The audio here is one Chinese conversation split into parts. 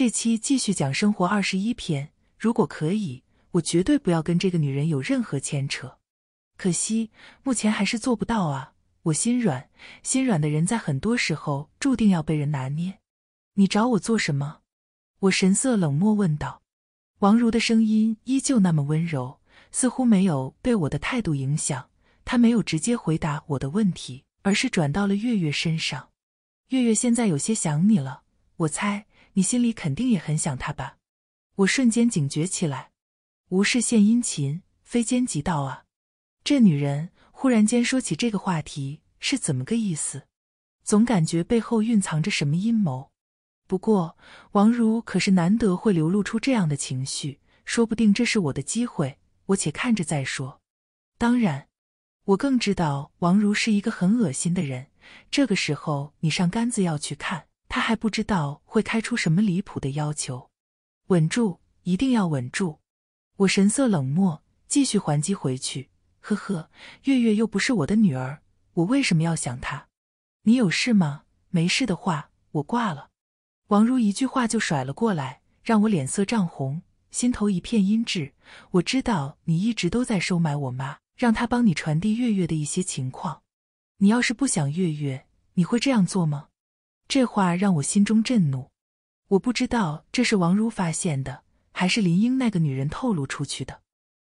这期继续讲生活二十一篇。如果可以，我绝对不要跟这个女人有任何牵扯。可惜，目前还是做不到啊。我心软，心软的人在很多时候注定要被人拿捏。你找我做什么？我神色冷漠问道。王茹的声音依旧那么温柔，似乎没有被我的态度影响。她没有直接回答我的问题，而是转到了月月身上。月月现在有些想你了，我猜。你心里肯定也很想他吧？我瞬间警觉起来，无事献殷勤，非奸即盗啊！这女人忽然间说起这个话题，是怎么个意思？总感觉背后蕴藏着什么阴谋。不过王如可是难得会流露出这样的情绪，说不定这是我的机会，我且看着再说。当然，我更知道王如是一个很恶心的人，这个时候你上杆子要去看。他还不知道会开出什么离谱的要求，稳住，一定要稳住！我神色冷漠，继续还击回去。呵呵，月月又不是我的女儿，我为什么要想她？你有事吗？没事的话，我挂了。王如一句话就甩了过来，让我脸色涨红，心头一片阴鸷。我知道你一直都在收买我妈，让她帮你传递月月的一些情况。你要是不想月月，你会这样做吗？这话让我心中震怒，我不知道这是王如发现的，还是林英那个女人透露出去的。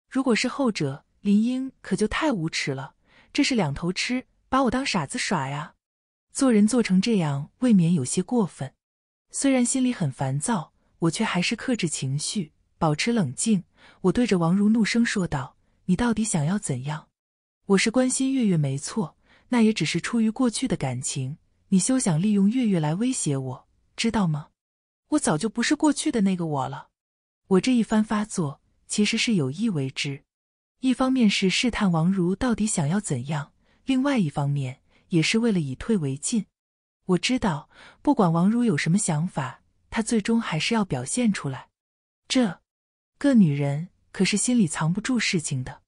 如果是后者，林英可就太无耻了，这是两头吃，把我当傻子耍呀！做人做成这样，未免有些过分。虽然心里很烦躁，我却还是克制情绪，保持冷静。我对着王如怒声说道：“你到底想要怎样？我是关心月月没错，那也只是出于过去的感情。”你休想利用月月来威胁我，知道吗？我早就不是过去的那个我了。我这一番发作，其实是有意为之。一方面是试探王如到底想要怎样，另外一方面也是为了以退为进。我知道，不管王如有什么想法，她最终还是要表现出来。这个女人可是心里藏不住事情的。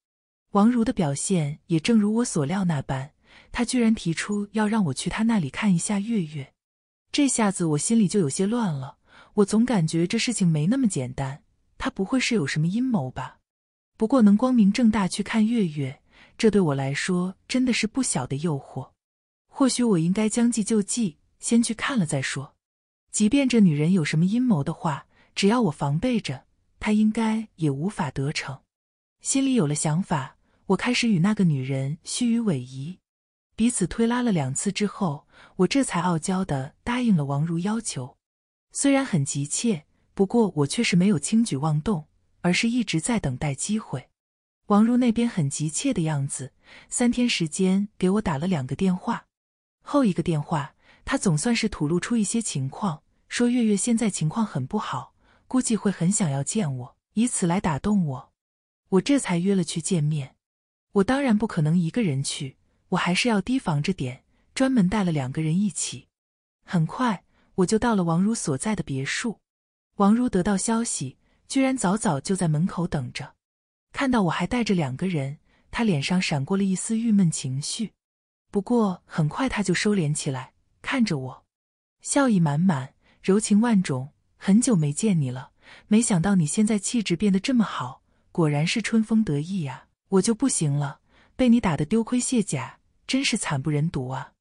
王如的表现也正如我所料那般。他居然提出要让我去他那里看一下月月，这下子我心里就有些乱了。我总感觉这事情没那么简单，他不会是有什么阴谋吧？不过能光明正大去看月月，这对我来说真的是不小的诱惑。或许我应该将计就计，先去看了再说。即便这女人有什么阴谋的话，只要我防备着，她应该也无法得逞。心里有了想法，我开始与那个女人虚与委蛇。彼此推拉了两次之后，我这才傲娇的答应了王如要求。虽然很急切，不过我却是没有轻举妄动，而是一直在等待机会。王如那边很急切的样子，三天时间给我打了两个电话。后一个电话，他总算是吐露出一些情况，说月月现在情况很不好，估计会很想要见我，以此来打动我。我这才约了去见面。我当然不可能一个人去。我还是要提防着点，专门带了两个人一起。很快我就到了王如所在的别墅。王如得到消息，居然早早就在门口等着。看到我还带着两个人，他脸上闪过了一丝郁闷情绪，不过很快他就收敛起来，看着我，笑意满满，柔情万种。很久没见你了，没想到你现在气质变得这么好，果然是春风得意呀！我就不行了，被你打得丢盔卸甲。真是惨不忍睹啊！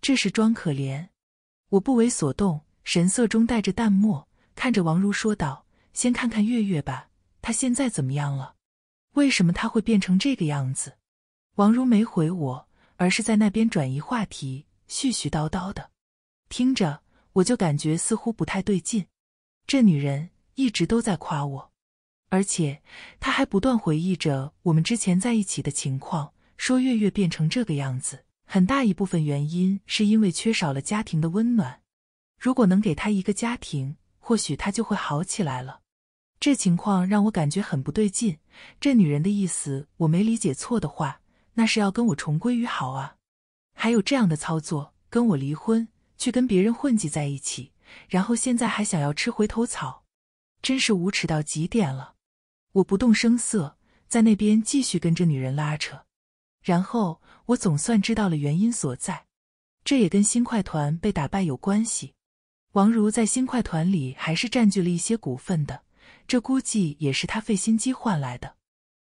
这是装可怜，我不为所动，神色中带着淡漠，看着王如说道：“先看看月月吧，他现在怎么样了？为什么他会变成这个样子？”王如没回我，而是在那边转移话题，絮絮叨叨的，听着我就感觉似乎不太对劲。这女人一直都在夸我，而且她还不断回忆着我们之前在一起的情况。说月月变成这个样子，很大一部分原因是因为缺少了家庭的温暖。如果能给她一个家庭，或许她就会好起来了。这情况让我感觉很不对劲。这女人的意思，我没理解错的话，那是要跟我重归于好啊！还有这样的操作，跟我离婚，去跟别人混迹在一起，然后现在还想要吃回头草，真是无耻到极点了。我不动声色，在那边继续跟这女人拉扯。然后我总算知道了原因所在，这也跟新快团被打败有关系。王如在新快团里还是占据了一些股份的，这估计也是他费心机换来的。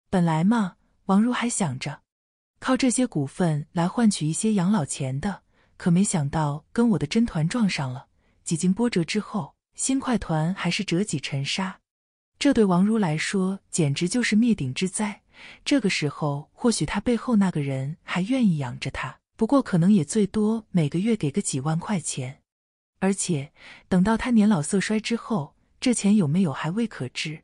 本来嘛，王如还想着靠这些股份来换取一些养老钱的，可没想到跟我的真团撞上了。几经波折之后，新快团还是折戟沉沙，这对王如来说简直就是灭顶之灾。这个时候，或许他背后那个人还愿意养着他，不过可能也最多每个月给个几万块钱，而且等到他年老色衰之后，这钱有没有还未可知。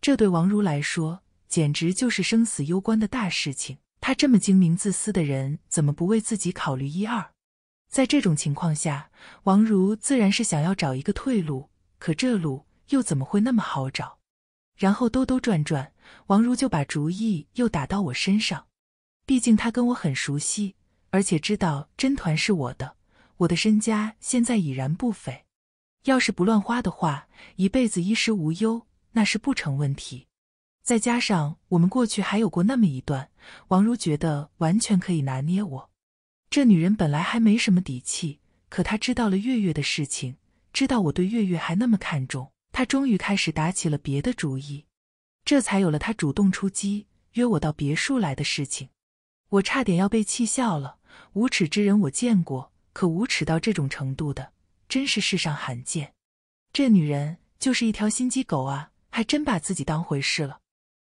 这对王如来说，简直就是生死攸关的大事情。他这么精明自私的人，怎么不为自己考虑一二？在这种情况下，王如自然是想要找一个退路，可这路又怎么会那么好找？然后兜兜转转，王如就把主意又打到我身上。毕竟他跟我很熟悉，而且知道真团是我的，我的身家现在已然不菲，要是不乱花的话，一辈子衣食无忧那是不成问题。再加上我们过去还有过那么一段，王如觉得完全可以拿捏我。这女人本来还没什么底气，可她知道了月月的事情，知道我对月月还那么看重。他终于开始打起了别的主意，这才有了他主动出击约我到别墅来的事情。我差点要被气笑了。无耻之人我见过，可无耻到这种程度的，真是世上罕见。这女人就是一条心机狗啊，还真把自己当回事了。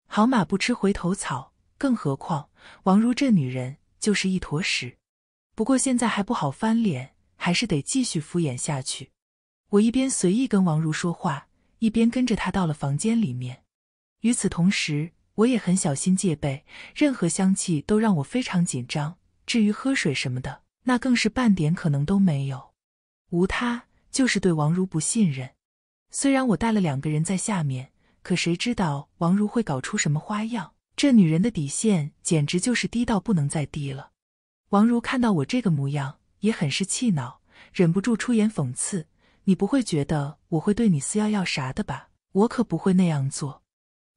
好马不吃回头草，更何况王如这女人就是一坨屎。不过现在还不好翻脸，还是得继续敷衍下去。我一边随意跟王如说话。一边跟着他到了房间里面，与此同时，我也很小心戒备，任何香气都让我非常紧张。至于喝水什么的，那更是半点可能都没有。无他，就是对王如不信任。虽然我带了两个人在下面，可谁知道王如会搞出什么花样？这女人的底线简直就是低到不能再低了。王如看到我这个模样，也很是气恼，忍不住出言讽刺。你不会觉得我会对你撕要要啥的吧？我可不会那样做。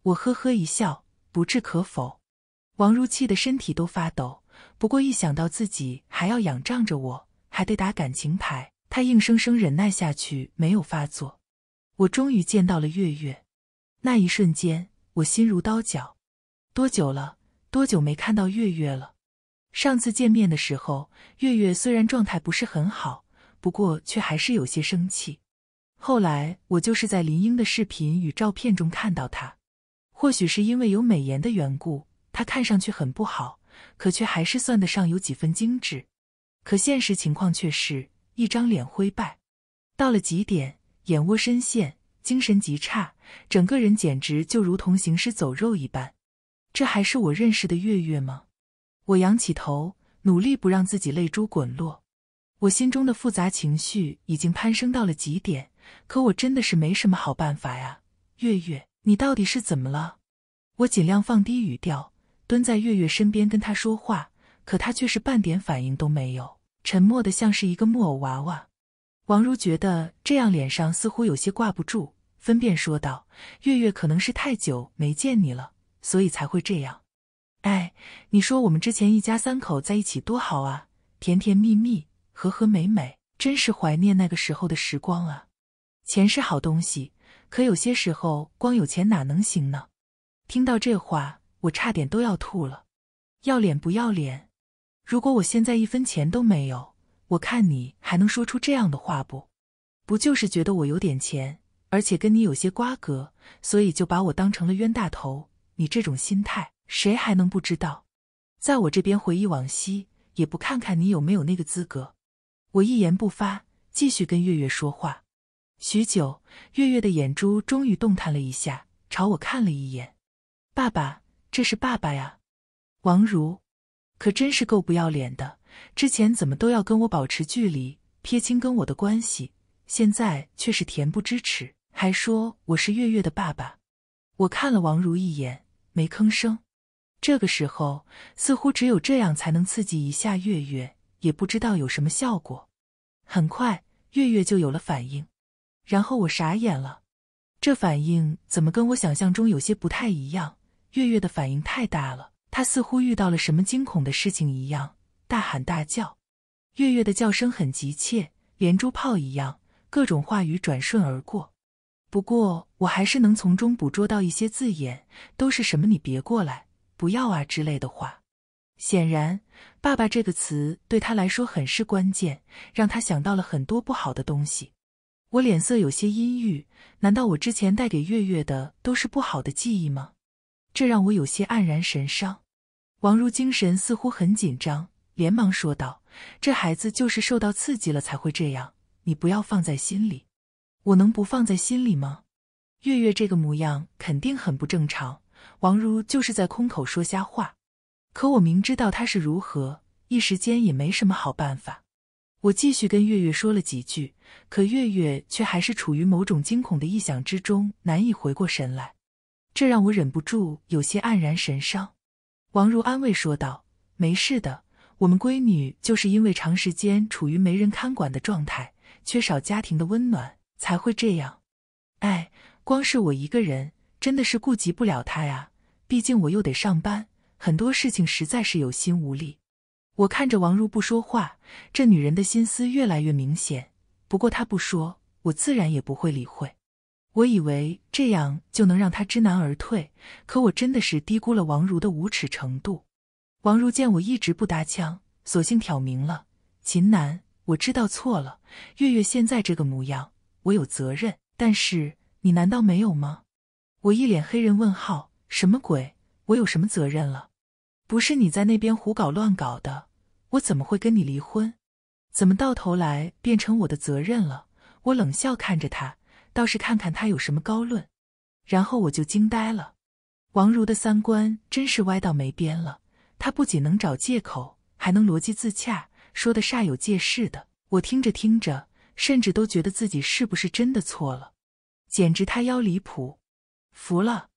我呵呵一笑，不置可否。王如气的身体都发抖，不过一想到自己还要仰仗着我，还得打感情牌，他硬生生忍耐下去，没有发作。我终于见到了月月，那一瞬间，我心如刀绞。多久了？多久没看到月月了？上次见面的时候，月月虽然状态不是很好。不过，却还是有些生气。后来，我就是在林英的视频与照片中看到她。或许是因为有美颜的缘故，她看上去很不好，可却还是算得上有几分精致。可现实情况却是一张脸灰败到了极点，眼窝深陷，精神极差，整个人简直就如同行尸走肉一般。这还是我认识的月月吗？我仰起头，努力不让自己泪珠滚落。我心中的复杂情绪已经攀升到了极点，可我真的是没什么好办法呀。月月，你到底是怎么了？我尽量放低语调，蹲在月月身边跟她说话，可她却是半点反应都没有，沉默的像是一个木偶娃娃。王如觉得这样脸上似乎有些挂不住，分辨说道：“月月可能是太久没见你了，所以才会这样。哎，你说我们之前一家三口在一起多好啊，甜甜蜜蜜。”和和美美，真是怀念那个时候的时光啊！钱是好东西，可有些时候光有钱哪能行呢？听到这话，我差点都要吐了。要脸不要脸？如果我现在一分钱都没有，我看你还能说出这样的话不？不就是觉得我有点钱，而且跟你有些瓜葛，所以就把我当成了冤大头？你这种心态，谁还能不知道？在我这边回忆往昔，也不看看你有没有那个资格。我一言不发，继续跟月月说话。许久，月月的眼珠终于动弹了一下，朝我看了一眼。“爸爸，这是爸爸呀！”王如，可真是够不要脸的！之前怎么都要跟我保持距离，撇清跟我的关系，现在却是恬不知耻，还说我是月月的爸爸。我看了王如一眼，没吭声。这个时候，似乎只有这样才能刺激一下月月。也不知道有什么效果，很快月月就有了反应，然后我傻眼了，这反应怎么跟我想象中有些不太一样？月月的反应太大了，她似乎遇到了什么惊恐的事情一样，大喊大叫。月月的叫声很急切，连珠炮一样，各种话语转瞬而过。不过我还是能从中捕捉到一些字眼，都是什么“你别过来”“不要啊”之类的话。显然，“爸爸”这个词对他来说很是关键，让他想到了很多不好的东西。我脸色有些阴郁，难道我之前带给月月的都是不好的记忆吗？这让我有些黯然神伤。王如精神似乎很紧张，连忙说道：“这孩子就是受到刺激了才会这样，你不要放在心里。”我能不放在心里吗？月月这个模样肯定很不正常，王如就是在空口说瞎话。可我明知道他是如何，一时间也没什么好办法。我继续跟月月说了几句，可月月却还是处于某种惊恐的臆想之中，难以回过神来。这让我忍不住有些黯然神伤。王如安慰说道：“没事的，我们闺女就是因为长时间处于没人看管的状态，缺少家庭的温暖，才会这样。哎，光是我一个人真的是顾及不了她呀，毕竟我又得上班。”很多事情实在是有心无力，我看着王如不说话，这女人的心思越来越明显。不过她不说，我自然也不会理会。我以为这样就能让她知难而退，可我真的是低估了王如的无耻程度。王如见我一直不搭腔，索性挑明了：“秦楠，我知道错了。月月现在这个模样，我有责任。但是你难道没有吗？”我一脸黑人问号：“什么鬼？我有什么责任了？”不是你在那边胡搞乱搞的，我怎么会跟你离婚？怎么到头来变成我的责任了？我冷笑看着他，倒是看看他有什么高论。然后我就惊呆了，王茹的三观真是歪到没边了。他不仅能找借口，还能逻辑自洽，说的煞有介事的。我听着听着，甚至都觉得自己是不是真的错了，简直他妖离谱，服了。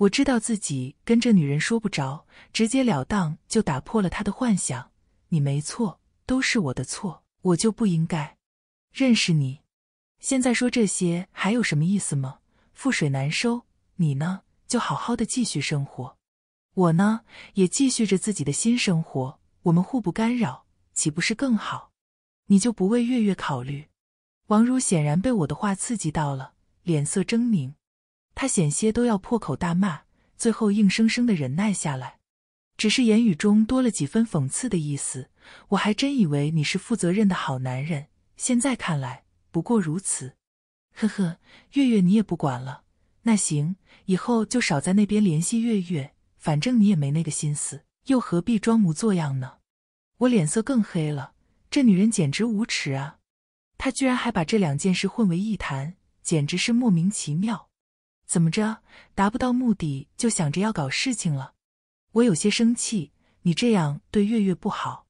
我知道自己跟这女人说不着，直截了当就打破了他的幻想。你没错，都是我的错，我就不应该认识你。现在说这些还有什么意思吗？覆水难收。你呢，就好好的继续生活；我呢，也继续着自己的新生活。我们互不干扰，岂不是更好？你就不为月月考虑？王如显然被我的话刺激到了，脸色狰狞。他险些都要破口大骂，最后硬生生的忍耐下来，只是言语中多了几分讽刺的意思。我还真以为你是负责任的好男人，现在看来不过如此。呵呵，月月你也不管了？那行，以后就少在那边联系月月，反正你也没那个心思，又何必装模作样呢？我脸色更黑了，这女人简直无耻啊！她居然还把这两件事混为一谈，简直是莫名其妙。怎么着，达不到目的就想着要搞事情了？我有些生气，你这样对月月不好。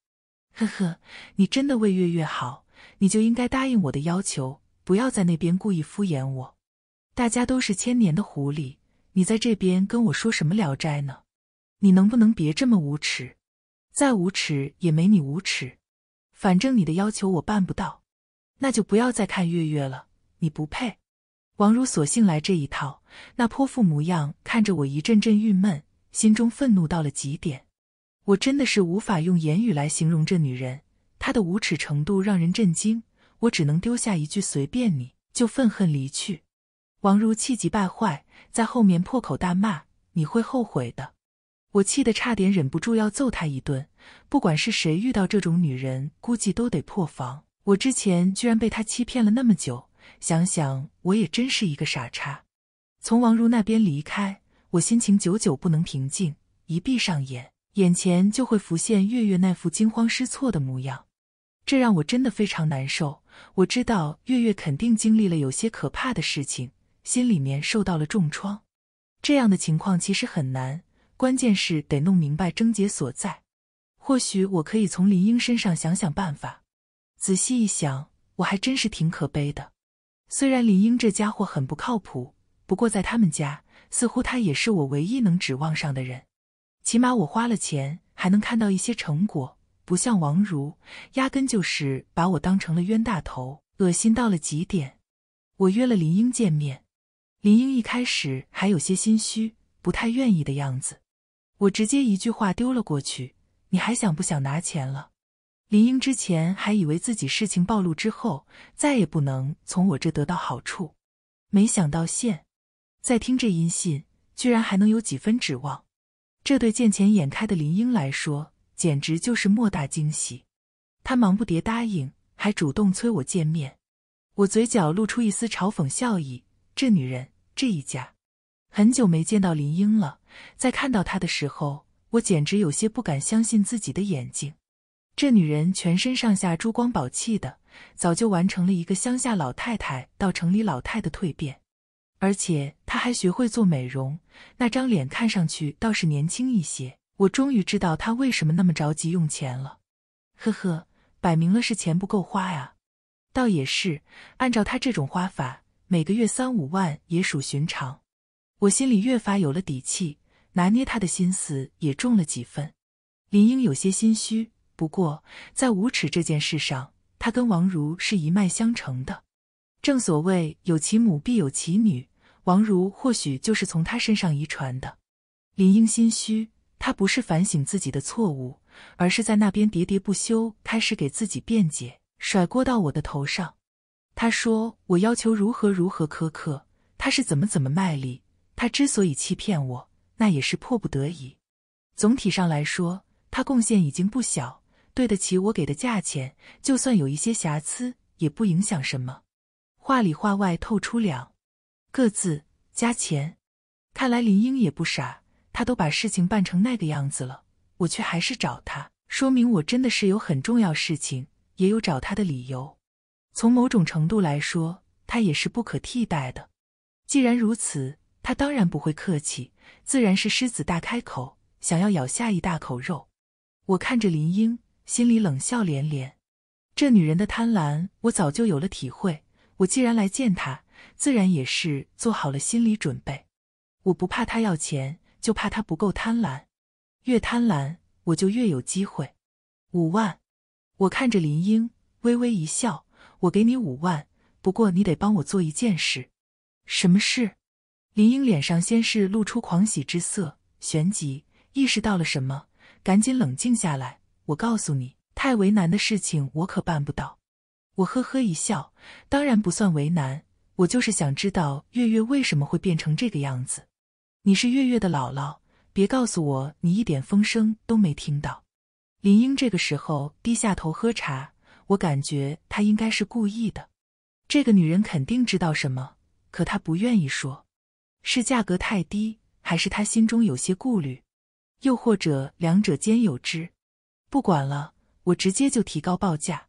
呵呵，你真的为月月好，你就应该答应我的要求，不要在那边故意敷衍我。大家都是千年的狐狸，你在这边跟我说什么聊斋呢？你能不能别这么无耻？再无耻也没你无耻。反正你的要求我办不到，那就不要再看月月了，你不配。王如，索性来这一套。那泼妇模样看着我一阵阵郁闷，心中愤怒到了极点。我真的是无法用言语来形容这女人，她的无耻程度让人震惊。我只能丢下一句“随便你”，就愤恨离去。王如气急败坏，在后面破口大骂：“你会后悔的！”我气得差点忍不住要揍她一顿。不管是谁遇到这种女人，估计都得破防。我之前居然被她欺骗了那么久，想想我也真是一个傻叉。从王茹那边离开，我心情久久不能平静。一闭上眼，眼前就会浮现月月那副惊慌失措的模样，这让我真的非常难受。我知道月月肯定经历了有些可怕的事情，心里面受到了重创。这样的情况其实很难，关键是得弄明白症结所在。或许我可以从林英身上想想办法。仔细一想，我还真是挺可悲的。虽然林英这家伙很不靠谱。不过在他们家，似乎他也是我唯一能指望上的人。起码我花了钱，还能看到一些成果，不像王如，压根就是把我当成了冤大头，恶心到了极点。我约了林英见面，林英一开始还有些心虚，不太愿意的样子。我直接一句话丢了过去：“你还想不想拿钱了？”林英之前还以为自己事情暴露之后，再也不能从我这得到好处，没想到现。再听这音信，居然还能有几分指望，这对见钱眼开的林英来说，简直就是莫大惊喜。她忙不迭答应，还主动催我见面。我嘴角露出一丝嘲讽笑意：这女人，这一家。很久没见到林英了，在看到她的时候，我简直有些不敢相信自己的眼睛。这女人全身上下珠光宝气的，早就完成了一个乡下老太太到城里老太的蜕变。而且他还学会做美容，那张脸看上去倒是年轻一些。我终于知道他为什么那么着急用钱了，呵呵，摆明了是钱不够花呀。倒也是，按照他这种花法，每个月三五万也属寻常。我心里越发有了底气，拿捏他的心思也重了几分。林英有些心虚，不过在无耻这件事上，他跟王如是一脉相承的。正所谓有其母必有其女。王如或许就是从他身上遗传的。林英心虚，他不是反省自己的错误，而是在那边喋喋不休，开始给自己辩解，甩锅到我的头上。他说：“我要求如何如何苛刻，他是怎么怎么卖力。他之所以欺骗我，那也是迫不得已。总体上来说，他贡献已经不小，对得起我给的价钱。就算有一些瑕疵，也不影响什么。”话里话外透出凉。各自加钱，看来林英也不傻，他都把事情办成那个样子了，我却还是找他，说明我真的是有很重要事情，也有找他的理由。从某种程度来说，他也是不可替代的。既然如此，他当然不会客气，自然是狮子大开口，想要咬下一大口肉。我看着林英，心里冷笑连连。这女人的贪婪，我早就有了体会。我既然来见她，自然也是做好了心理准备，我不怕他要钱，就怕他不够贪婪。越贪婪，我就越有机会。五万，我看着林英微微一笑，我给你五万，不过你得帮我做一件事。什么事？林英脸上先是露出狂喜之色，旋即意识到了什么，赶紧冷静下来。我告诉你，太为难的事情我可办不到。我呵呵一笑，当然不算为难。我就是想知道月月为什么会变成这个样子。你是月月的姥姥，别告诉我你一点风声都没听到。林英这个时候低下头喝茶，我感觉她应该是故意的。这个女人肯定知道什么，可她不愿意说。是价格太低，还是她心中有些顾虑？又或者两者兼有之？不管了，我直接就提高报价，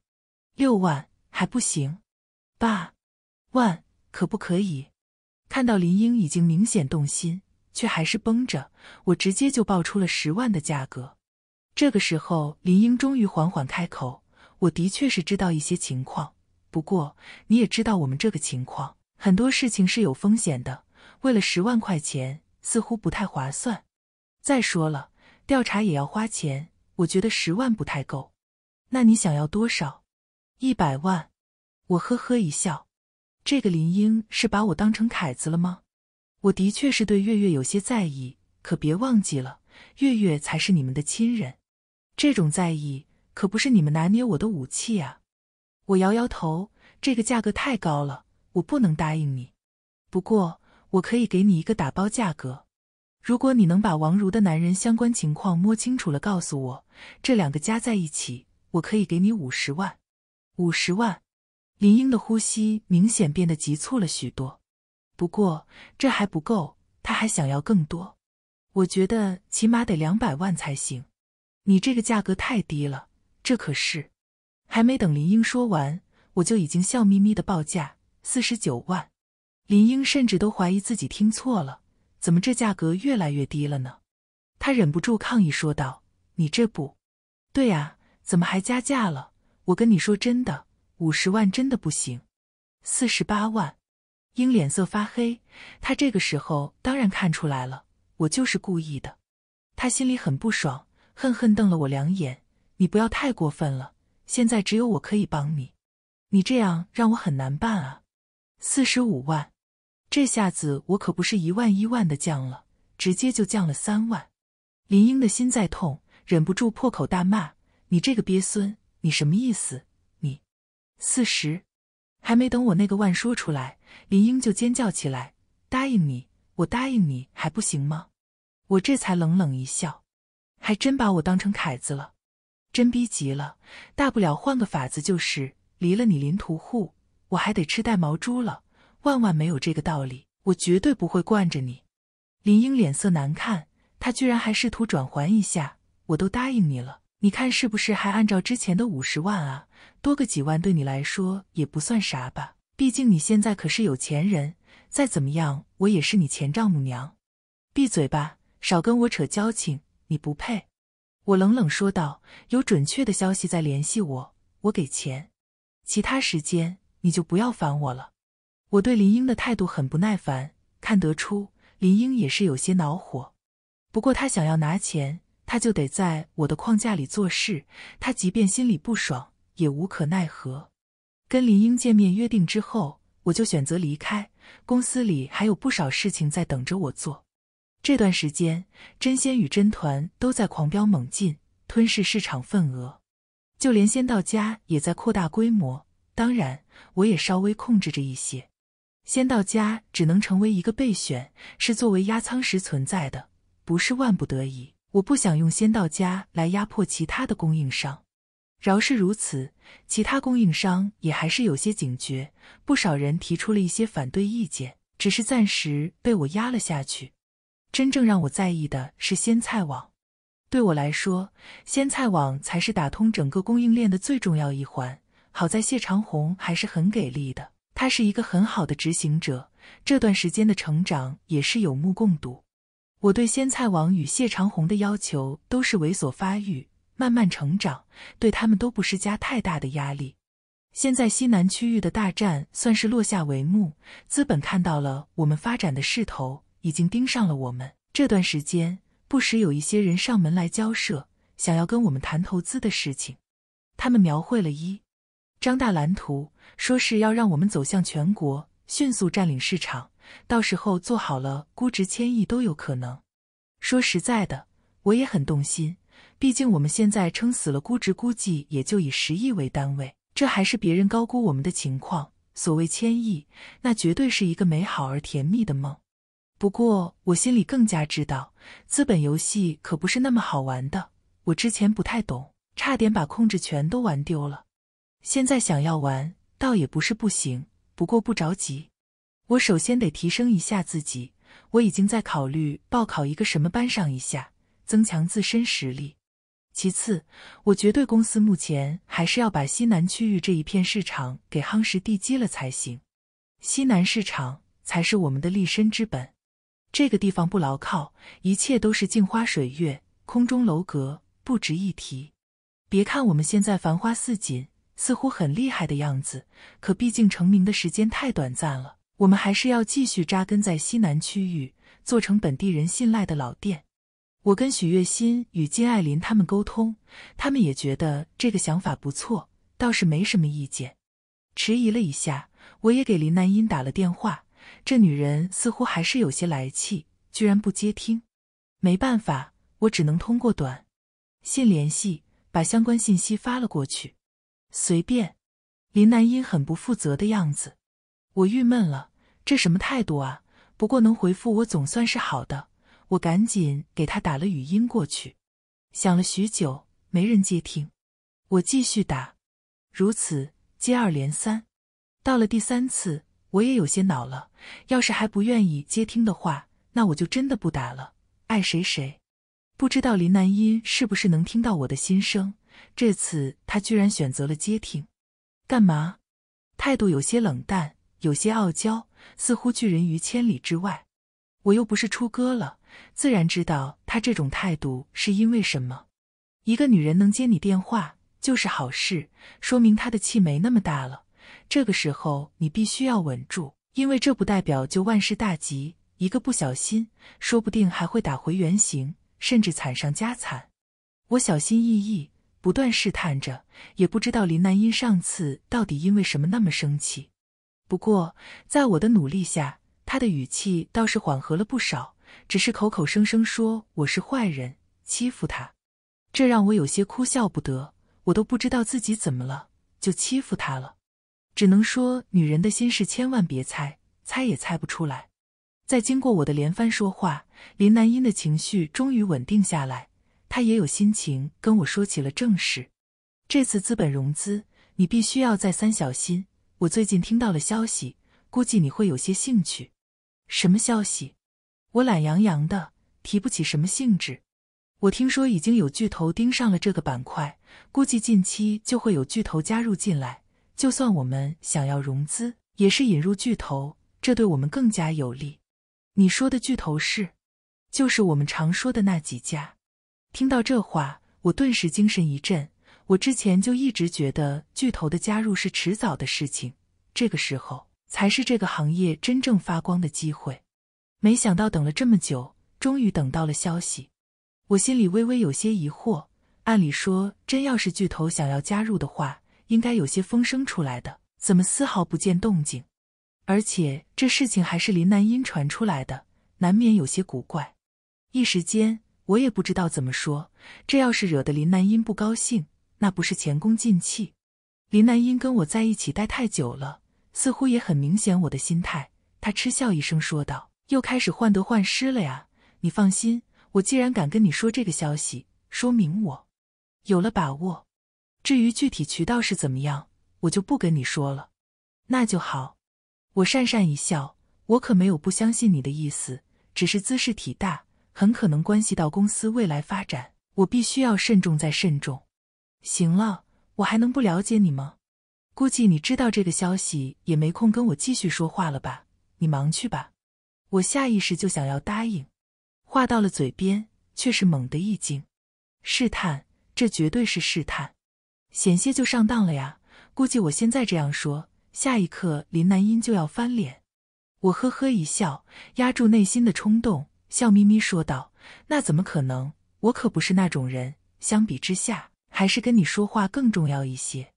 六万还不行？八万？可不可以？看到林英已经明显动心，却还是绷着，我直接就报出了十万的价格。这个时候，林英终于缓缓开口：“我的确是知道一些情况，不过你也知道我们这个情况，很多事情是有风险的。为了十万块钱，似乎不太划算。再说了，调查也要花钱，我觉得十万不太够。那你想要多少？一百万。”我呵呵一笑。这个林英是把我当成凯子了吗？我的确是对月月有些在意，可别忘记了，月月才是你们的亲人。这种在意可不是你们拿捏我的武器啊！我摇摇头，这个价格太高了，我不能答应你。不过我可以给你一个打包价格，如果你能把王如的男人相关情况摸清楚了告诉我，这两个加在一起，我可以给你五十万，五十万。林英的呼吸明显变得急促了许多，不过这还不够，他还想要更多。我觉得起码得两百万才行。你这个价格太低了，这可是……还没等林英说完，我就已经笑眯眯的报价四十九万。林英甚至都怀疑自己听错了，怎么这价格越来越低了呢？他忍不住抗议说道：“你这不……对呀，怎么还加价了？我跟你说真的。”五十万真的不行，四十八万，英脸色发黑。他这个时候当然看出来了，我就是故意的。他心里很不爽，恨恨瞪了我两眼。你不要太过分了，现在只有我可以帮你，你这样让我很难办啊。四十五万，这下子我可不是一万一万的降了，直接就降了三万。林英的心在痛，忍不住破口大骂：“你这个鳖孙，你什么意思？”四十，还没等我那个万说出来，林英就尖叫起来。答应你，我答应你还不行吗？我这才冷冷一笑，还真把我当成凯子了，真逼急了，大不了换个法子，就是离了你林屠户，我还得吃带毛猪了，万万没有这个道理，我绝对不会惯着你。林英脸色难看，她居然还试图转还一下，我都答应你了。你看，是不是还按照之前的五十万啊？多个几万对你来说也不算啥吧？毕竟你现在可是有钱人，再怎么样我也是你前丈母娘。闭嘴吧，少跟我扯交情，你不配。我冷冷说道：“有准确的消息再联系我，我给钱。其他时间你就不要烦我了。”我对林英的态度很不耐烦，看得出林英也是有些恼火。不过她想要拿钱。他就得在我的框架里做事，他即便心里不爽也无可奈何。跟林英见面约定之后，我就选择离开。公司里还有不少事情在等着我做。这段时间，真仙与真团都在狂飙猛进，吞噬市场份额。就连仙道家也在扩大规模，当然我也稍微控制着一些。仙道家只能成为一个备选，是作为压舱石存在的，不是万不得已。我不想用仙道家来压迫其他的供应商。饶是如此，其他供应商也还是有些警觉，不少人提出了一些反对意见，只是暂时被我压了下去。真正让我在意的是鲜菜网。对我来说，鲜菜网才是打通整个供应链的最重要一环。好在谢长虹还是很给力的，他是一个很好的执行者，这段时间的成长也是有目共睹。我对鲜菜王与谢长宏的要求都是猥琐发育，慢慢成长，对他们都不施加太大的压力。现在西南区域的大战算是落下帷幕，资本看到了我们发展的势头，已经盯上了我们。这段时间，不时有一些人上门来交涉，想要跟我们谈投资的事情。他们描绘了一张大蓝图，说是要让我们走向全国，迅速占领市场。到时候做好了，估值千亿都有可能。说实在的，我也很动心。毕竟我们现在撑死了估值估计也就以十亿为单位，这还是别人高估我们的情况。所谓千亿，那绝对是一个美好而甜蜜的梦。不过我心里更加知道，资本游戏可不是那么好玩的。我之前不太懂，差点把控制权都玩丢了。现在想要玩，倒也不是不行，不过不着急。我首先得提升一下自己，我已经在考虑报考一个什么班上一下，增强自身实力。其次，我绝对公司目前还是要把西南区域这一片市场给夯实地基了才行。西南市场才是我们的立身之本，这个地方不牢靠，一切都是镜花水月、空中楼阁，不值一提。别看我们现在繁花似锦，似乎很厉害的样子，可毕竟成名的时间太短暂了。我们还是要继续扎根在西南区域，做成本地人信赖的老店。我跟许月心与金爱琳他们沟通，他们也觉得这个想法不错，倒是没什么意见。迟疑了一下，我也给林南英打了电话，这女人似乎还是有些来气，居然不接听。没办法，我只能通过短信联系，把相关信息发了过去。随便，林南英很不负责的样子，我郁闷了。这什么态度啊！不过能回复我总算是好的，我赶紧给他打了语音过去。想了许久，没人接听，我继续打，如此接二连三，到了第三次，我也有些恼了。要是还不愿意接听的话，那我就真的不打了。爱谁谁。不知道林南音是不是能听到我的心声，这次他居然选择了接听。干嘛？态度有些冷淡。有些傲娇，似乎拒人于千里之外。我又不是出歌了，自然知道他这种态度是因为什么。一个女人能接你电话就是好事，说明她的气没那么大了。这个时候你必须要稳住，因为这不代表就万事大吉。一个不小心，说不定还会打回原形，甚至惨上加惨。我小心翼翼，不断试探着，也不知道林南音上次到底因为什么那么生气。不过，在我的努力下，他的语气倒是缓和了不少，只是口口声声说我是坏人欺负他，这让我有些哭笑不得。我都不知道自己怎么了，就欺负他了，只能说女人的心事千万别猜，猜也猜不出来。在经过我的连番说话，林南音的情绪终于稳定下来，她也有心情跟我说起了正事。这次资本融资，你必须要再三小心。我最近听到了消息，估计你会有些兴趣。什么消息？我懒洋洋的，提不起什么兴致。我听说已经有巨头盯上了这个板块，估计近期就会有巨头加入进来。就算我们想要融资，也是引入巨头，这对我们更加有利。你说的巨头是？就是我们常说的那几家。听到这话，我顿时精神一振。我之前就一直觉得巨头的加入是迟早的事情，这个时候才是这个行业真正发光的机会。没想到等了这么久，终于等到了消息，我心里微微有些疑惑。按理说，真要是巨头想要加入的话，应该有些风声出来的，怎么丝毫不见动静？而且这事情还是林南音传出来的，难免有些古怪。一时间，我也不知道怎么说。这要是惹得林南音不高兴，那不是前功尽弃。林南英跟我在一起待太久了，似乎也很明显我的心态。他嗤笑一声说道：“又开始患得患失了呀？”你放心，我既然敢跟你说这个消息，说明我有了把握。至于具体渠道是怎么样，我就不跟你说了。那就好。我讪讪一笑，我可没有不相信你的意思，只是姿势体大，很可能关系到公司未来发展，我必须要慎重再慎重。行了，我还能不了解你吗？估计你知道这个消息也没空跟我继续说话了吧？你忙去吧。我下意识就想要答应，话到了嘴边，却是猛的一惊，试探，这绝对是试探，险些就上当了呀。估计我现在这样说，下一刻林南音就要翻脸。我呵呵一笑，压住内心的冲动，笑眯眯说道：“那怎么可能？我可不是那种人。相比之下。”还是跟你说话更重要一些。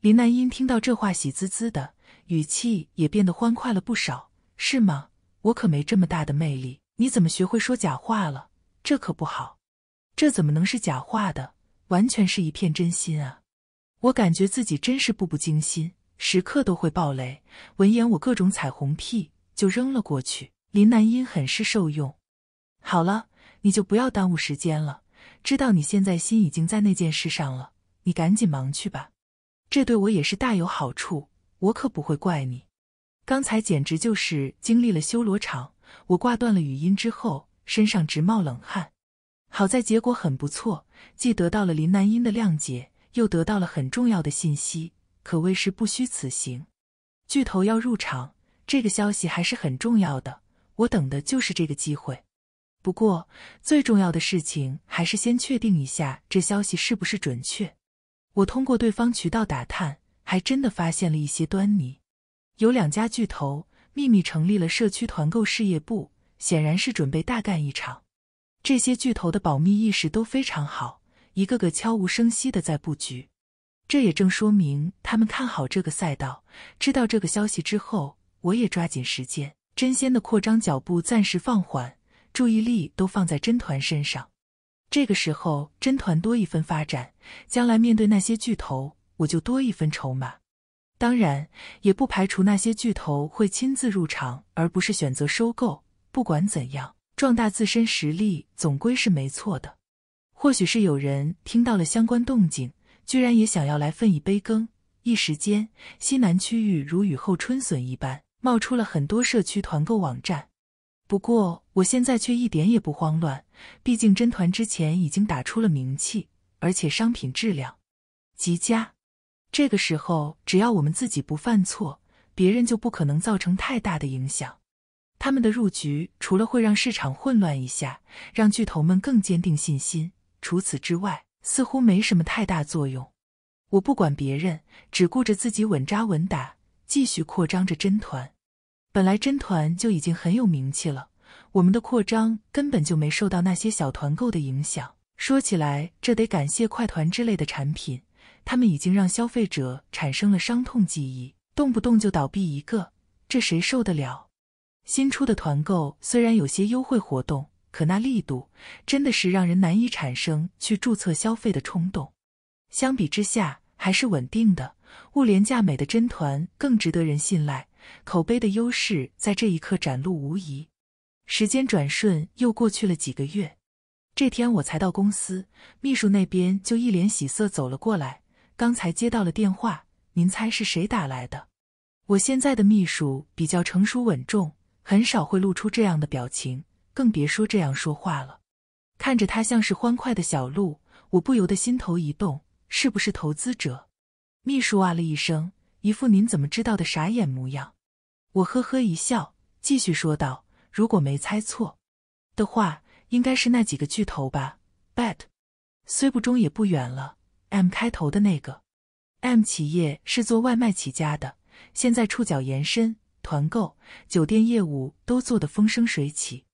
林南音听到这话，喜滋滋的，语气也变得欢快了不少，是吗？我可没这么大的魅力，你怎么学会说假话了？这可不好，这怎么能是假话的？完全是一片真心啊！我感觉自己真是步步惊心，时刻都会爆雷。闻言，我各种彩虹屁就扔了过去。林南音很是受用。好了，你就不要耽误时间了。知道你现在心已经在那件事上了，你赶紧忙去吧，这对我也是大有好处，我可不会怪你。刚才简直就是经历了修罗场，我挂断了语音之后，身上直冒冷汗。好在结果很不错，既得到了林南音的谅解，又得到了很重要的信息，可谓是不虚此行。巨头要入场，这个消息还是很重要的，我等的就是这个机会。不过，最重要的事情还是先确定一下这消息是不是准确。我通过对方渠道打探，还真的发现了一些端倪。有两家巨头秘密成立了社区团购事业部，显然是准备大干一场。这些巨头的保密意识都非常好，一个个悄无声息的在布局。这也正说明他们看好这个赛道。知道这个消息之后，我也抓紧时间，真仙的扩张脚步暂时放缓。注意力都放在真团身上，这个时候真团多一分发展，将来面对那些巨头，我就多一分筹码。当然，也不排除那些巨头会亲自入场，而不是选择收购。不管怎样，壮大自身实力总归是没错的。或许是有人听到了相关动静，居然也想要来分一杯羹。一时间，西南区域如雨后春笋一般，冒出了很多社区团购网站。不过我现在却一点也不慌乱，毕竟真团之前已经打出了名气，而且商品质量极佳。这个时候，只要我们自己不犯错，别人就不可能造成太大的影响。他们的入局除了会让市场混乱一下，让巨头们更坚定信心，除此之外，似乎没什么太大作用。我不管别人，只顾着自己稳扎稳打，继续扩张着真团。本来真团就已经很有名气了，我们的扩张根本就没受到那些小团购的影响。说起来，这得感谢快团之类的产品，他们已经让消费者产生了伤痛记忆，动不动就倒闭一个，这谁受得了？新出的团购虽然有些优惠活动，可那力度真的是让人难以产生去注册消费的冲动。相比之下，还是稳定的、物廉价美的真团更值得人信赖。口碑的优势在这一刻展露无遗。时间转瞬又过去了几个月，这天我才到公司，秘书那边就一脸喜色走了过来。刚才接到了电话，您猜是谁打来的？我现在的秘书比较成熟稳重，很少会露出这样的表情，更别说这样说话了。看着他像是欢快的小鹿，我不由得心头一动，是不是投资者？秘书啊了一声。一副您怎么知道的傻眼模样，我呵呵一笑，继续说道：“如果没猜错的话，应该是那几个巨头吧。Bet，虽不中也不远了。M 开头的那个，M 企业是做外卖起家的，现在触角延伸，团购、酒店业务都做得风生水起。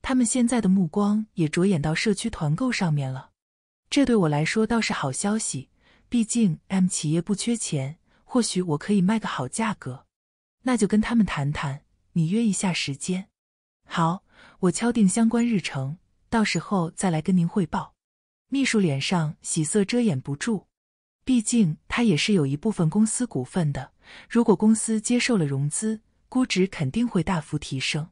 他们现在的目光也着眼到社区团购上面了，这对我来说倒是好消息。毕竟 M 企业不缺钱。”或许我可以卖个好价格，那就跟他们谈谈，你约一下时间。好，我敲定相关日程，到时候再来跟您汇报。秘书脸上喜色遮掩不住，毕竟他也是有一部分公司股份的。如果公司接受了融资，估值肯定会大幅提升。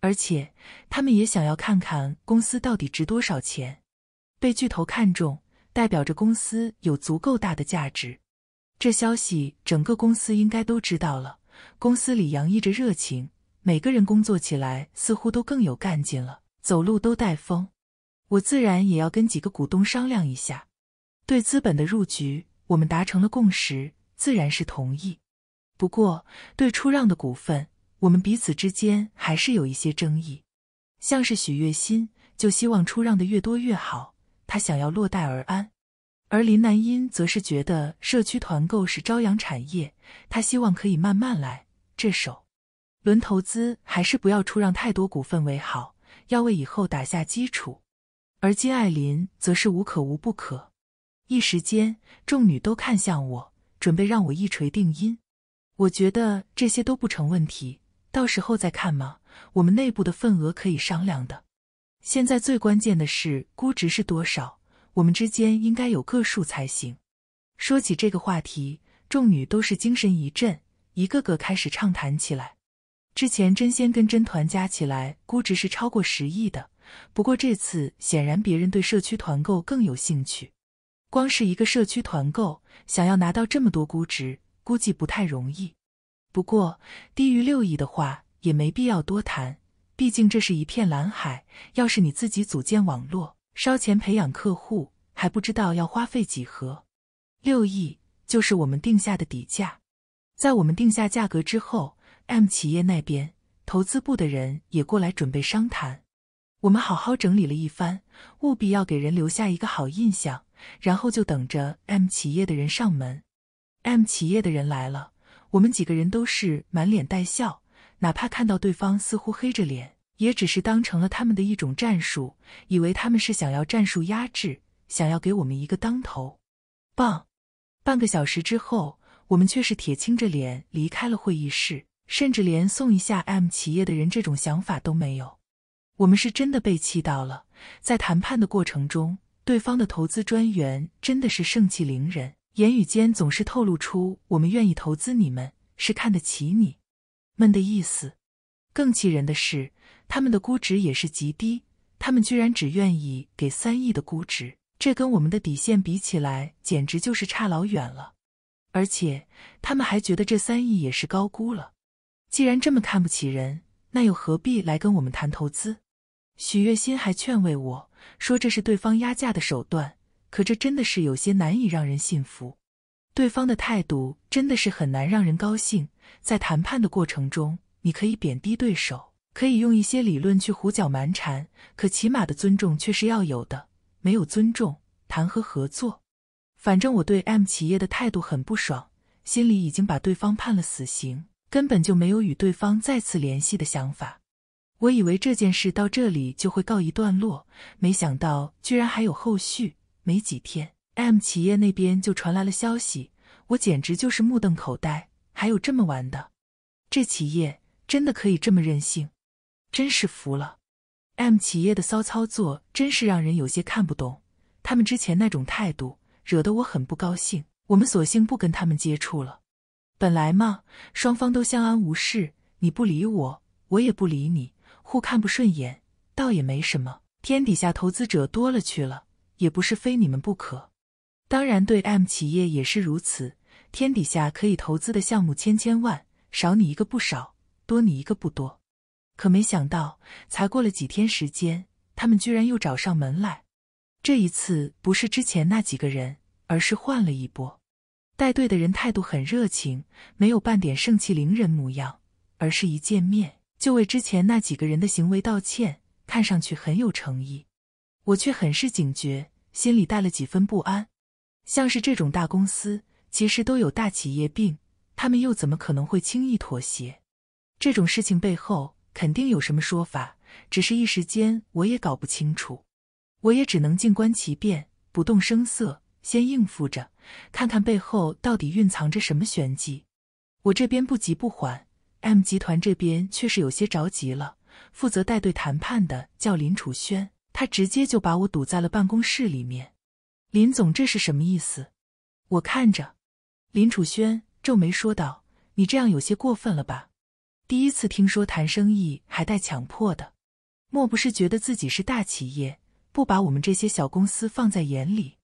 而且他们也想要看看公司到底值多少钱，被巨头看中，代表着公司有足够大的价值。这消息，整个公司应该都知道了。公司里洋溢着热情，每个人工作起来似乎都更有干劲了，走路都带风。我自然也要跟几个股东商量一下。对资本的入局，我们达成了共识，自然是同意。不过，对出让的股份，我们彼此之间还是有一些争议。像是许月心，就希望出让的越多越好，她想要落袋而安。而林南音则是觉得社区团购是朝阳产业，他希望可以慢慢来。这手轮投资还是不要出让太多股份为好，要为以后打下基础。而金爱琳则是无可无不可。一时间，众女都看向我，准备让我一锤定音。我觉得这些都不成问题，到时候再看嘛，我们内部的份额可以商量的。现在最关键的是估值是多少。我们之间应该有个数才行。说起这个话题，众女都是精神一振，一个个开始畅谈起来。之前真仙跟真团加起来估值是超过十亿的，不过这次显然别人对社区团购更有兴趣。光是一个社区团购，想要拿到这么多估值，估计不太容易。不过低于六亿的话，也没必要多谈，毕竟这是一片蓝海。要是你自己组建网络。烧钱培养客户，还不知道要花费几何。六亿就是我们定下的底价。在我们定下价格之后，M 企业那边投资部的人也过来准备商谈。我们好好整理了一番，务必要给人留下一个好印象，然后就等着 M 企业的人上门。M 企业的人来了，我们几个人都是满脸带笑，哪怕看到对方似乎黑着脸。也只是当成了他们的一种战术，以为他们是想要战术压制，想要给我们一个当头棒。半个小时之后，我们却是铁青着脸离开了会议室，甚至连送一下 M 企业的人这种想法都没有。我们是真的被气到了。在谈判的过程中，对方的投资专员真的是盛气凌人，言语间总是透露出我们愿意投资你们是看得起你，们的意思。更气人的是。他们的估值也是极低，他们居然只愿意给三亿的估值，这跟我们的底线比起来，简直就是差老远了。而且他们还觉得这三亿也是高估了。既然这么看不起人，那又何必来跟我们谈投资？许月心还劝慰我说，这是对方压价的手段，可这真的是有些难以让人信服。对方的态度真的是很难让人高兴。在谈判的过程中，你可以贬低对手。可以用一些理论去胡搅蛮缠，可起码的尊重却是要有的。没有尊重，谈何合作？反正我对 M 企业的态度很不爽，心里已经把对方判了死刑，根本就没有与对方再次联系的想法。我以为这件事到这里就会告一段落，没想到居然还有后续。没几天，M 企业那边就传来了消息，我简直就是目瞪口呆，还有这么玩的？这企业真的可以这么任性？真是服了，M 企业的骚操作真是让人有些看不懂。他们之前那种态度，惹得我很不高兴。我们索性不跟他们接触了。本来嘛，双方都相安无事，你不理我，我也不理你，互看不顺眼，倒也没什么。天底下投资者多了去了，也不是非你们不可。当然，对 M 企业也是如此。天底下可以投资的项目千千万，少你一个不少，多你一个不多。可没想到，才过了几天时间，他们居然又找上门来。这一次不是之前那几个人，而是换了一波。带队的人态度很热情，没有半点盛气凌人模样，而是一见面就为之前那几个人的行为道歉，看上去很有诚意。我却很是警觉，心里带了几分不安。像是这种大公司，其实都有大企业病，他们又怎么可能会轻易妥协？这种事情背后……肯定有什么说法，只是一时间我也搞不清楚，我也只能静观其变，不动声色，先应付着，看看背后到底蕴藏着什么玄机。我这边不急不缓，M 集团这边却是有些着急了。负责带队谈判的叫林楚轩，他直接就把我堵在了办公室里面。林总，这是什么意思？我看着林楚轩皱眉说道：“你这样有些过分了吧？”第一次听说谈生意还带强迫的，莫不是觉得自己是大企业，不把我们这些小公司放在眼里？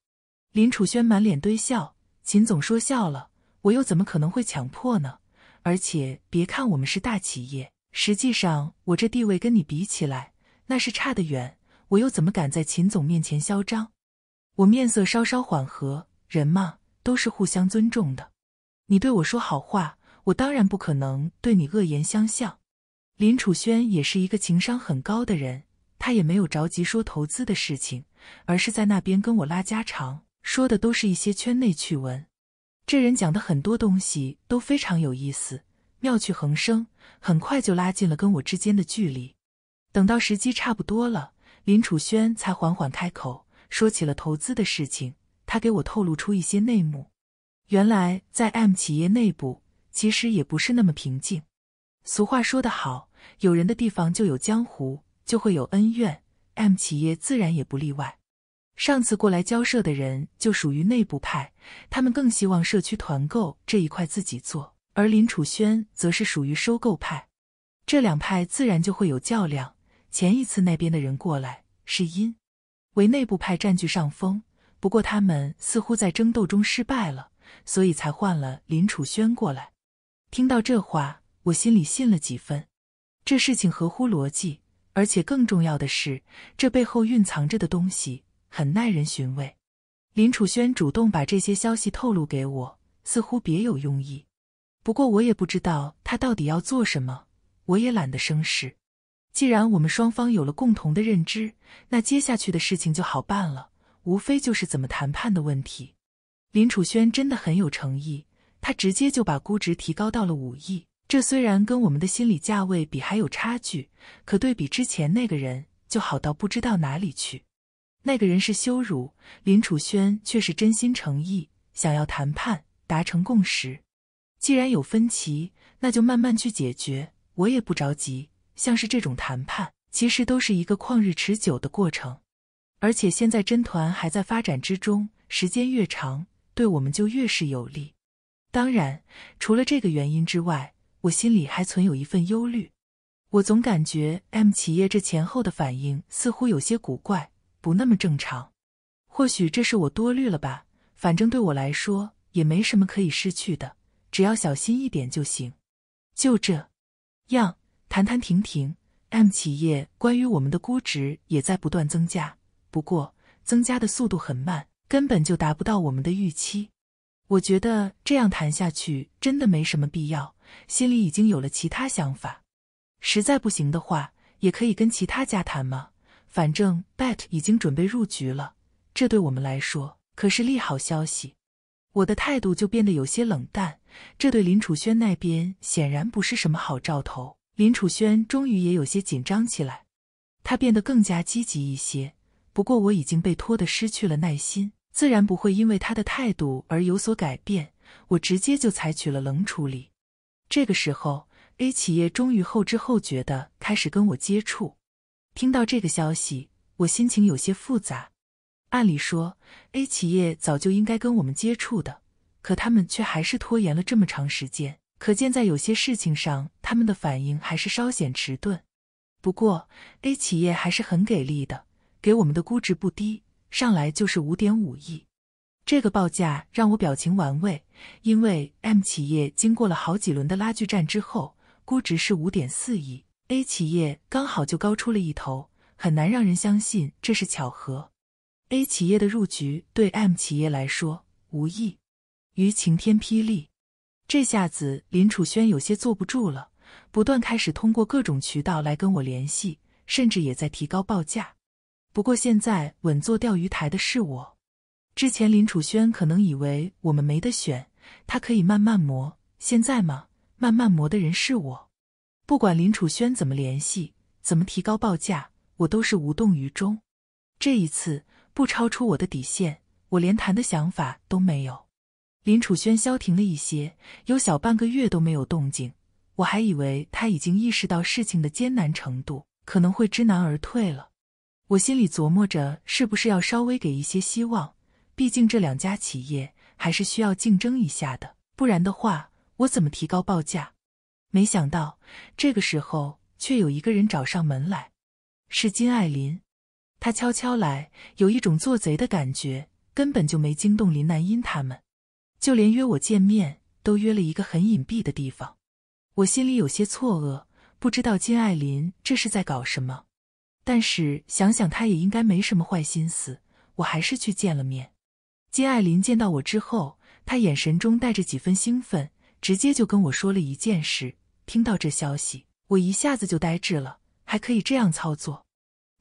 林楚轩满脸堆笑，秦总说笑了，我又怎么可能会强迫呢？而且别看我们是大企业，实际上我这地位跟你比起来，那是差得远，我又怎么敢在秦总面前嚣张？我面色稍稍缓和，人嘛都是互相尊重的，你对我说好话。我当然不可能对你恶言相向。林楚轩也是一个情商很高的人，他也没有着急说投资的事情，而是在那边跟我拉家常，说的都是一些圈内趣闻。这人讲的很多东西都非常有意思，妙趣横生，很快就拉近了跟我之间的距离。等到时机差不多了，林楚轩才缓缓开口说起了投资的事情。他给我透露出一些内幕，原来在 M 企业内部。其实也不是那么平静。俗话说得好，有人的地方就有江湖，就会有恩怨。M 企业自然也不例外。上次过来交涉的人就属于内部派，他们更希望社区团购这一块自己做，而林楚轩则是属于收购派。这两派自然就会有较量。前一次那边的人过来是因，为内部派占据上风，不过他们似乎在争斗中失败了，所以才换了林楚轩过来。听到这话，我心里信了几分。这事情合乎逻辑，而且更重要的是，这背后蕴藏着的东西很耐人寻味。林楚轩主动把这些消息透露给我，似乎别有用意。不过我也不知道他到底要做什么，我也懒得生事。既然我们双方有了共同的认知，那接下去的事情就好办了，无非就是怎么谈判的问题。林楚轩真的很有诚意。他直接就把估值提高到了五亿，这虽然跟我们的心理价位比还有差距，可对比之前那个人就好到不知道哪里去。那个人是羞辱，林楚轩却是真心诚意，想要谈判达成共识。既然有分歧，那就慢慢去解决，我也不着急。像是这种谈判，其实都是一个旷日持久的过程，而且现在真团还在发展之中，时间越长，对我们就越是有利。当然，除了这个原因之外，我心里还存有一份忧虑。我总感觉 M 企业这前后的反应似乎有些古怪，不那么正常。或许这是我多虑了吧？反正对我来说也没什么可以失去的，只要小心一点就行。就这样，谈谈停停，M 企业关于我们的估值也在不断增加，不过增加的速度很慢，根本就达不到我们的预期。我觉得这样谈下去真的没什么必要，心里已经有了其他想法。实在不行的话，也可以跟其他家谈嘛。反正 Bet 已经准备入局了，这对我们来说可是利好消息。我的态度就变得有些冷淡，这对林楚轩那边显然不是什么好兆头。林楚轩终于也有些紧张起来，他变得更加积极一些。不过我已经被拖得失去了耐心。自然不会因为他的态度而有所改变，我直接就采取了冷处理。这个时候，A 企业终于后知后觉的开始跟我接触。听到这个消息，我心情有些复杂。按理说，A 企业早就应该跟我们接触的，可他们却还是拖延了这么长时间，可见在有些事情上，他们的反应还是稍显迟钝。不过，A 企业还是很给力的，给我们的估值不低。上来就是五点五亿，这个报价让我表情玩味，因为 M 企业经过了好几轮的拉锯战之后，估值是五点四亿，A 企业刚好就高出了一头，很难让人相信这是巧合。A 企业的入局对 M 企业来说无异于晴天霹雳，这下子林楚轩有些坐不住了，不断开始通过各种渠道来跟我联系，甚至也在提高报价。不过现在稳坐钓鱼台的是我。之前林楚轩可能以为我们没得选，他可以慢慢磨。现在嘛，慢慢磨的人是我。不管林楚轩怎么联系，怎么提高报价，我都是无动于衷。这一次不超出我的底线，我连谈的想法都没有。林楚轩消停了一些，有小半个月都没有动静。我还以为他已经意识到事情的艰难程度，可能会知难而退了。我心里琢磨着，是不是要稍微给一些希望？毕竟这两家企业还是需要竞争一下的，不然的话，我怎么提高报价？没想到这个时候，却有一个人找上门来，是金爱琳。她悄悄来，有一种做贼的感觉，根本就没惊动林南音他们，就连约我见面，都约了一个很隐蔽的地方。我心里有些错愕，不知道金爱琳这是在搞什么。但是想想他也应该没什么坏心思，我还是去见了面。金爱琳见到我之后，她眼神中带着几分兴奋，直接就跟我说了一件事。听到这消息，我一下子就呆滞了。还可以这样操作？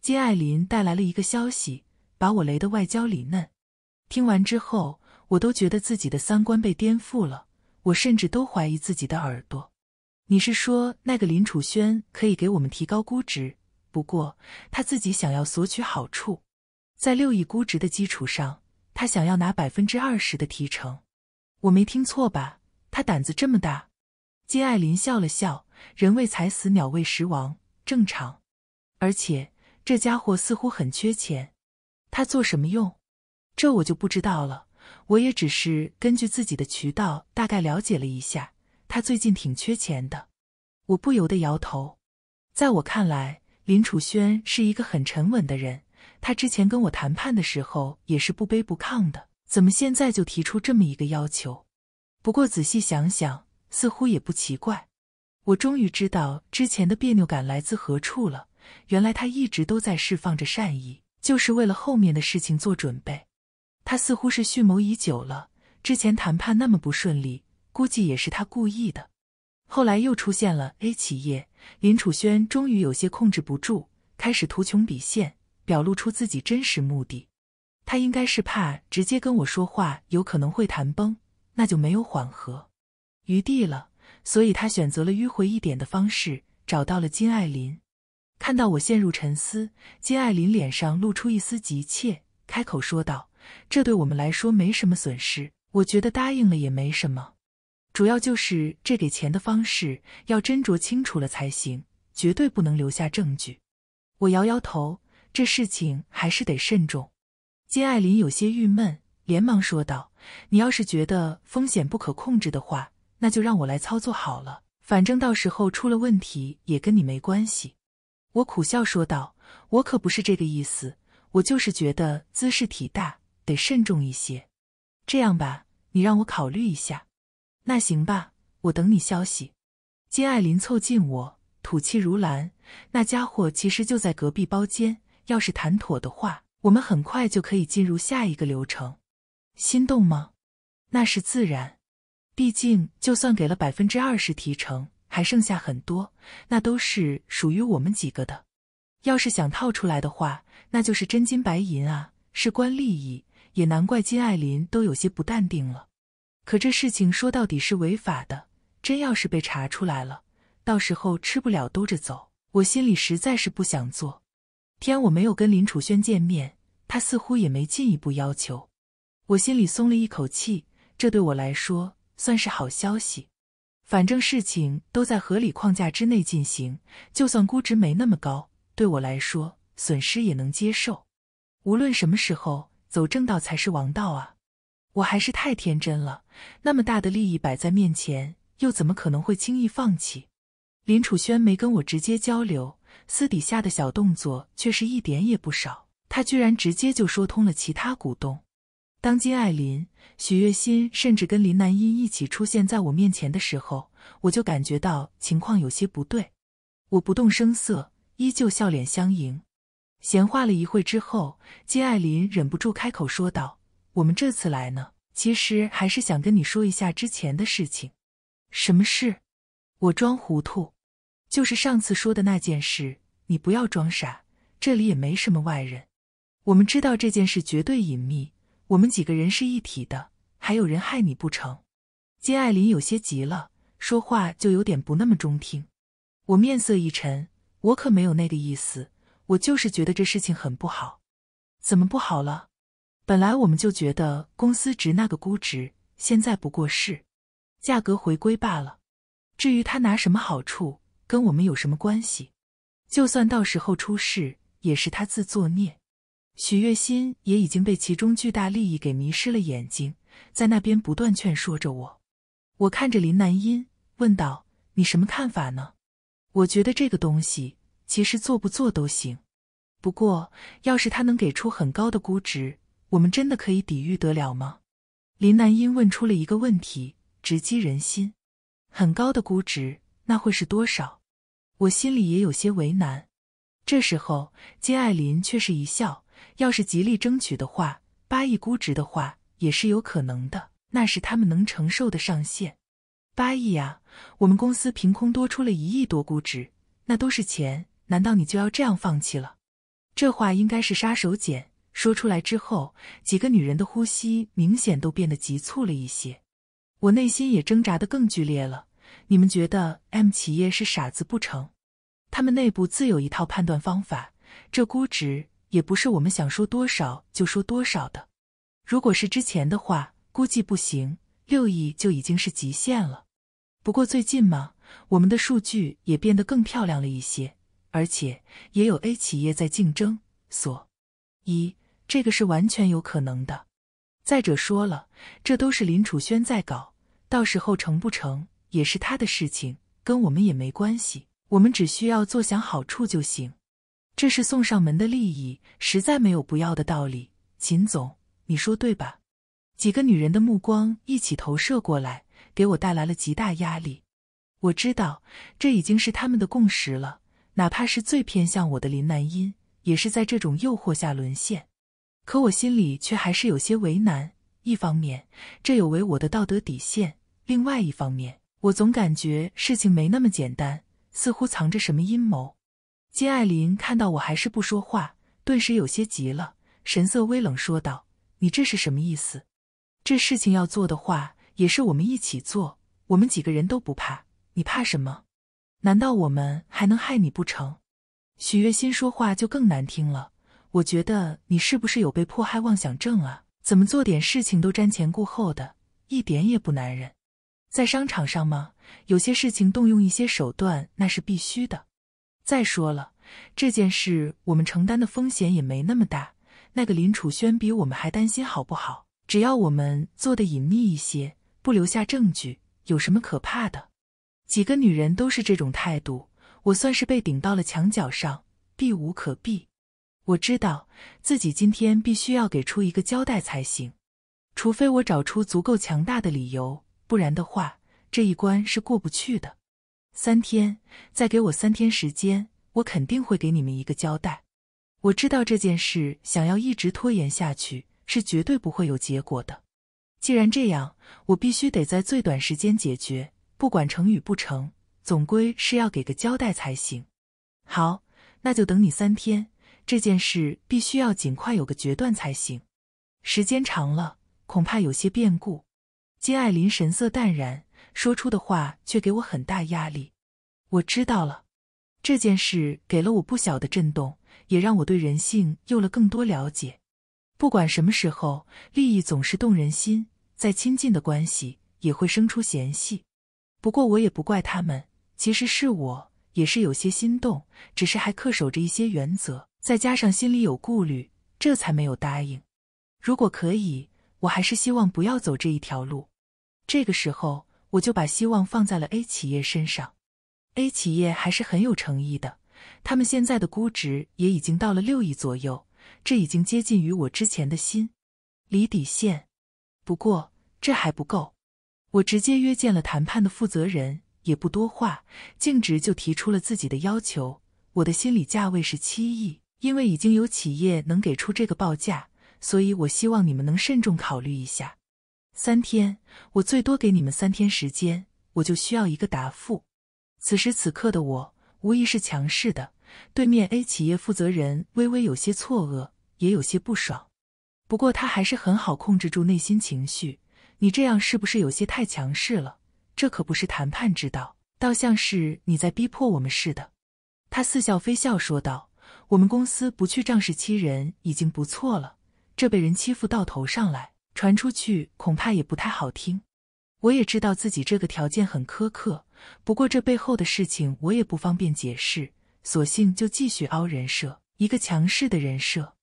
金爱琳带来了一个消息，把我雷得外焦里嫩。听完之后，我都觉得自己的三观被颠覆了，我甚至都怀疑自己的耳朵。你是说那个林楚轩可以给我们提高估值？不过他自己想要索取好处，在六亿估值的基础上，他想要拿百分之二十的提成。我没听错吧？他胆子这么大？金爱琳笑了笑：“人为财死，鸟为食亡，正常。而且这家伙似乎很缺钱。他做什么用？这我就不知道了。我也只是根据自己的渠道大概了解了一下，他最近挺缺钱的。”我不由得摇头。在我看来。林楚轩是一个很沉稳的人，他之前跟我谈判的时候也是不卑不亢的，怎么现在就提出这么一个要求？不过仔细想想，似乎也不奇怪。我终于知道之前的别扭感来自何处了，原来他一直都在释放着善意，就是为了后面的事情做准备。他似乎是蓄谋已久了，之前谈判那么不顺利，估计也是他故意的。后来又出现了 A 企业。林楚轩终于有些控制不住，开始图穷匕见，表露出自己真实目的。他应该是怕直接跟我说话有可能会谈崩，那就没有缓和余地了，所以他选择了迂回一点的方式，找到了金爱琳。看到我陷入沉思，金爱琳脸上露出一丝急切，开口说道：“这对我们来说没什么损失，我觉得答应了也没什么。”主要就是这给钱的方式要斟酌清楚了才行，绝对不能留下证据。我摇摇头，这事情还是得慎重。金爱琳有些郁闷，连忙说道：“你要是觉得风险不可控制的话，那就让我来操作好了，反正到时候出了问题也跟你没关系。”我苦笑说道：“我可不是这个意思，我就是觉得兹事体大，得慎重一些。这样吧，你让我考虑一下。”那行吧，我等你消息。金爱琳凑近我，吐气如兰。那家伙其实就在隔壁包间，要是谈妥的话，我们很快就可以进入下一个流程。心动吗？那是自然，毕竟就算给了百分之二十提成，还剩下很多，那都是属于我们几个的。要是想套出来的话，那就是真金白银啊，事关利益，也难怪金爱琳都有些不淡定了。可这事情说到底是违法的，真要是被查出来了，到时候吃不了兜着走。我心里实在是不想做。天，我没有跟林楚轩见面，他似乎也没进一步要求，我心里松了一口气。这对我来说算是好消息。反正事情都在合理框架之内进行，就算估值没那么高，对我来说损失也能接受。无论什么时候，走正道才是王道啊。我还是太天真了，那么大的利益摆在面前，又怎么可能会轻易放弃？林楚轩没跟我直接交流，私底下的小动作却是一点也不少。他居然直接就说通了其他股东。当金爱琳、许月心甚至跟林南音一起出现在我面前的时候，我就感觉到情况有些不对。我不动声色，依旧笑脸相迎。闲话了一会之后，金爱琳忍不住开口说道。我们这次来呢，其实还是想跟你说一下之前的事情。什么事？我装糊涂。就是上次说的那件事。你不要装傻，这里也没什么外人。我们知道这件事绝对隐秘，我们几个人是一体的，还有人害你不成？金爱琳有些急了，说话就有点不那么中听。我面色一沉，我可没有那个意思，我就是觉得这事情很不好。怎么不好了？本来我们就觉得公司值那个估值，现在不过是价格回归罢了。至于他拿什么好处，跟我们有什么关系？就算到时候出事，也是他自作孽。许月心也已经被其中巨大利益给迷失了眼睛，在那边不断劝说着我。我看着林南音问道：“你什么看法呢？”我觉得这个东西其实做不做都行，不过要是他能给出很高的估值。我们真的可以抵御得了吗？林南英问出了一个问题，直击人心。很高的估值，那会是多少？我心里也有些为难。这时候，金爱琳却是一笑：“要是极力争取的话，八亿估值的话也是有可能的。那是他们能承受的上限。八亿啊！我们公司凭空多出了一亿多估值，那都是钱，难道你就要这样放弃了？”这话应该是杀手锏。说出来之后，几个女人的呼吸明显都变得急促了一些，我内心也挣扎得更剧烈了。你们觉得 M 企业是傻子不成？他们内部自有一套判断方法，这估值也不是我们想说多少就说多少的。如果是之前的话，估计不行，六亿就已经是极限了。不过最近嘛，我们的数据也变得更漂亮了一些，而且也有 A 企业在竞争。所一。这个是完全有可能的。再者说了，这都是林楚轩在搞，到时候成不成也是他的事情，跟我们也没关系。我们只需要坐享好处就行，这是送上门的利益，实在没有不要的道理。秦总，你说对吧？几个女人的目光一起投射过来，给我带来了极大压力。我知道，这已经是他们的共识了。哪怕是最偏向我的林南音，也是在这种诱惑下沦陷。可我心里却还是有些为难，一方面这有违我的道德底线，另外一方面我总感觉事情没那么简单，似乎藏着什么阴谋。金爱玲看到我还是不说话，顿时有些急了，神色微冷说道：“你这是什么意思？这事情要做的话，也是我们一起做，我们几个人都不怕，你怕什么？难道我们还能害你不成？”许月心说话就更难听了。我觉得你是不是有被迫害妄想症啊？怎么做点事情都瞻前顾后的一点也不男人，在商场上吗？有些事情动用一些手段那是必须的。再说了，这件事我们承担的风险也没那么大。那个林楚轩比我们还担心，好不好？只要我们做的隐秘一些，不留下证据，有什么可怕的？几个女人都是这种态度，我算是被顶到了墙角上，避无可避。我知道自己今天必须要给出一个交代才行，除非我找出足够强大的理由，不然的话这一关是过不去的。三天，再给我三天时间，我肯定会给你们一个交代。我知道这件事想要一直拖延下去是绝对不会有结果的。既然这样，我必须得在最短时间解决，不管成与不成，总归是要给个交代才行。好，那就等你三天。这件事必须要尽快有个决断才行，时间长了恐怕有些变故。金爱琳神色淡然，说出的话却给我很大压力。我知道了，这件事给了我不小的震动，也让我对人性有了更多了解。不管什么时候，利益总是动人心，再亲近的关系也会生出嫌隙。不过我也不怪他们，其实是我也是有些心动，只是还恪守着一些原则。再加上心里有顾虑，这才没有答应。如果可以，我还是希望不要走这一条路。这个时候，我就把希望放在了 A 企业身上。A 企业还是很有诚意的，他们现在的估值也已经到了六亿左右，这已经接近于我之前的心离底线。不过这还不够，我直接约见了谈判的负责人，也不多话，径直就提出了自己的要求。我的心理价位是七亿。因为已经有企业能给出这个报价，所以我希望你们能慎重考虑一下。三天，我最多给你们三天时间，我就需要一个答复。此时此刻的我，无疑是强势的。对面 A 企业负责人微微有些错愕，也有些不爽。不过他还是很好控制住内心情绪。你这样是不是有些太强势了？这可不是谈判之道，倒像是你在逼迫我们似的。他似笑非笑说道。我们公司不去仗势欺人已经不错了，这被人欺负到头上来，传出去恐怕也不太好听。我也知道自己这个条件很苛刻，不过这背后的事情我也不方便解释，索性就继续凹人设，一个强势的人设。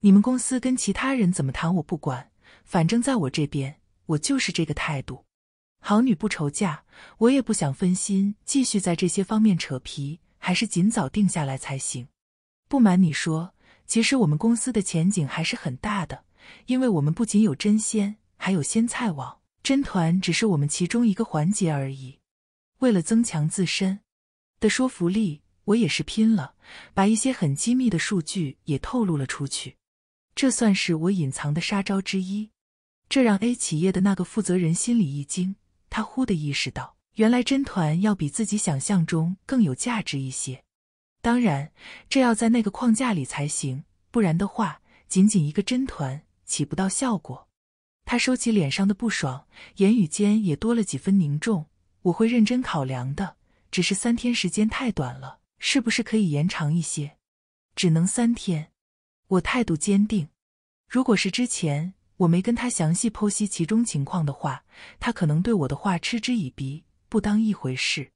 你们公司跟其他人怎么谈我不管，反正在我这边我就是这个态度。好女不愁嫁，我也不想分心继续在这些方面扯皮，还是尽早定下来才行。不瞒你说，其实我们公司的前景还是很大的，因为我们不仅有真鲜，还有鲜菜网，真团只是我们其中一个环节而已。为了增强自身的说服力，我也是拼了，把一些很机密的数据也透露了出去，这算是我隐藏的杀招之一。这让 A 企业的那个负责人心里一惊，他忽地意识到，原来真团要比自己想象中更有价值一些。当然，这要在那个框架里才行，不然的话，仅仅一个针团起不到效果。他收起脸上的不爽，言语间也多了几分凝重。我会认真考量的，只是三天时间太短了，是不是可以延长一些？只能三天，我态度坚定。如果是之前我没跟他详细剖析其中情况的话，他可能对我的话嗤之以鼻，不当一回事。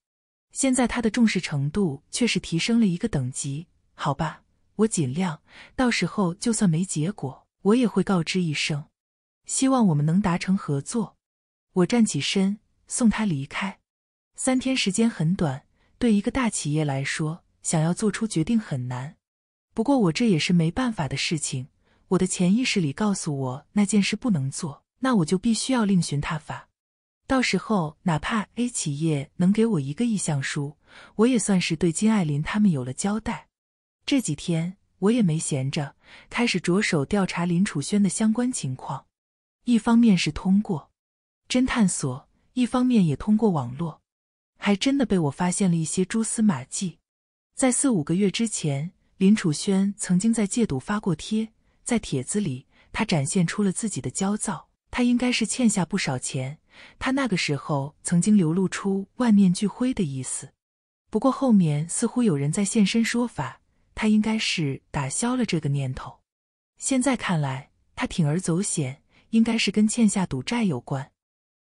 现在他的重视程度却是提升了一个等级，好吧，我尽量，到时候就算没结果，我也会告知一声。希望我们能达成合作。我站起身，送他离开。三天时间很短，对一个大企业来说，想要做出决定很难。不过我这也是没办法的事情。我的潜意识里告诉我，那件事不能做，那我就必须要另寻他法。到时候，哪怕 A 企业能给我一个意向书，我也算是对金爱琳他们有了交代。这几天我也没闲着，开始着手调查林楚轩的相关情况。一方面是通过侦探所，一方面也通过网络，还真的被我发现了一些蛛丝马迹。在四五个月之前，林楚轩曾经在戒赌发过贴，在帖子里他展现出了自己的焦躁，他应该是欠下不少钱。他那个时候曾经流露出万念俱灰的意思，不过后面似乎有人在现身说法，他应该是打消了这个念头。现在看来，他铤而走险应该是跟欠下赌债有关，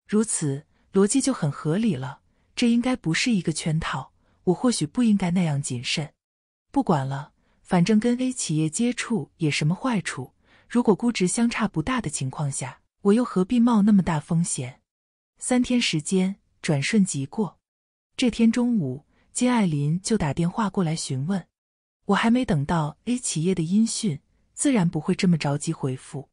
如此逻辑就很合理了。这应该不是一个圈套，我或许不应该那样谨慎。不管了，反正跟 A 企业接触也什么坏处。如果估值相差不大的情况下，我又何必冒那么大风险？三天时间转瞬即过，这天中午，金爱琳就打电话过来询问。我还没等到 A 企业的音讯，自然不会这么着急回复。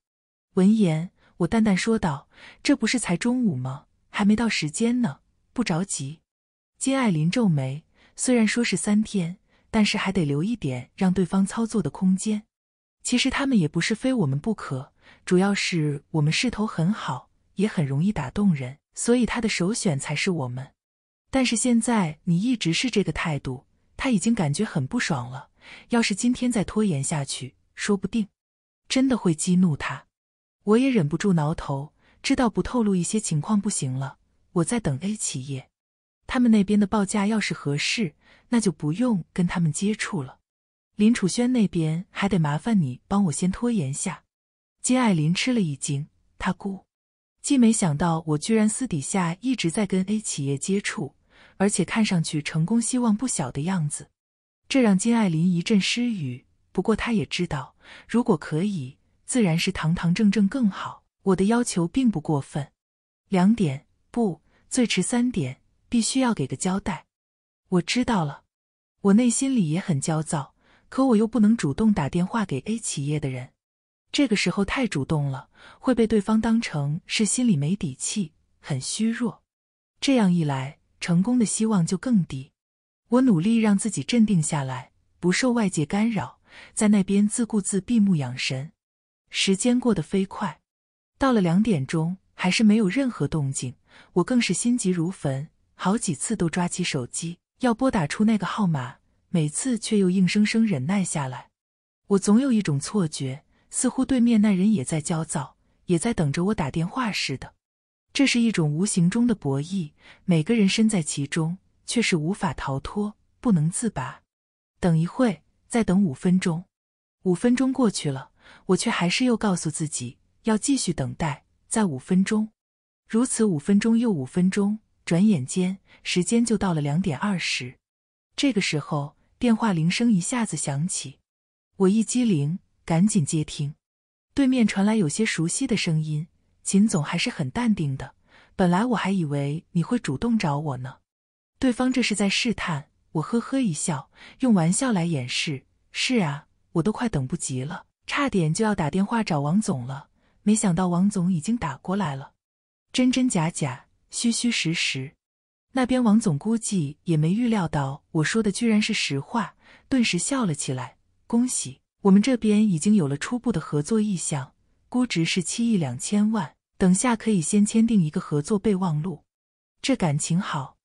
闻言，我淡淡说道：“这不是才中午吗？还没到时间呢，不着急。”金爱琳皱眉，虽然说是三天，但是还得留一点让对方操作的空间。其实他们也不是非我们不可，主要是我们势头很好，也很容易打动人。所以他的首选才是我们，但是现在你一直是这个态度，他已经感觉很不爽了。要是今天再拖延下去，说不定真的会激怒他。我也忍不住挠头，知道不透露一些情况不行了。我在等 A 企业，他们那边的报价要是合适，那就不用跟他们接触了。林楚轩那边还得麻烦你帮我先拖延下。金爱琳吃了一惊，他姑。既没想到我居然私底下一直在跟 A 企业接触，而且看上去成功希望不小的样子，这让金爱琳一阵失语。不过她也知道，如果可以，自然是堂堂正正更好。我的要求并不过分，两点不，最迟三点，必须要给个交代。我知道了，我内心里也很焦躁，可我又不能主动打电话给 A 企业的人。这个时候太主动了，会被对方当成是心里没底气、很虚弱，这样一来成功的希望就更低。我努力让自己镇定下来，不受外界干扰，在那边自顾自闭目养神。时间过得飞快，到了两点钟还是没有任何动静，我更是心急如焚，好几次都抓起手机要拨打出那个号码，每次却又硬生生忍耐下来。我总有一种错觉。似乎对面那人也在焦躁，也在等着我打电话似的。这是一种无形中的博弈，每个人身在其中，却是无法逃脱，不能自拔。等一会再等五分钟。五分钟过去了，我却还是又告诉自己要继续等待，再五分钟。如此五分钟又五分钟，转眼间时间就到了两点二十。这个时候，电话铃声一下子响起，我一激灵。赶紧接听，对面传来有些熟悉的声音。秦总还是很淡定的。本来我还以为你会主动找我呢，对方这是在试探我。呵呵一笑，用玩笑来掩饰。是啊，我都快等不及了，差点就要打电话找王总了。没想到王总已经打过来了。真真假假，虚虚实实。那边王总估计也没预料到我说的居然是实话，顿时笑了起来。恭喜。我们这边已经有了初步的合作意向，估值是七亿两千万。等下可以先签订一个合作备忘录。这感情好，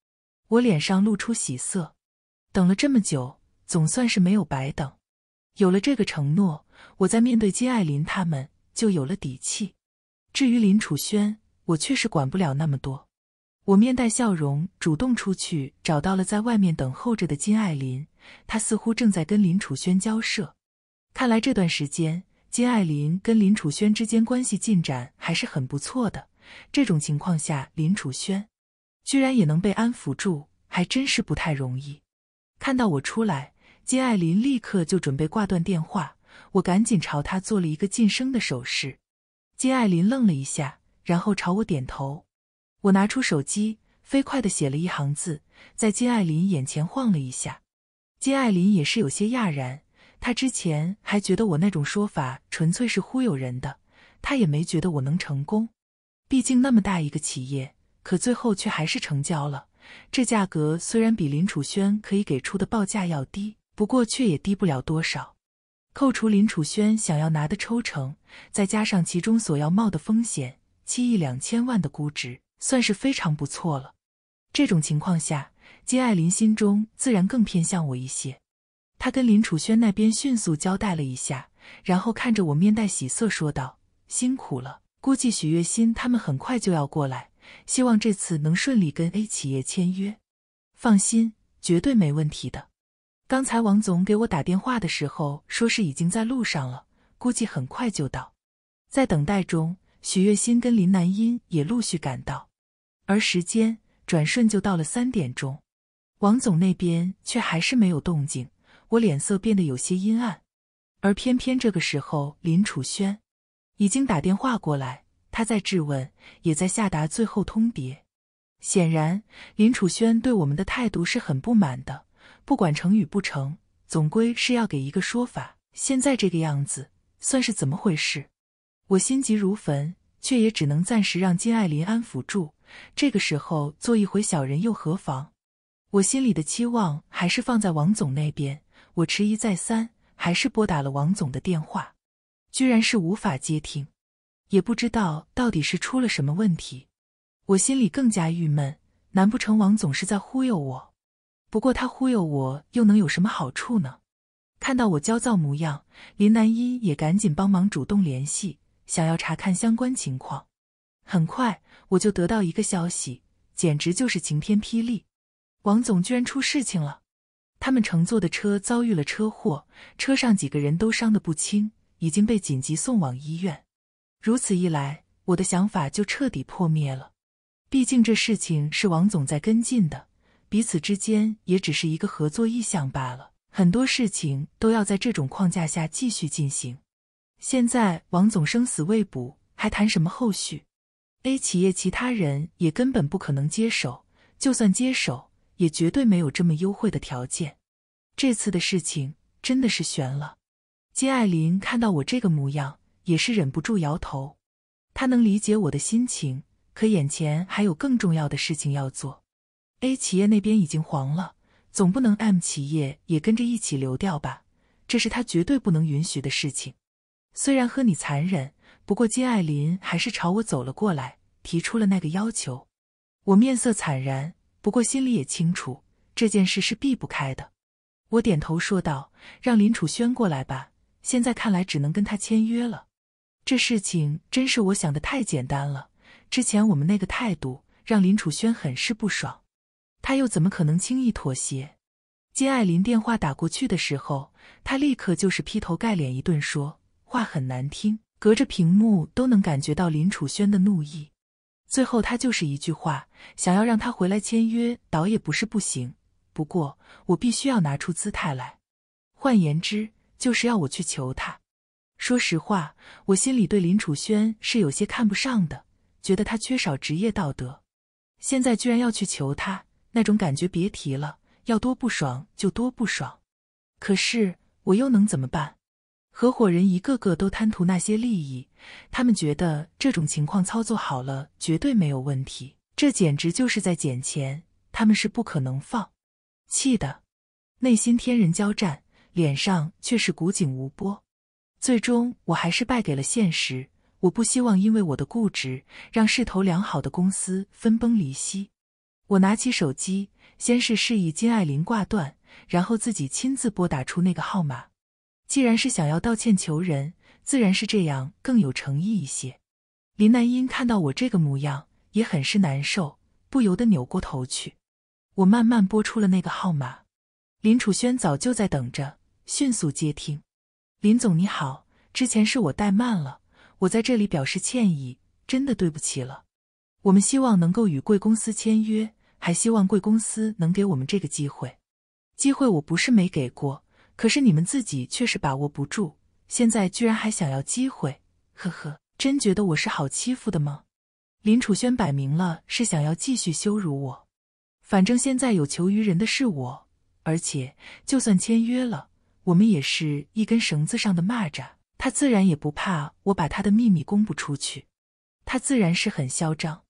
我脸上露出喜色。等了这么久，总算是没有白等。有了这个承诺，我在面对金爱林他们就有了底气。至于林楚轩，我确实管不了那么多。我面带笑容，主动出去找到了在外面等候着的金爱林，他似乎正在跟林楚轩交涉。看来这段时间，金爱琳跟林楚轩之间关系进展还是很不错的。这种情况下，林楚轩居然也能被安抚住，还真是不太容易。看到我出来，金爱琳立刻就准备挂断电话，我赶紧朝他做了一个晋升的手势。金爱琳愣了一下，然后朝我点头。我拿出手机，飞快的写了一行字，在金爱琳眼前晃了一下。金爱琳也是有些讶然。他之前还觉得我那种说法纯粹是忽悠人的，他也没觉得我能成功。毕竟那么大一个企业，可最后却还是成交了。这价格虽然比林楚轩可以给出的报价要低，不过却也低不了多少。扣除林楚轩想要拿的抽成，再加上其中所要冒的风险，七亿两千万的估值算是非常不错了。这种情况下，金爱琳心中自然更偏向我一些。他跟林楚轩那边迅速交代了一下，然后看着我，面带喜色说道：“辛苦了，估计许月心他们很快就要过来，希望这次能顺利跟 A 企业签约。放心，绝对没问题的。刚才王总给我打电话的时候，说是已经在路上了，估计很快就到。”在等待中，许月心跟林南音也陆续赶到，而时间转瞬就到了三点钟，王总那边却还是没有动静。我脸色变得有些阴暗，而偏偏这个时候，林楚轩已经打电话过来，他在质问，也在下达最后通牒。显然，林楚轩对我们的态度是很不满的。不管成与不成，总归是要给一个说法。现在这个样子，算是怎么回事？我心急如焚，却也只能暂时让金爱琳安抚住。这个时候做一回小人又何妨？我心里的期望还是放在王总那边。我迟疑再三，还是拨打了王总的电话，居然是无法接听，也不知道到底是出了什么问题。我心里更加郁闷，难不成王总是在忽悠我？不过他忽悠我又能有什么好处呢？看到我焦躁模样，林南一也赶紧帮忙主动联系，想要查看相关情况。很快我就得到一个消息，简直就是晴天霹雳：王总居然出事情了。他们乘坐的车遭遇了车祸，车上几个人都伤得不轻，已经被紧急送往医院。如此一来，我的想法就彻底破灭了。毕竟这事情是王总在跟进的，彼此之间也只是一个合作意向罢了。很多事情都要在这种框架下继续进行。现在王总生死未卜，还谈什么后续？A 企业其他人也根本不可能接手，就算接手。也绝对没有这么优惠的条件，这次的事情真的是悬了。金爱琳看到我这个模样，也是忍不住摇头。她能理解我的心情，可眼前还有更重要的事情要做。A 企业那边已经黄了，总不能 M 企业也跟着一起流掉吧？这是她绝对不能允许的事情。虽然和你残忍，不过金爱琳还是朝我走了过来，提出了那个要求。我面色惨然。不过心里也清楚这件事是避不开的，我点头说道：“让林楚轩过来吧，现在看来只能跟他签约了。这事情真是我想的太简单了，之前我们那个态度让林楚轩很是不爽，他又怎么可能轻易妥协？”金爱琳电话打过去的时候，他立刻就是劈头盖脸一顿说话，很难听，隔着屏幕都能感觉到林楚轩的怒意。最后他就是一句话，想要让他回来签约，倒也不是不行，不过我必须要拿出姿态来。换言之，就是要我去求他。说实话，我心里对林楚轩是有些看不上的，觉得他缺少职业道德。现在居然要去求他，那种感觉别提了，要多不爽就多不爽。可是我又能怎么办？合伙人一个个都贪图那些利益，他们觉得这种情况操作好了绝对没有问题，这简直就是在捡钱，他们是不可能放弃的。内心天人交战，脸上却是古井无波。最终，我还是败给了现实。我不希望因为我的固执，让势头良好的公司分崩离析。我拿起手机，先是示意金爱玲挂断，然后自己亲自拨打出那个号码。既然是想要道歉求人，自然是这样更有诚意一些。林南英看到我这个模样，也很是难受，不由得扭过头去。我慢慢拨出了那个号码。林楚轩早就在等着，迅速接听。林总你好，之前是我怠慢了，我在这里表示歉意，真的对不起了。我们希望能够与贵公司签约，还希望贵公司能给我们这个机会。机会我不是没给过。可是你们自己却是把握不住，现在居然还想要机会，呵呵，真觉得我是好欺负的吗？林楚轩摆明了是想要继续羞辱我，反正现在有求于人的是我，而且就算签约了，我们也是一根绳子上的蚂蚱，他自然也不怕我把他的秘密公布出去，他自然是很嚣张。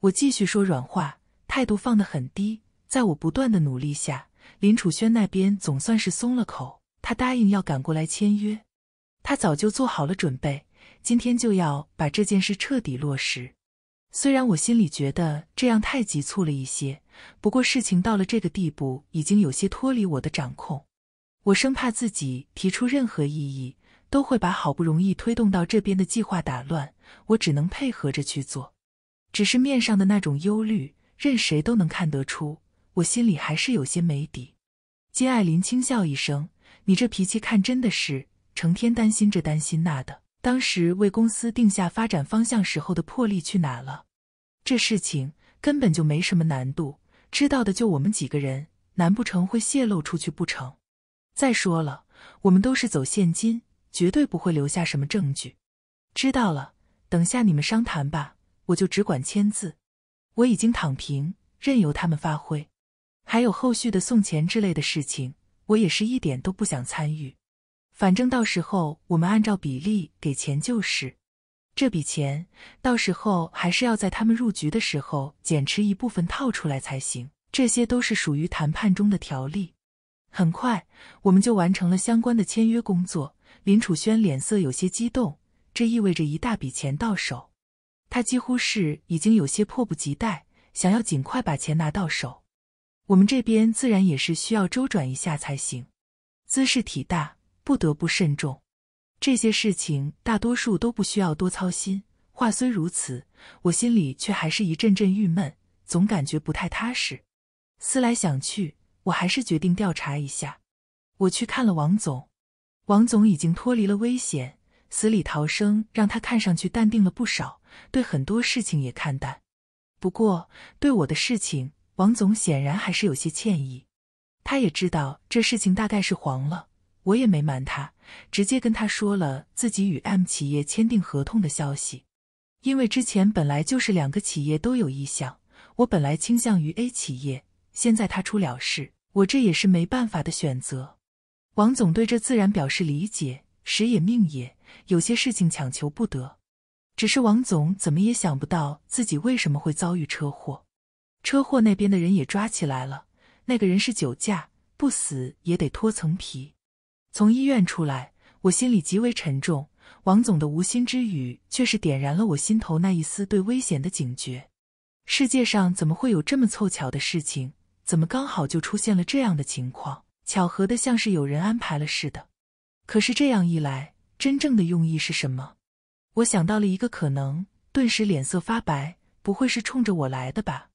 我继续说软话，态度放得很低，在我不断的努力下。林楚轩那边总算是松了口，他答应要赶过来签约。他早就做好了准备，今天就要把这件事彻底落实。虽然我心里觉得这样太急促了一些，不过事情到了这个地步，已经有些脱离我的掌控。我生怕自己提出任何异议，都会把好不容易推动到这边的计划打乱。我只能配合着去做，只是面上的那种忧虑，任谁都能看得出。我心里还是有些没底。金爱琳轻笑一声：“你这脾气，看真的是成天担心这担心那的。当时为公司定下发展方向时候的魄力去哪了？这事情根本就没什么难度，知道的就我们几个人，难不成会泄露出去不成？再说了，我们都是走现金，绝对不会留下什么证据。知道了，等下你们商谈吧，我就只管签字。我已经躺平，任由他们发挥。”还有后续的送钱之类的事情，我也是一点都不想参与。反正到时候我们按照比例给钱就是。这笔钱到时候还是要在他们入局的时候减持一部分套出来才行。这些都是属于谈判中的条例。很快，我们就完成了相关的签约工作。林楚轩脸色有些激动，这意味着一大笔钱到手，他几乎是已经有些迫不及待，想要尽快把钱拿到手。我们这边自然也是需要周转一下才行，姿事体大，不得不慎重。这些事情大多数都不需要多操心。话虽如此，我心里却还是一阵阵郁闷，总感觉不太踏实。思来想去，我还是决定调查一下。我去看了王总，王总已经脱离了危险，死里逃生让他看上去淡定了不少，对很多事情也看淡。不过对我的事情。王总显然还是有些歉意，他也知道这事情大概是黄了。我也没瞒他，直接跟他说了自己与 M 企业签订合同的消息。因为之前本来就是两个企业都有意向，我本来倾向于 A 企业，现在他出了事，我这也是没办法的选择。王总对这自然表示理解，时也命也，有些事情强求不得。只是王总怎么也想不到自己为什么会遭遇车祸。车祸那边的人也抓起来了，那个人是酒驾，不死也得脱层皮。从医院出来，我心里极为沉重。王总的无心之语，却是点燃了我心头那一丝对危险的警觉。世界上怎么会有这么凑巧的事情？怎么刚好就出现了这样的情况？巧合的像是有人安排了似的。可是这样一来，真正的用意是什么？我想到了一个可能，顿时脸色发白，不会是冲着我来的吧？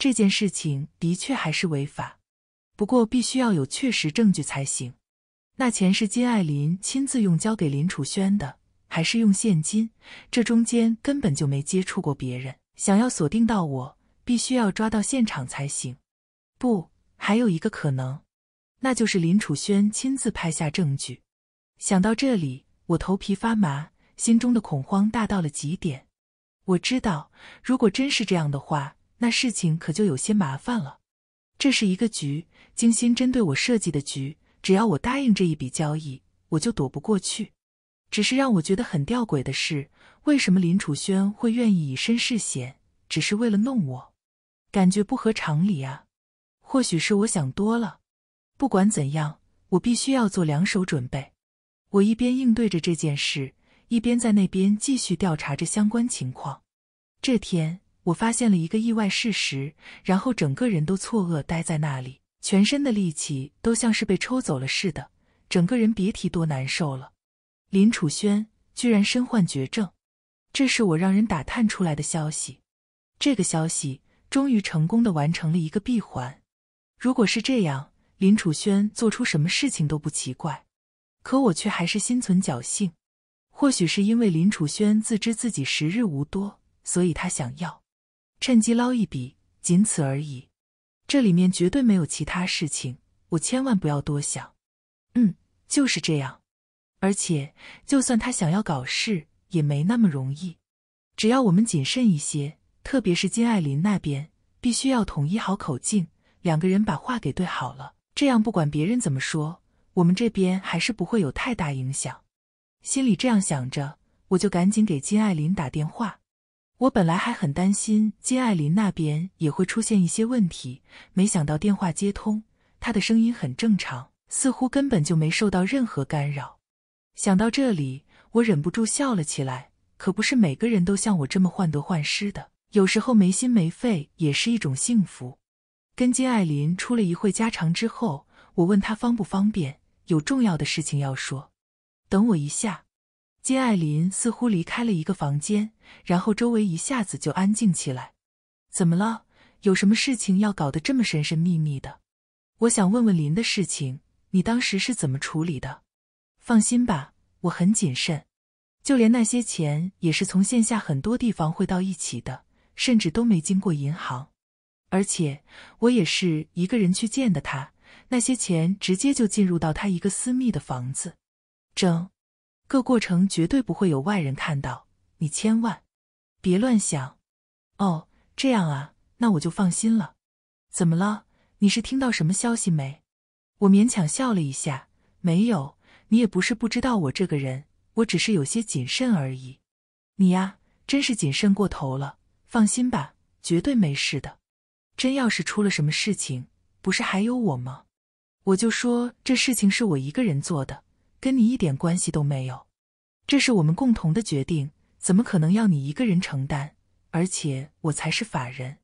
这件事情的确还是违法，不过必须要有确实证据才行。那钱是金爱琳亲自用交给林楚轩的，还是用现金？这中间根本就没接触过别人。想要锁定到我，必须要抓到现场才行。不，还有一个可能，那就是林楚轩亲自拍下证据。想到这里，我头皮发麻，心中的恐慌大到了极点。我知道，如果真是这样的话。那事情可就有些麻烦了，这是一个局，精心针对我设计的局。只要我答应这一笔交易，我就躲不过去。只是让我觉得很吊诡的是，为什么林楚轩会愿意以身试险，只是为了弄我？感觉不合常理啊。或许是我想多了。不管怎样，我必须要做两手准备。我一边应对着这件事，一边在那边继续调查着相关情况。这天。我发现了一个意外事实，然后整个人都错愕，呆在那里，全身的力气都像是被抽走了似的，整个人别提多难受了。林楚轩居然身患绝症，这是我让人打探出来的消息。这个消息终于成功的完成了一个闭环。如果是这样，林楚轩做出什么事情都不奇怪。可我却还是心存侥幸，或许是因为林楚轩自知自己时日无多，所以他想要。趁机捞一笔，仅此而已，这里面绝对没有其他事情，我千万不要多想。嗯，就是这样。而且，就算他想要搞事，也没那么容易。只要我们谨慎一些，特别是金爱琳那边，必须要统一好口径，两个人把话给对好了，这样不管别人怎么说，我们这边还是不会有太大影响。心里这样想着，我就赶紧给金爱琳打电话。我本来还很担心金爱琳那边也会出现一些问题，没想到电话接通，她的声音很正常，似乎根本就没受到任何干扰。想到这里，我忍不住笑了起来。可不是每个人都像我这么患得患失的，有时候没心没肺也是一种幸福。跟金爱琳出了一会家常之后，我问她方不方便，有重要的事情要说。等我一下。金爱琳似乎离开了一个房间，然后周围一下子就安静起来。怎么了？有什么事情要搞得这么神神秘秘的？我想问问林的事情，你当时是怎么处理的？放心吧，我很谨慎，就连那些钱也是从线下很多地方汇到一起的，甚至都没经过银行。而且我也是一个人去见的他，那些钱直接就进入到他一个私密的房子，整。各过程绝对不会有外人看到，你千万别乱想。哦，这样啊，那我就放心了。怎么了？你是听到什么消息没？我勉强笑了一下，没有。你也不是不知道我这个人，我只是有些谨慎而已。你呀，真是谨慎过头了。放心吧，绝对没事的。真要是出了什么事情，不是还有我吗？我就说这事情是我一个人做的。跟你一点关系都没有，这是我们共同的决定，怎么可能要你一个人承担？而且我才是法人。”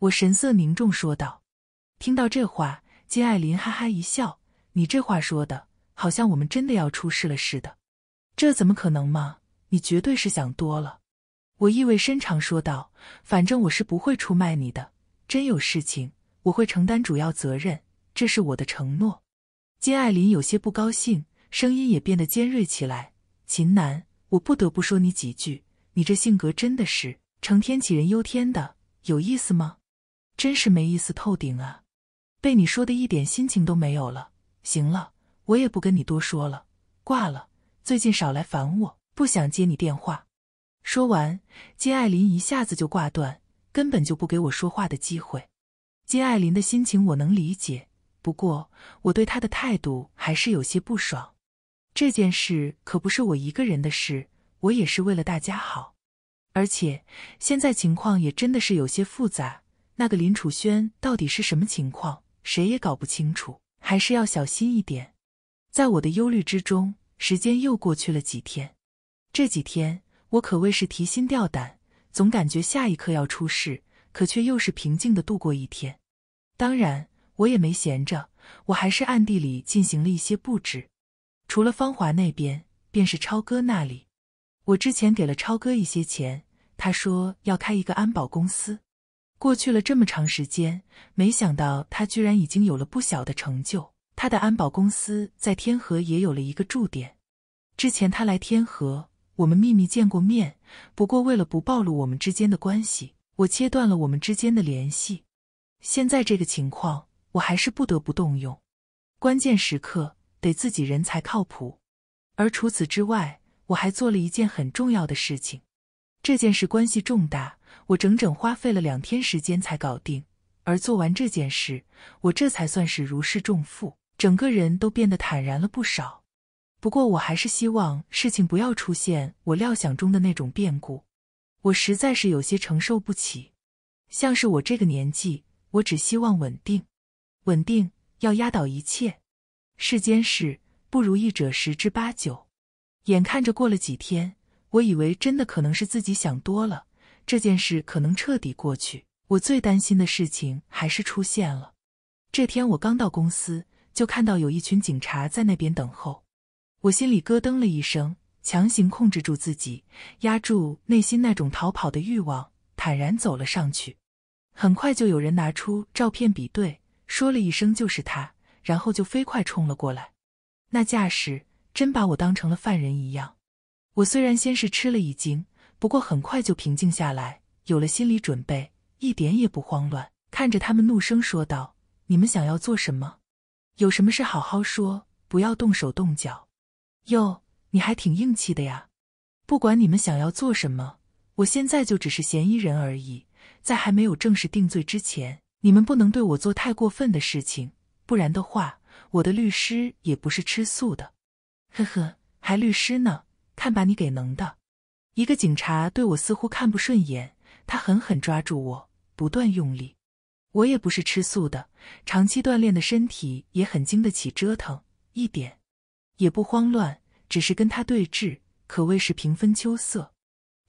我神色凝重说道。听到这话，金爱琳哈哈一笑：“你这话说的好像我们真的要出事了似的，这怎么可能嘛？你绝对是想多了。”我意味深长说道：“反正我是不会出卖你的，真有事情我会承担主要责任，这是我的承诺。”金爱琳有些不高兴。声音也变得尖锐起来。秦楠，我不得不说你几句，你这性格真的是成天杞人忧天的，有意思吗？真是没意思透顶啊！被你说的一点心情都没有了。行了，我也不跟你多说了，挂了。最近少来烦我，不想接你电话。说完，金爱琳一下子就挂断，根本就不给我说话的机会。金爱琳的心情我能理解，不过我对她的态度还是有些不爽。这件事可不是我一个人的事，我也是为了大家好。而且现在情况也真的是有些复杂，那个林楚轩到底是什么情况，谁也搞不清楚，还是要小心一点。在我的忧虑之中，时间又过去了几天。这几天我可谓是提心吊胆，总感觉下一刻要出事，可却又是平静的度过一天。当然，我也没闲着，我还是暗地里进行了一些布置。除了芳华那边，便是超哥那里。我之前给了超哥一些钱，他说要开一个安保公司。过去了这么长时间，没想到他居然已经有了不小的成就。他的安保公司在天河也有了一个驻点。之前他来天河，我们秘密见过面，不过为了不暴露我们之间的关系，我切断了我们之间的联系。现在这个情况，我还是不得不动用。关键时刻。得自己人才靠谱，而除此之外，我还做了一件很重要的事情。这件事关系重大，我整整花费了两天时间才搞定。而做完这件事，我这才算是如释重负，整个人都变得坦然了不少。不过，我还是希望事情不要出现我料想中的那种变故，我实在是有些承受不起。像是我这个年纪，我只希望稳定，稳定要压倒一切。世间事不如意者十之八九，眼看着过了几天，我以为真的可能是自己想多了，这件事可能彻底过去。我最担心的事情还是出现了。这天我刚到公司，就看到有一群警察在那边等候，我心里咯噔了一声，强行控制住自己，压住内心那种逃跑的欲望，坦然走了上去。很快就有人拿出照片比对，说了一声：“就是他。”然后就飞快冲了过来，那架势真把我当成了犯人一样。我虽然先是吃了一惊，不过很快就平静下来，有了心理准备，一点也不慌乱。看着他们，怒声说道：“你们想要做什么？有什么事好好说，不要动手动脚。”哟，你还挺硬气的呀！不管你们想要做什么，我现在就只是嫌疑人而已，在还没有正式定罪之前，你们不能对我做太过分的事情。不然的话，我的律师也不是吃素的。呵呵，还律师呢？看把你给能的！一个警察对我似乎看不顺眼，他狠狠抓住我，不断用力。我也不是吃素的，长期锻炼的身体也很经得起折腾，一点也不慌乱，只是跟他对峙，可谓是平分秋色。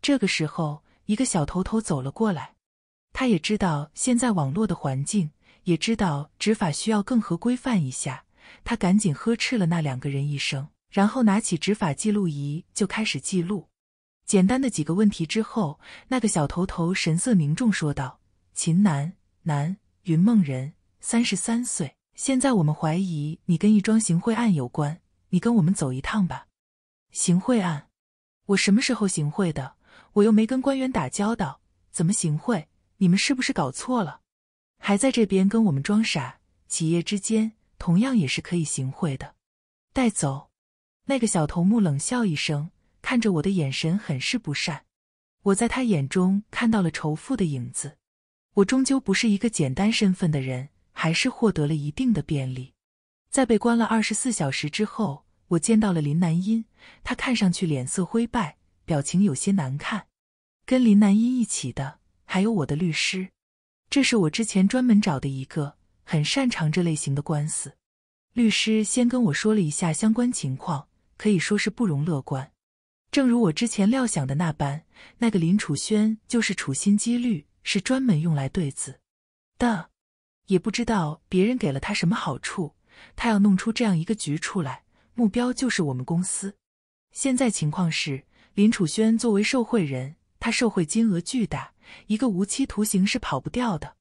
这个时候，一个小偷偷走了过来，他也知道现在网络的环境。也知道执法需要更合规范一下，他赶紧呵斥了那两个人一声，然后拿起执法记录仪就开始记录。简单的几个问题之后，那个小头头神色凝重说道：“秦南，男，云梦人，三十三岁。现在我们怀疑你跟一桩行贿案有关，你跟我们走一趟吧。”行贿案？我什么时候行贿的？我又没跟官员打交道，怎么行贿？你们是不是搞错了？还在这边跟我们装傻，企业之间同样也是可以行贿的。带走。那个小头目冷笑一声，看着我的眼神很是不善。我在他眼中看到了仇富的影子。我终究不是一个简单身份的人，还是获得了一定的便利。在被关了二十四小时之后，我见到了林南音，他看上去脸色灰败，表情有些难看。跟林南音一起的还有我的律师。这是我之前专门找的一个很擅长这类型的官司律师，先跟我说了一下相关情况，可以说是不容乐观。正如我之前料想的那般，那个林楚轩就是处心积虑，是专门用来对子的，也不知道别人给了他什么好处，他要弄出这样一个局出来，目标就是我们公司。现在情况是，林楚轩作为受贿人，他受贿金额巨大。一个无期徒刑是跑不掉的，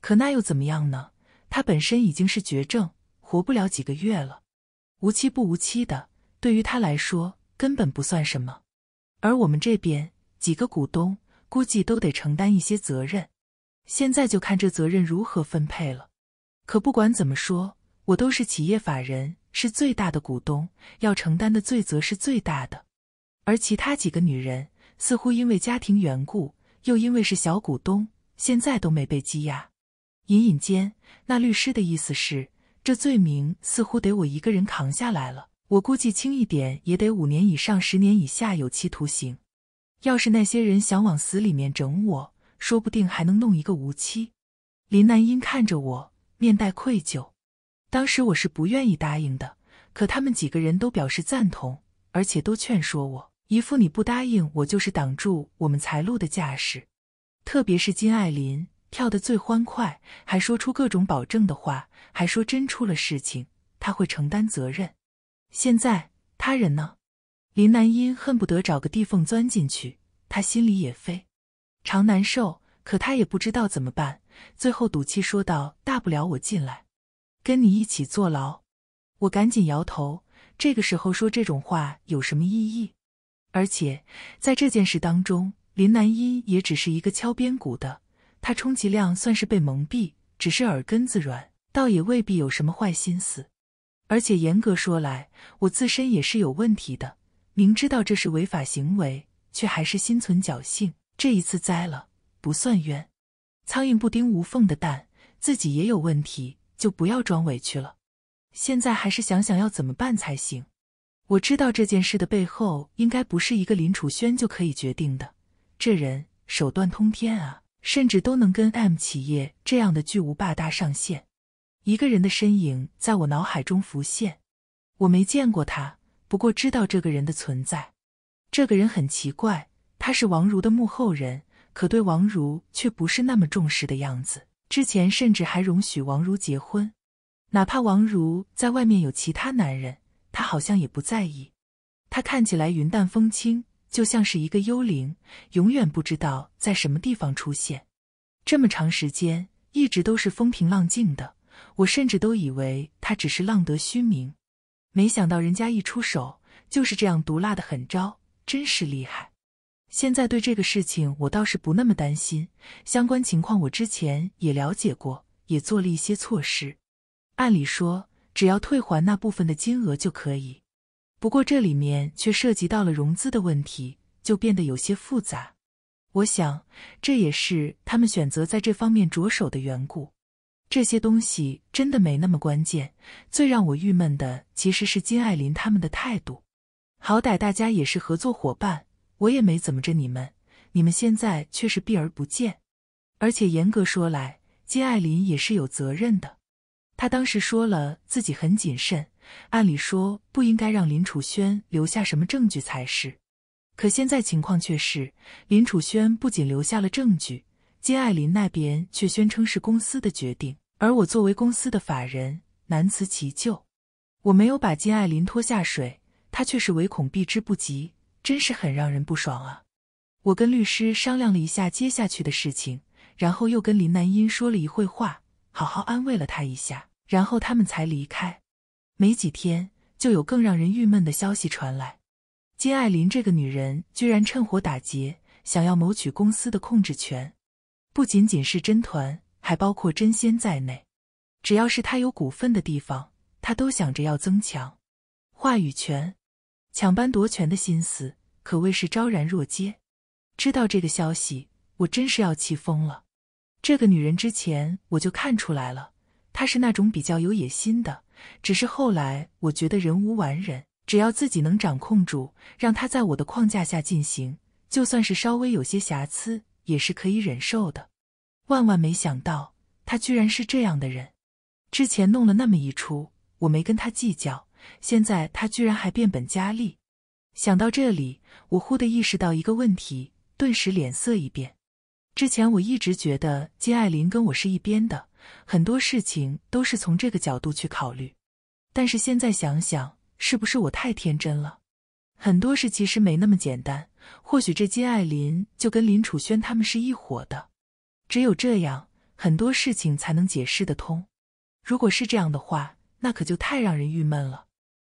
可那又怎么样呢？他本身已经是绝症，活不了几个月了，无期不无期的，对于他来说根本不算什么。而我们这边几个股东，估计都得承担一些责任，现在就看这责任如何分配了。可不管怎么说，我都是企业法人，是最大的股东，要承担的罪责是最大的。而其他几个女人，似乎因为家庭缘故。又因为是小股东，现在都没被羁押。隐隐间，那律师的意思是，这罪名似乎得我一个人扛下来了。我估计轻一点也得五年以上、十年以下有期徒刑。要是那些人想往死里面整我，说不定还能弄一个无期。林南英看着我，面带愧疚。当时我是不愿意答应的，可他们几个人都表示赞同，而且都劝说我。一副你不答应我就是挡住我们财路的架势，特别是金爱琳跳得最欢快，还说出各种保证的话，还说真出了事情他会承担责任。现在他人呢？林南英恨不得找个地缝钻进去，他心里也非常难受，可他也不知道怎么办。最后赌气说道：“大不了我进来，跟你一起坐牢。”我赶紧摇头，这个时候说这种话有什么意义？而且在这件事当中，林南一也只是一个敲边鼓的，他充其量算是被蒙蔽，只是耳根子软，倒也未必有什么坏心思。而且严格说来，我自身也是有问题的，明知道这是违法行为，却还是心存侥幸。这一次栽了不算冤，苍蝇不叮无缝的蛋，自己也有问题，就不要装委屈了。现在还是想想要怎么办才行。我知道这件事的背后应该不是一个林楚轩就可以决定的。这人手段通天啊，甚至都能跟 M 企业这样的巨无霸搭上线。一个人的身影在我脑海中浮现，我没见过他，不过知道这个人的存在。这个人很奇怪，他是王如的幕后人，可对王如却不是那么重视的样子。之前甚至还容许王如结婚，哪怕王如在外面有其他男人。他好像也不在意，他看起来云淡风轻，就像是一个幽灵，永远不知道在什么地方出现。这么长时间一直都是风平浪静的，我甚至都以为他只是浪得虚名，没想到人家一出手就是这样毒辣的狠招，真是厉害。现在对这个事情我倒是不那么担心，相关情况我之前也了解过，也做了一些措施。按理说。只要退还那部分的金额就可以，不过这里面却涉及到了融资的问题，就变得有些复杂。我想这也是他们选择在这方面着手的缘故。这些东西真的没那么关键。最让我郁闷的其实是金爱琳他们的态度。好歹大家也是合作伙伴，我也没怎么着你们，你们现在却是避而不见。而且严格说来，金爱琳也是有责任的。他当时说了自己很谨慎，按理说不应该让林楚轩留下什么证据才是，可现在情况却是林楚轩不仅留下了证据，金爱琳那边却宣称是公司的决定，而我作为公司的法人难辞其咎。我没有把金爱琳拖下水，他却是唯恐避之不及，真是很让人不爽啊！我跟律师商量了一下接下去的事情，然后又跟林南音说了一会话，好好安慰了他一下。然后他们才离开，没几天就有更让人郁闷的消息传来。金爱琳这个女人居然趁火打劫，想要谋取公司的控制权，不仅仅是真团，还包括真仙在内。只要是她有股份的地方，他都想着要增强话语权，抢班夺权的心思可谓是昭然若揭。知道这个消息，我真是要气疯了。这个女人之前我就看出来了。他是那种比较有野心的，只是后来我觉得人无完人，只要自己能掌控住，让他在我的框架下进行，就算是稍微有些瑕疵，也是可以忍受的。万万没想到，他居然是这样的人！之前弄了那么一出，我没跟他计较，现在他居然还变本加厉。想到这里，我忽地意识到一个问题，顿时脸色一变。之前我一直觉得金爱琳跟我是一边的。很多事情都是从这个角度去考虑，但是现在想想，是不是我太天真了？很多事其实没那么简单。或许这金爱琳就跟林楚轩他们是一伙的，只有这样，很多事情才能解释得通。如果是这样的话，那可就太让人郁闷了。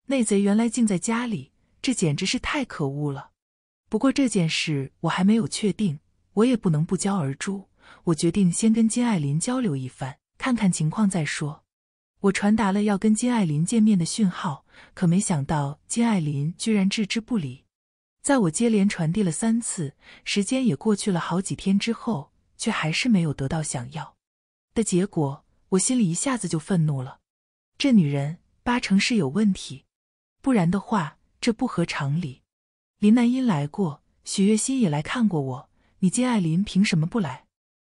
内贼原来竟在家里，这简直是太可恶了。不过这件事我还没有确定，我也不能不交而诛。我决定先跟金爱琳交流一番，看看情况再说。我传达了要跟金爱琳见面的讯号，可没想到金爱琳居然置之不理。在我接连传递了三次，时间也过去了好几天之后，却还是没有得到想要的结果，我心里一下子就愤怒了。这女人八成是有问题，不然的话这不合常理。林南音来过，许月心也来看过我，你金爱琳凭什么不来？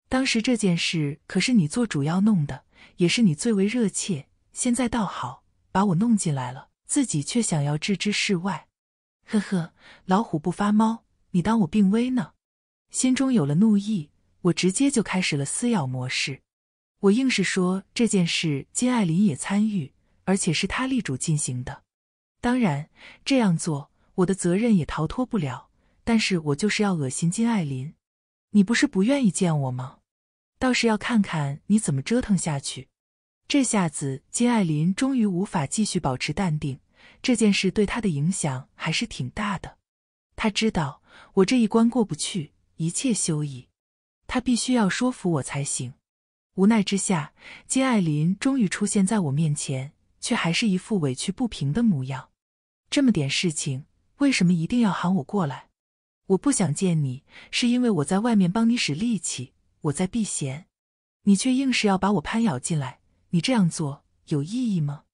当时这件事可是你做主要弄的，也是你最为热切。现在倒好，把我弄进来了，自己却想要置之事外。呵呵，老虎不发猫，你当我病危呢？心中有了怒意，我直接就开始了撕咬模式。我硬是说这件事金爱琳也参与，而且是他力主进行的。当然这样做我的责任也逃脱不了，但是我就是要恶心金爱琳，你不是不愿意见我吗？倒是要看看你怎么折腾下去。这下子，金爱琳终于无法继续保持淡定。这件事对她的影响还是挺大的。她知道我这一关过不去，一切休矣。他必须要说服我才行。无奈之下，金爱琳终于出现在我面前，却还是一副委屈不平的模样。这么点事情，为什么一定要喊我过来？我不想见你，是因为我在外面帮你使力气，我在避嫌，你却硬是要把我攀咬进来，你这样做有意义吗？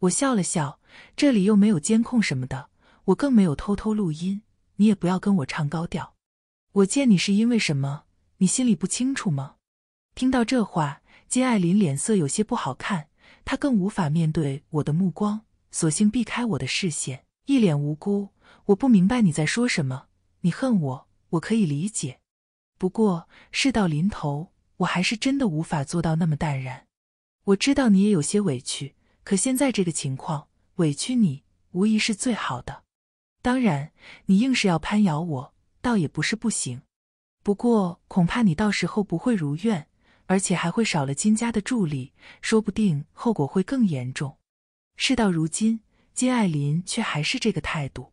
我笑了笑，这里又没有监控什么的，我更没有偷偷录音，你也不要跟我唱高调。我见你是因为什么？你心里不清楚吗？听到这话，金爱琳脸色有些不好看，她更无法面对我的目光，索性避开我的视线，一脸无辜。我不明白你在说什么。你恨我，我可以理解。不过事到临头，我还是真的无法做到那么淡然。我知道你也有些委屈，可现在这个情况，委屈你无疑是最好的。当然，你硬是要攀咬我，倒也不是不行。不过恐怕你到时候不会如愿，而且还会少了金家的助力，说不定后果会更严重。事到如今，金爱琳却还是这个态度。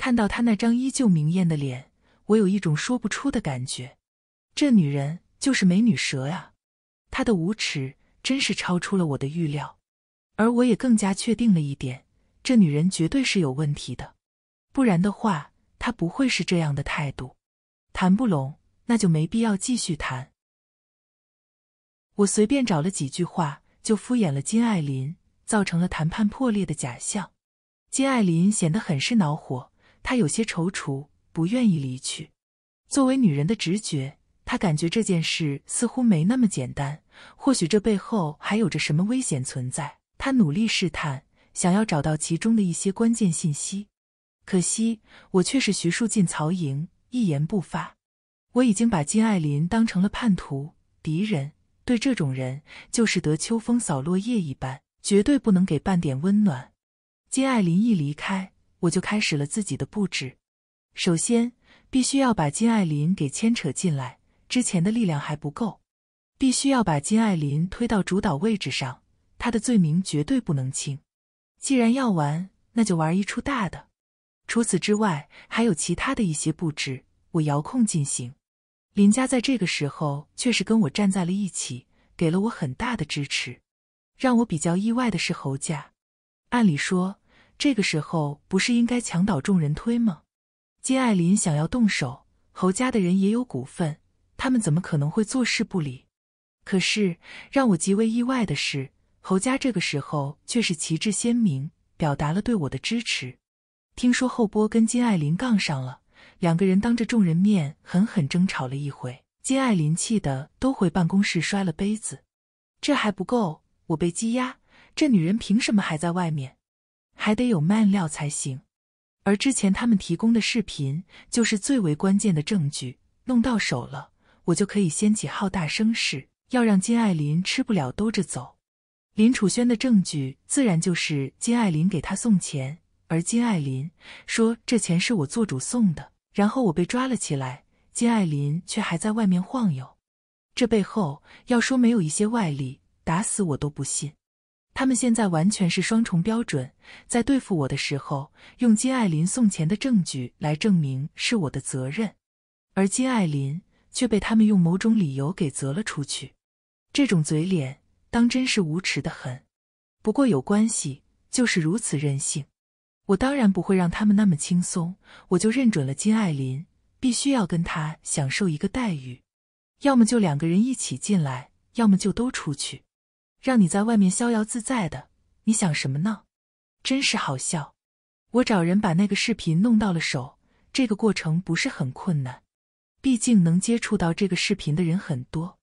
看到她那张依旧明艳的脸，我有一种说不出的感觉。这女人就是美女蛇啊！她的无耻真是超出了我的预料，而我也更加确定了一点：这女人绝对是有问题的，不然的话她不会是这样的态度。谈不拢，那就没必要继续谈。我随便找了几句话就敷衍了金爱琳，造成了谈判破裂的假象。金爱琳显得很是恼火。他有些踌躇，不愿意离去。作为女人的直觉，她感觉这件事似乎没那么简单，或许这背后还有着什么危险存在。她努力试探，想要找到其中的一些关键信息。可惜，我却是徐庶进曹营，一言不发。我已经把金爱林当成了叛徒、敌人。对这种人，就是得秋风扫落叶一般，绝对不能给半点温暖。金爱林一离开。我就开始了自己的布置，首先必须要把金爱琳给牵扯进来，之前的力量还不够，必须要把金爱琳推到主导位置上，她的罪名绝对不能轻。既然要玩，那就玩一出大的。除此之外，还有其他的一些布置，我遥控进行。林家在这个时候却是跟我站在了一起，给了我很大的支持。让我比较意外的是侯家，按理说。这个时候不是应该墙倒众人推吗？金爱琳想要动手，侯家的人也有股份，他们怎么可能会坐视不理？可是让我极为意外的是，侯家这个时候却是旗帜鲜明，表达了对我的支持。听说侯波跟金爱琳杠上了，两个人当着众人面狠狠争吵了一回，金爱琳气得都回办公室摔了杯子。这还不够，我被羁押，这女人凭什么还在外面？还得有 man 料才行，而之前他们提供的视频就是最为关键的证据，弄到手了，我就可以掀起浩大声势，要让金爱林吃不了兜着走。林楚轩的证据自然就是金爱林给他送钱，而金爱林说这钱是我做主送的，然后我被抓了起来，金爱林却还在外面晃悠，这背后要说没有一些外力，打死我都不信。他们现在完全是双重标准，在对付我的时候，用金爱琳送钱的证据来证明是我的责任，而金爱琳却被他们用某种理由给责了出去。这种嘴脸当真是无耻的很。不过有关系就是如此任性，我当然不会让他们那么轻松。我就认准了金爱琳，必须要跟他享受一个待遇，要么就两个人一起进来，要么就都出去。让你在外面逍遥自在的，你想什么呢？真是好笑。我找人把那个视频弄到了手，这个过程不是很困难，毕竟能接触到这个视频的人很多。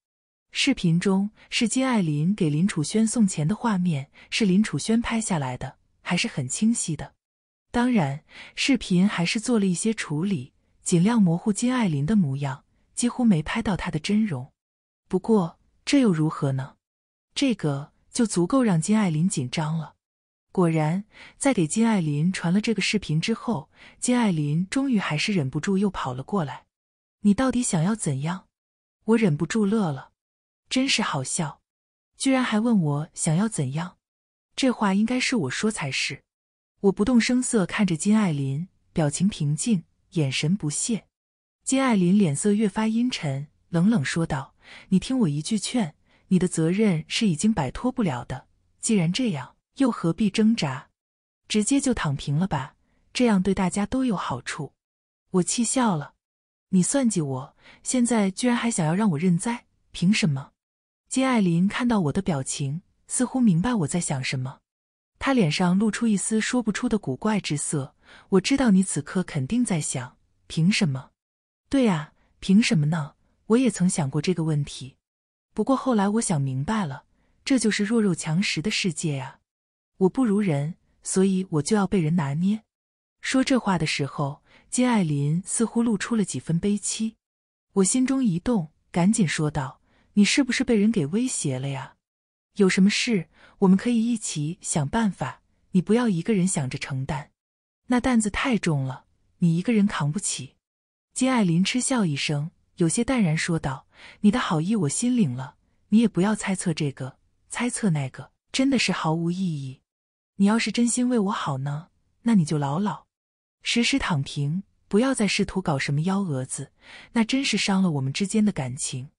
视频中是金爱琳给林楚轩送钱的画面，是林楚轩拍下来的，还是很清晰的。当然，视频还是做了一些处理，尽量模糊金爱琳的模样，几乎没拍到她的真容。不过，这又如何呢？这个就足够让金爱琳紧张了。果然，在给金爱琳传了这个视频之后，金爱琳终于还是忍不住又跑了过来。你到底想要怎样？我忍不住乐了，真是好笑，居然还问我想要怎样。这话应该是我说才是。我不动声色看着金爱琳，表情平静，眼神不屑。金爱琳脸色越发阴沉，冷冷说道：“你听我一句劝。”你的责任是已经摆脱不了的，既然这样，又何必挣扎？直接就躺平了吧，这样对大家都有好处。我气笑了，你算计我，现在居然还想要让我认栽，凭什么？金爱琳看到我的表情，似乎明白我在想什么，她脸上露出一丝说不出的古怪之色。我知道你此刻肯定在想，凭什么？对啊，凭什么呢？我也曾想过这个问题。不过后来我想明白了，这就是弱肉强食的世界呀。我不如人，所以我就要被人拿捏。说这话的时候，金爱琳似乎露出了几分悲戚。我心中一动，赶紧说道：“你是不是被人给威胁了呀？有什么事，我们可以一起想办法。你不要一个人想着承担，那担子太重了，你一个人扛不起。”金爱琳嗤笑一声。有些淡然说道：“你的好意我心领了，你也不要猜测这个，猜测那个，真的是毫无意义。你要是真心为我好呢，那你就老老实实躺平，不要再试图搞什么幺蛾子，那真是伤了我们之间的感情。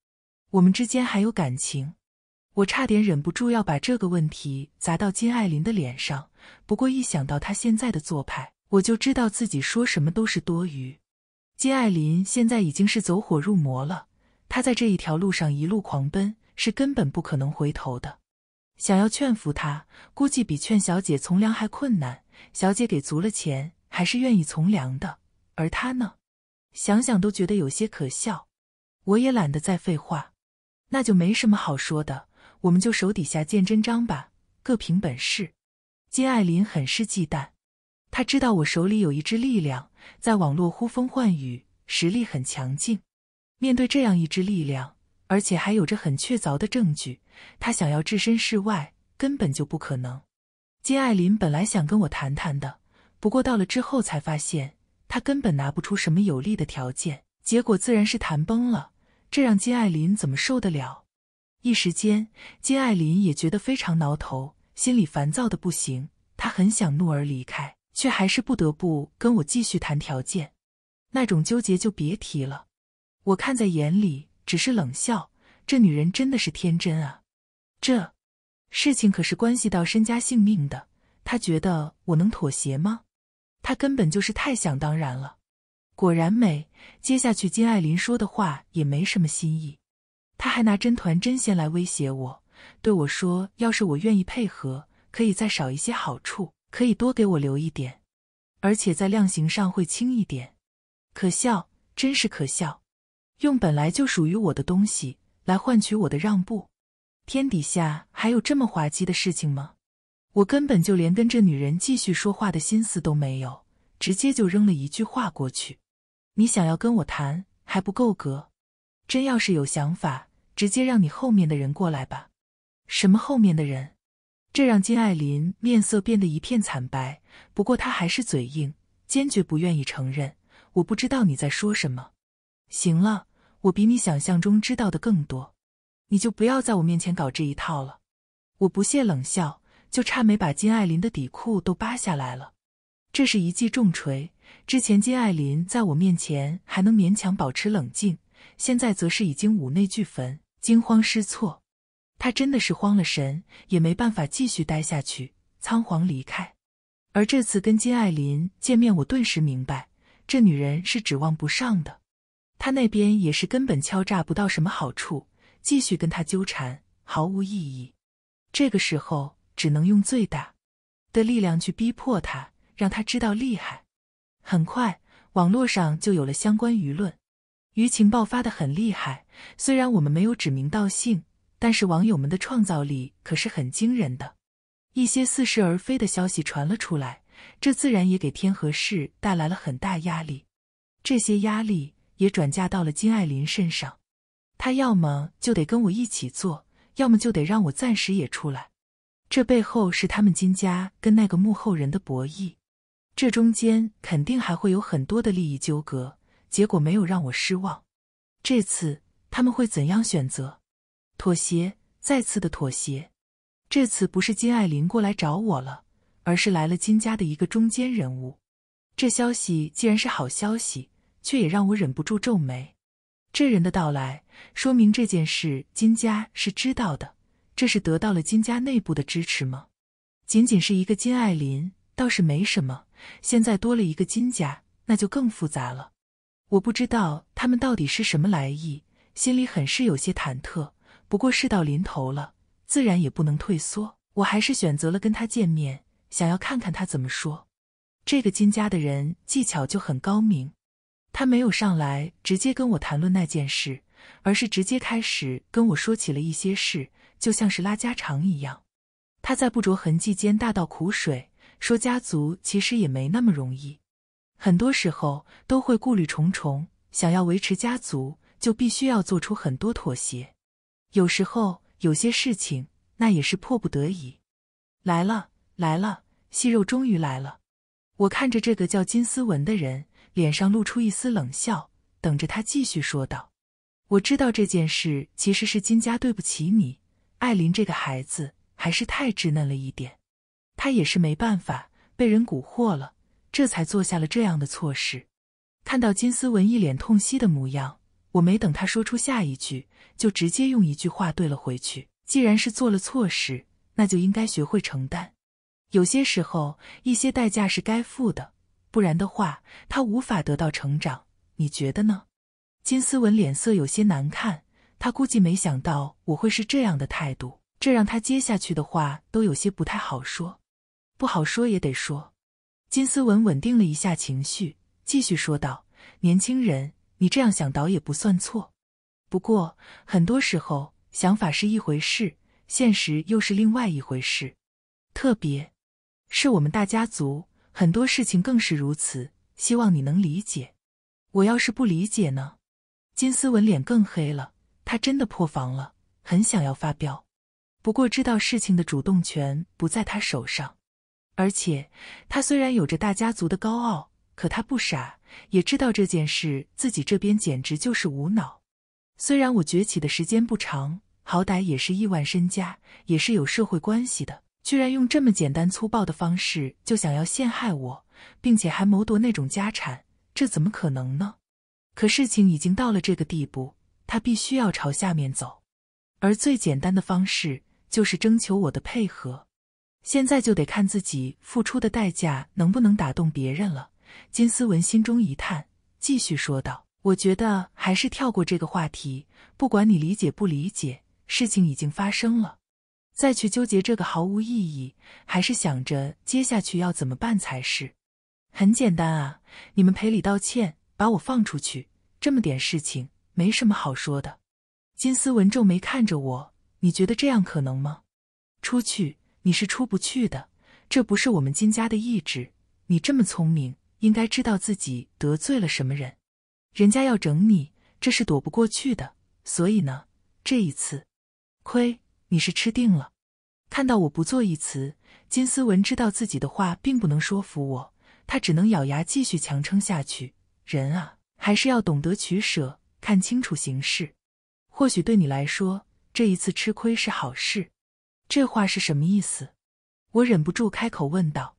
我们之间还有感情，我差点忍不住要把这个问题砸到金爱琳的脸上，不过一想到她现在的做派，我就知道自己说什么都是多余。”金爱琳现在已经是走火入魔了，她在这一条路上一路狂奔，是根本不可能回头的。想要劝服她，估计比劝小姐从良还困难。小姐给足了钱，还是愿意从良的，而她呢，想想都觉得有些可笑。我也懒得再废话，那就没什么好说的，我们就手底下见真章吧，各凭本事。金爱琳很是忌惮，他知道我手里有一支力量。在网络呼风唤雨，实力很强劲。面对这样一支力量，而且还有着很确凿的证据，他想要置身事外根本就不可能。金爱琳本来想跟我谈谈的，不过到了之后才发现，他根本拿不出什么有利的条件，结果自然是谈崩了。这让金爱琳怎么受得了？一时间，金爱琳也觉得非常挠头，心里烦躁的不行，他很想怒而离开。却还是不得不跟我继续谈条件，那种纠结就别提了。我看在眼里，只是冷笑：这女人真的是天真啊！这事情可是关系到身家性命的，她觉得我能妥协吗？她根本就是太想当然了。果然美，接下去金爱琳说的话也没什么新意。她还拿真团真仙来威胁我，对我说：要是我愿意配合，可以再少一些好处。可以多给我留一点，而且在量刑上会轻一点。可笑，真是可笑！用本来就属于我的东西来换取我的让步，天底下还有这么滑稽的事情吗？我根本就连跟这女人继续说话的心思都没有，直接就扔了一句话过去：“你想要跟我谈，还不够格。真要是有想法，直接让你后面的人过来吧。什么后面的人？”这让金爱琳面色变得一片惨白，不过她还是嘴硬，坚决不愿意承认。我不知道你在说什么。行了，我比你想象中知道的更多，你就不要在我面前搞这一套了。我不屑冷笑，就差没把金爱琳的底裤都扒下来了。这是一记重锤。之前金爱琳在我面前还能勉强保持冷静，现在则是已经五内俱焚，惊慌失措。他真的是慌了神，也没办法继续待下去，仓皇离开。而这次跟金爱琳见面，我顿时明白，这女人是指望不上的。她那边也是根本敲诈不到什么好处，继续跟她纠缠毫无意义。这个时候，只能用最大的力量去逼迫她，让她知道厉害。很快，网络上就有了相关舆论，舆情爆发的很厉害。虽然我们没有指名道姓。但是网友们的创造力可是很惊人的，一些似是而非的消息传了出来，这自然也给天河市带来了很大压力。这些压力也转嫁到了金爱琳身上，他要么就得跟我一起做，要么就得让我暂时也出来。这背后是他们金家跟那个幕后人的博弈，这中间肯定还会有很多的利益纠葛。结果没有让我失望，这次他们会怎样选择？妥协，再次的妥协。这次不是金爱琳过来找我了，而是来了金家的一个中间人物。这消息既然是好消息，却也让我忍不住皱眉。这人的到来，说明这件事金家是知道的，这是得到了金家内部的支持吗？仅仅是一个金爱琳倒是没什么，现在多了一个金家，那就更复杂了。我不知道他们到底是什么来意，心里很是有些忐忑。不过事到临头了，自然也不能退缩。我还是选择了跟他见面，想要看看他怎么说。这个金家的人技巧就很高明，他没有上来直接跟我谈论那件事，而是直接开始跟我说起了一些事，就像是拉家常一样。他在不着痕迹间大倒苦水，说家族其实也没那么容易，很多时候都会顾虑重重，想要维持家族就必须要做出很多妥协。有时候有些事情，那也是迫不得已。来了，来了，细肉终于来了。我看着这个叫金思文的人，脸上露出一丝冷笑，等着他继续说道：“我知道这件事其实是金家对不起你，艾琳这个孩子还是太稚嫩了一点，他也是没办法被人蛊惑了，这才做下了这样的错事。”看到金思文一脸痛惜的模样。我没等他说出下一句，就直接用一句话怼了回去。既然是做了错事，那就应该学会承担。有些时候，一些代价是该付的，不然的话，他无法得到成长。你觉得呢？金思文脸色有些难看，他估计没想到我会是这样的态度，这让他接下去的话都有些不太好说。不好说也得说。金思文稳定了一下情绪，继续说道：“年轻人。”你这样想倒也不算错，不过很多时候想法是一回事，现实又是另外一回事，特别是我们大家族，很多事情更是如此。希望你能理解。我要是不理解呢？金思文脸更黑了，他真的破防了，很想要发飙，不过知道事情的主动权不在他手上，而且他虽然有着大家族的高傲，可他不傻。也知道这件事，自己这边简直就是无脑。虽然我崛起的时间不长，好歹也是亿万身家，也是有社会关系的，居然用这么简单粗暴的方式就想要陷害我，并且还谋夺那种家产，这怎么可能呢？可事情已经到了这个地步，他必须要朝下面走，而最简单的方式就是征求我的配合。现在就得看自己付出的代价能不能打动别人了。金思文心中一叹，继续说道：“我觉得还是跳过这个话题。不管你理解不理解，事情已经发生了，再去纠结这个毫无意义。还是想着接下去要怎么办才是。很简单啊，你们赔礼道歉，把我放出去，这么点事情没什么好说的。”金思文皱眉看着我：“你觉得这样可能吗？出去？你是出不去的。这不是我们金家的意志。你这么聪明。”应该知道自己得罪了什么人，人家要整你，这是躲不过去的。所以呢，这一次，亏你是吃定了。看到我不做一词，金思文知道自己的话并不能说服我，他只能咬牙继续强撑下去。人啊，还是要懂得取舍，看清楚形势。或许对你来说，这一次吃亏是好事。这话是什么意思？我忍不住开口问道。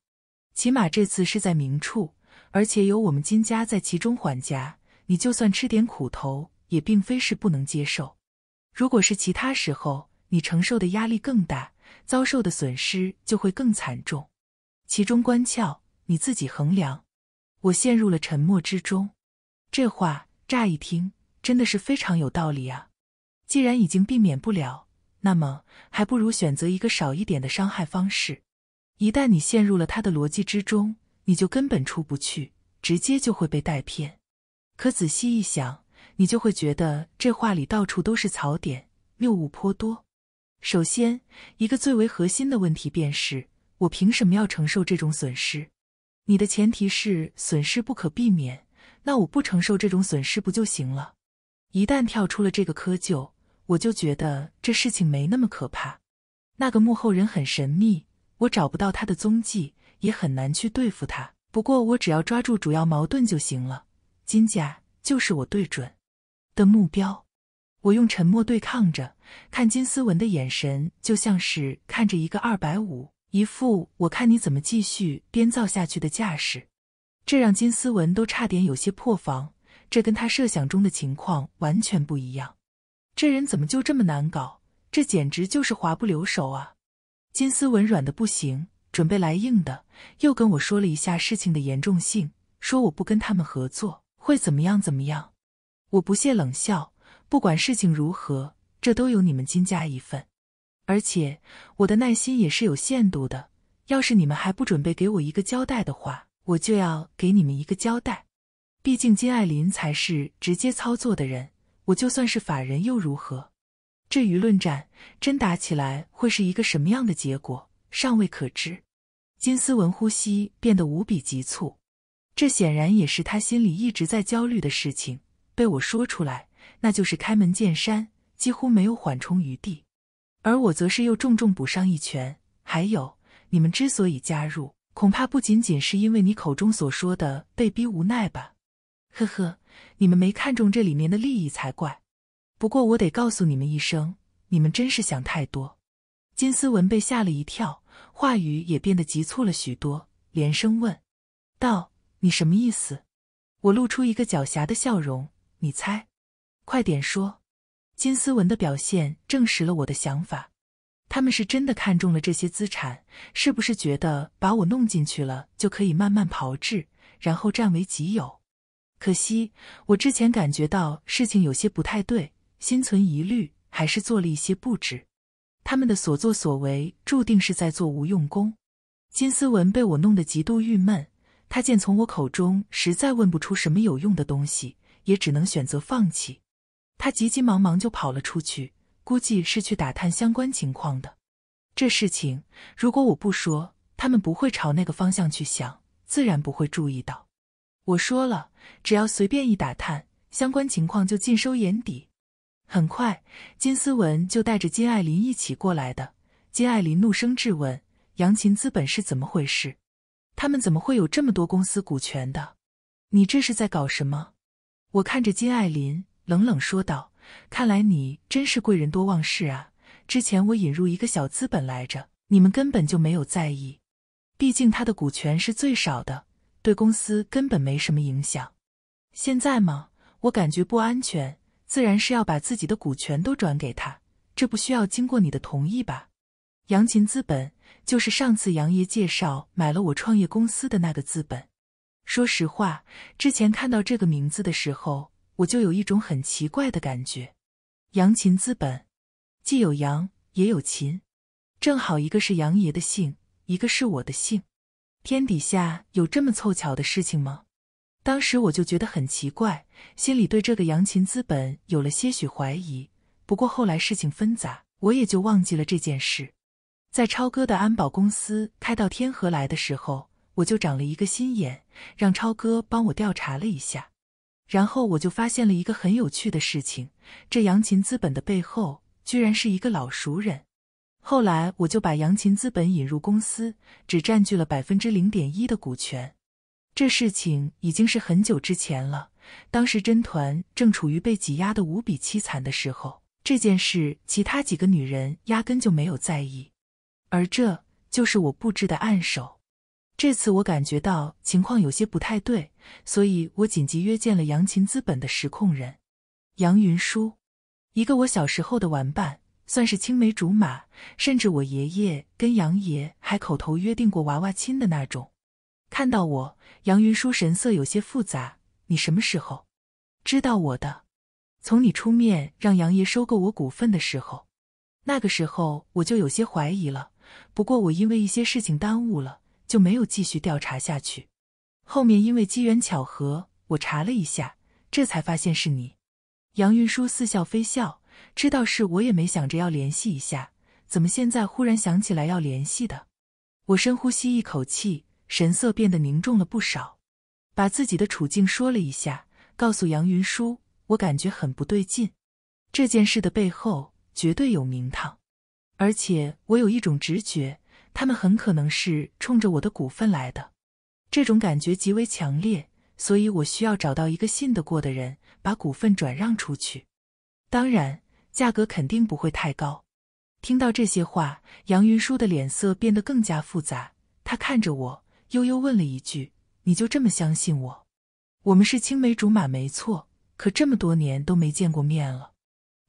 起码这次是在明处。而且有我们金家在其中缓家，你就算吃点苦头，也并非是不能接受。如果是其他时候，你承受的压力更大，遭受的损失就会更惨重。其中关窍你自己衡量。我陷入了沉默之中。这话乍一听真的是非常有道理啊。既然已经避免不了，那么还不如选择一个少一点的伤害方式。一旦你陷入了他的逻辑之中。你就根本出不去，直接就会被带偏。可仔细一想，你就会觉得这话里到处都是槽点，谬误颇多。首先，一个最为核心的问题便是：我凭什么要承受这种损失？你的前提是损失不可避免，那我不承受这种损失不就行了？一旦跳出了这个窠臼，我就觉得这事情没那么可怕。那个幕后人很神秘，我找不到他的踪迹。也很难去对付他。不过我只要抓住主要矛盾就行了。金甲就是我对准的目标。我用沉默对抗着，看金思文的眼神就像是看着一个二百五，一副我看你怎么继续编造下去的架势。这让金思文都差点有些破防。这跟他设想中的情况完全不一样。这人怎么就这么难搞？这简直就是滑不留手啊！金思文软的不行。准备来硬的，又跟我说了一下事情的严重性，说我不跟他们合作会怎么样怎么样。我不屑冷笑，不管事情如何，这都有你们金家一份。而且我的耐心也是有限度的，要是你们还不准备给我一个交代的话，我就要给你们一个交代。毕竟金爱琳才是直接操作的人，我就算是法人又如何？这舆论战真打起来会是一个什么样的结果？尚未可知，金丝文呼吸变得无比急促，这显然也是他心里一直在焦虑的事情。被我说出来，那就是开门见山，几乎没有缓冲余地。而我则是又重重补上一拳。还有，你们之所以加入，恐怕不仅仅是因为你口中所说的被逼无奈吧？呵呵，你们没看中这里面的利益才怪。不过我得告诉你们一声，你们真是想太多。金思文被吓了一跳，话语也变得急促了许多，连声问道：“你什么意思？”我露出一个狡黠的笑容：“你猜，快点说。”金思文的表现证实了我的想法，他们是真的看中了这些资产，是不是觉得把我弄进去了就可以慢慢炮制，然后占为己有？可惜我之前感觉到事情有些不太对，心存疑虑，还是做了一些布置。他们的所作所为注定是在做无用功。金思文被我弄得极度郁闷，他见从我口中实在问不出什么有用的东西，也只能选择放弃。他急急忙忙就跑了出去，估计是去打探相关情况的。这事情如果我不说，他们不会朝那个方向去想，自然不会注意到。我说了，只要随便一打探，相关情况就尽收眼底。很快，金思文就带着金爱琳一起过来的。金爱琳怒声质问：“杨琴资本是怎么回事？他们怎么会有这么多公司股权的？你这是在搞什么？”我看着金爱琳，冷冷说道：“看来你真是贵人多忘事啊！之前我引入一个小资本来着，你们根本就没有在意。毕竟他的股权是最少的，对公司根本没什么影响。现在嘛，我感觉不安全。”自然是要把自己的股权都转给他，这不需要经过你的同意吧？杨琴资本就是上次杨爷介绍买了我创业公司的那个资本。说实话，之前看到这个名字的时候，我就有一种很奇怪的感觉。杨琴资本，既有杨也有秦，正好一个是杨爷的姓，一个是我的姓，天底下有这么凑巧的事情吗？当时我就觉得很奇怪，心里对这个杨琴资本有了些许怀疑。不过后来事情纷杂，我也就忘记了这件事。在超哥的安保公司开到天河来的时候，我就长了一个心眼，让超哥帮我调查了一下。然后我就发现了一个很有趣的事情：这杨琴资本的背后居然是一个老熟人。后来我就把杨琴资本引入公司，只占据了百分之零点一的股权。这事情已经是很久之前了，当时真团正处于被挤压的无比凄惨的时候，这件事其他几个女人压根就没有在意，而这就是我布置的暗手。这次我感觉到情况有些不太对，所以我紧急约见了杨琴资本的实控人杨云舒，一个我小时候的玩伴，算是青梅竹马，甚至我爷爷跟杨爷还口头约定过娃娃亲的那种。看到我，杨云舒神色有些复杂。你什么时候知道我的？从你出面让杨爷收购我股份的时候，那个时候我就有些怀疑了。不过我因为一些事情耽误了，就没有继续调查下去。后面因为机缘巧合，我查了一下，这才发现是你。杨云舒似笑非笑，知道是我也没想着要联系一下，怎么现在忽然想起来要联系的？我深呼吸一口气。神色变得凝重了不少，把自己的处境说了一下，告诉杨云舒：“我感觉很不对劲，这件事的背后绝对有名堂，而且我有一种直觉，他们很可能是冲着我的股份来的。这种感觉极为强烈，所以我需要找到一个信得过的人，把股份转让出去。当然，价格肯定不会太高。”听到这些话，杨云舒的脸色变得更加复杂，他看着我。悠悠问了一句：“你就这么相信我？我们是青梅竹马，没错。可这么多年都没见过面了，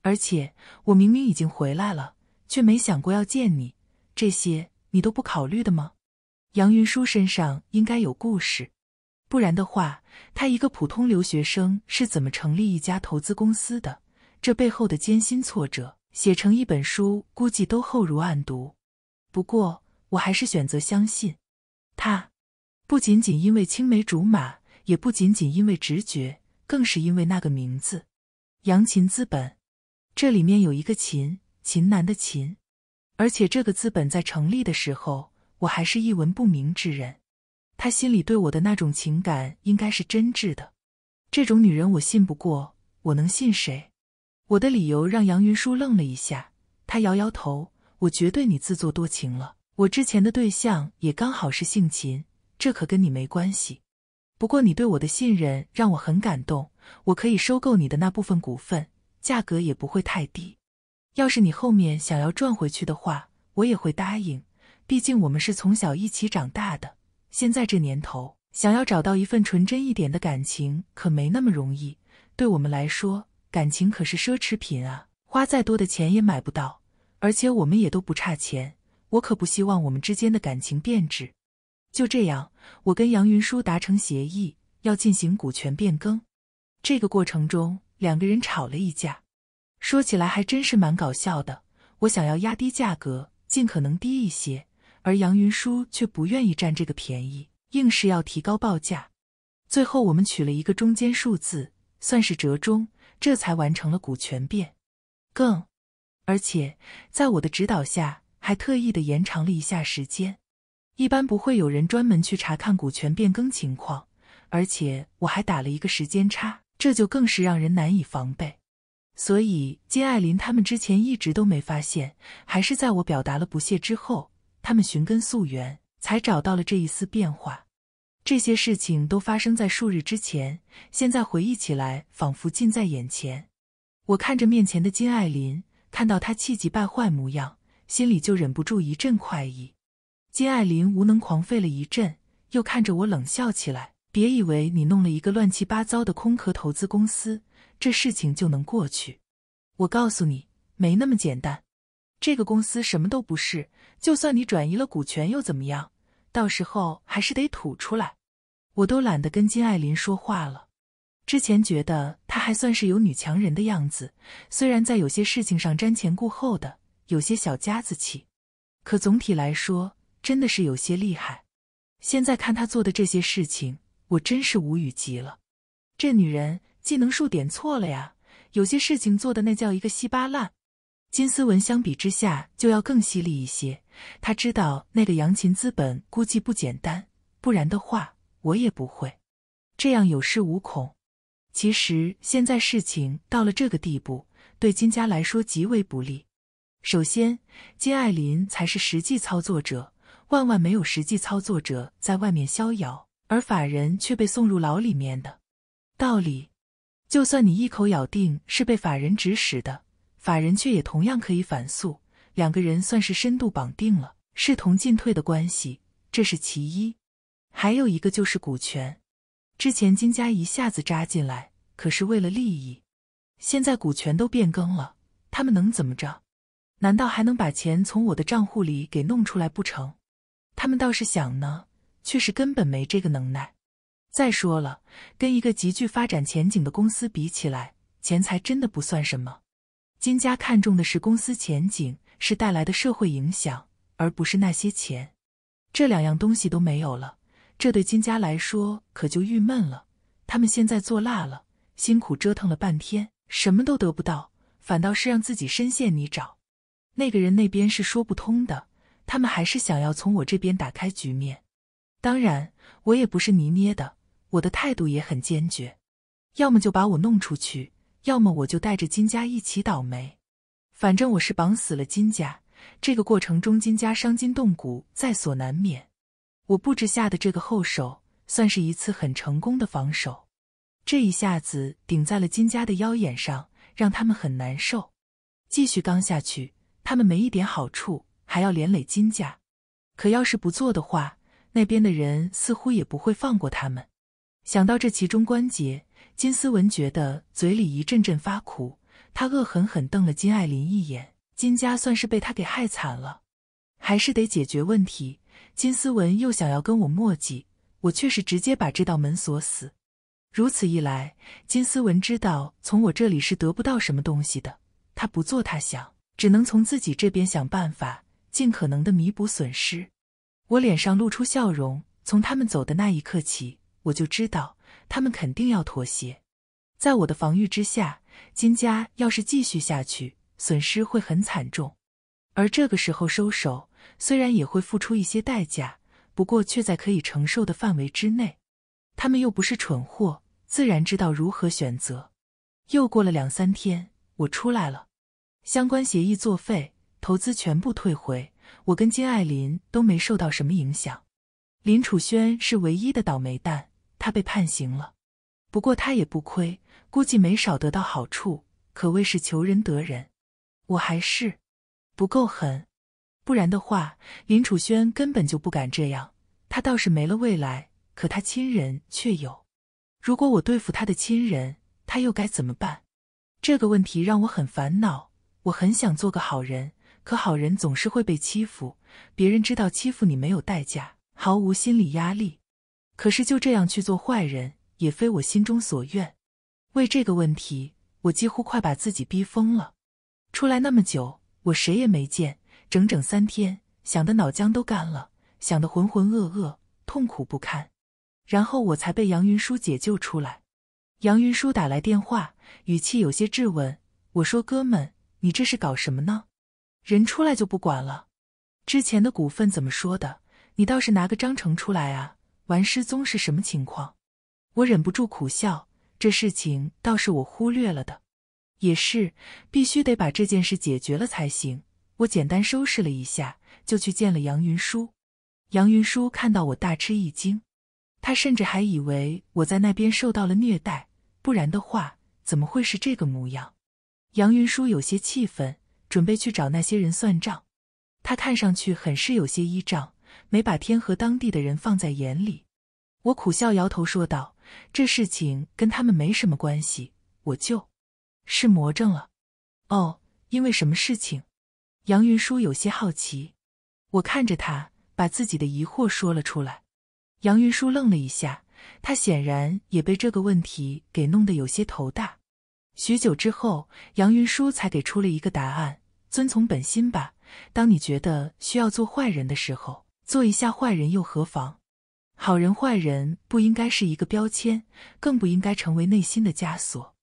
而且我明明已经回来了，却没想过要见你。这些你都不考虑的吗？”杨云舒身上应该有故事，不然的话，他一个普通留学生是怎么成立一家投资公司的？这背后的艰辛挫折，写成一本书估计都厚如案牍。不过，我还是选择相信他。不仅仅因为青梅竹马，也不仅仅因为直觉，更是因为那个名字——杨琴资本。这里面有一个“琴”，秦南的“琴”，而且这个资本在成立的时候，我还是一文不名之人。他心里对我的那种情感应该是真挚的。这种女人我信不过，我能信谁？我的理由让杨云舒愣了一下，他摇摇头：“我绝对你自作多情了。我之前的对象也刚好是姓秦。”这可跟你没关系，不过你对我的信任让我很感动。我可以收购你的那部分股份，价格也不会太低。要是你后面想要赚回去的话，我也会答应。毕竟我们是从小一起长大的，现在这年头，想要找到一份纯真一点的感情可没那么容易。对我们来说，感情可是奢侈品啊，花再多的钱也买不到。而且我们也都不差钱，我可不希望我们之间的感情变质。就这样，我跟杨云舒达成协议，要进行股权变更。这个过程中，两个人吵了一架。说起来还真是蛮搞笑的。我想要压低价格，尽可能低一些，而杨云舒却不愿意占这个便宜，硬是要提高报价。最后，我们取了一个中间数字，算是折中，这才完成了股权变。更而且，在我的指导下，还特意的延长了一下时间。一般不会有人专门去查看股权变更情况，而且我还打了一个时间差，这就更是让人难以防备。所以金爱琳他们之前一直都没发现，还是在我表达了不屑之后，他们寻根溯源才找到了这一丝变化。这些事情都发生在数日之前，现在回忆起来，仿佛近在眼前。我看着面前的金爱琳，看到她气急败坏模样，心里就忍不住一阵快意。金爱琳无能狂吠了一阵，又看着我冷笑起来：“别以为你弄了一个乱七八糟的空壳投资公司，这事情就能过去。我告诉你，没那么简单。这个公司什么都不是，就算你转移了股权又怎么样？到时候还是得吐出来。”我都懒得跟金爱琳说话了。之前觉得她还算是有女强人的样子，虽然在有些事情上瞻前顾后的，有些小家子气，可总体来说。真的是有些厉害，现在看他做的这些事情，我真是无语极了。这女人技能数点错了呀，有些事情做的那叫一个稀巴烂。金思文相比之下就要更犀利一些，他知道那个杨琴资本估计不简单，不然的话我也不会这样有恃无恐。其实现在事情到了这个地步，对金家来说极为不利。首先，金爱琳才是实际操作者。万万没有实际操作者在外面逍遥，而法人却被送入牢里面的道理。就算你一口咬定是被法人指使的，法人却也同样可以反诉，两个人算是深度绑定了，视同进退的关系，这是其一。还有一个就是股权，之前金家一下子扎进来，可是为了利益，现在股权都变更了，他们能怎么着？难道还能把钱从我的账户里给弄出来不成？他们倒是想呢，却是根本没这个能耐。再说了，跟一个极具发展前景的公司比起来，钱财真的不算什么。金家看重的是公司前景，是带来的社会影响，而不是那些钱。这两样东西都没有了，这对金家来说可就郁闷了。他们现在做蜡了，辛苦折腾了半天，什么都得不到，反倒是让自己深陷泥沼。那个人那边是说不通的。他们还是想要从我这边打开局面，当然，我也不是泥捏的，我的态度也很坚决，要么就把我弄出去，要么我就带着金家一起倒霉。反正我是绑死了金家，这个过程中金家伤筋动骨在所难免。我布置下的这个后手算是一次很成功的防守，这一下子顶在了金家的腰眼上，让他们很难受。继续刚下去，他们没一点好处。还要连累金家，可要是不做的话，那边的人似乎也不会放过他们。想到这其中关节，金思文觉得嘴里一阵阵发苦。他恶狠狠瞪了金爱琳一眼，金家算是被他给害惨了。还是得解决问题。金思文又想要跟我磨叽，我却是直接把这道门锁死。如此一来，金思文知道从我这里是得不到什么东西的。他不做，他想，只能从自己这边想办法。尽可能的弥补损失，我脸上露出笑容。从他们走的那一刻起，我就知道他们肯定要妥协。在我的防御之下，金家要是继续下去，损失会很惨重。而这个时候收手，虽然也会付出一些代价，不过却在可以承受的范围之内。他们又不是蠢货，自然知道如何选择。又过了两三天，我出来了，相关协议作废。投资全部退回，我跟金爱琳都没受到什么影响。林楚轩是唯一的倒霉蛋，他被判刑了。不过他也不亏，估计没少得到好处，可谓是求人得人。我还是不够狠，不然的话，林楚轩根本就不敢这样。他倒是没了未来，可他亲人却有。如果我对付他的亲人，他又该怎么办？这个问题让我很烦恼。我很想做个好人。可好人总是会被欺负，别人知道欺负你没有代价，毫无心理压力。可是就这样去做坏人，也非我心中所愿。为这个问题，我几乎快把自己逼疯了。出来那么久，我谁也没见，整整三天，想的脑浆都干了，想的浑浑噩噩，痛苦不堪。然后我才被杨云舒解救出来。杨云舒打来电话，语气有些质问：“我说哥们，你这是搞什么呢？”人出来就不管了，之前的股份怎么说的？你倒是拿个章程出来啊！玩失踪是什么情况？我忍不住苦笑，这事情倒是我忽略了的，也是必须得把这件事解决了才行。我简单收拾了一下，就去见了杨云舒。杨云舒看到我大吃一惊，他甚至还以为我在那边受到了虐待，不然的话怎么会是这个模样？杨云舒有些气愤。准备去找那些人算账，他看上去很是有些依仗，没把天河当地的人放在眼里。我苦笑摇头说道：“这事情跟他们没什么关系，我就是魔怔了。”“哦，因为什么事情？”杨云舒有些好奇。我看着他，把自己的疑惑说了出来。杨云舒愣了一下，他显然也被这个问题给弄得有些头大。许久之后，杨云舒才给出了一个答案。遵从本心吧。当你觉得需要做坏人的时候，做一下坏人又何妨？好人坏人不应该是一个标签，更不应该成为内心的枷锁。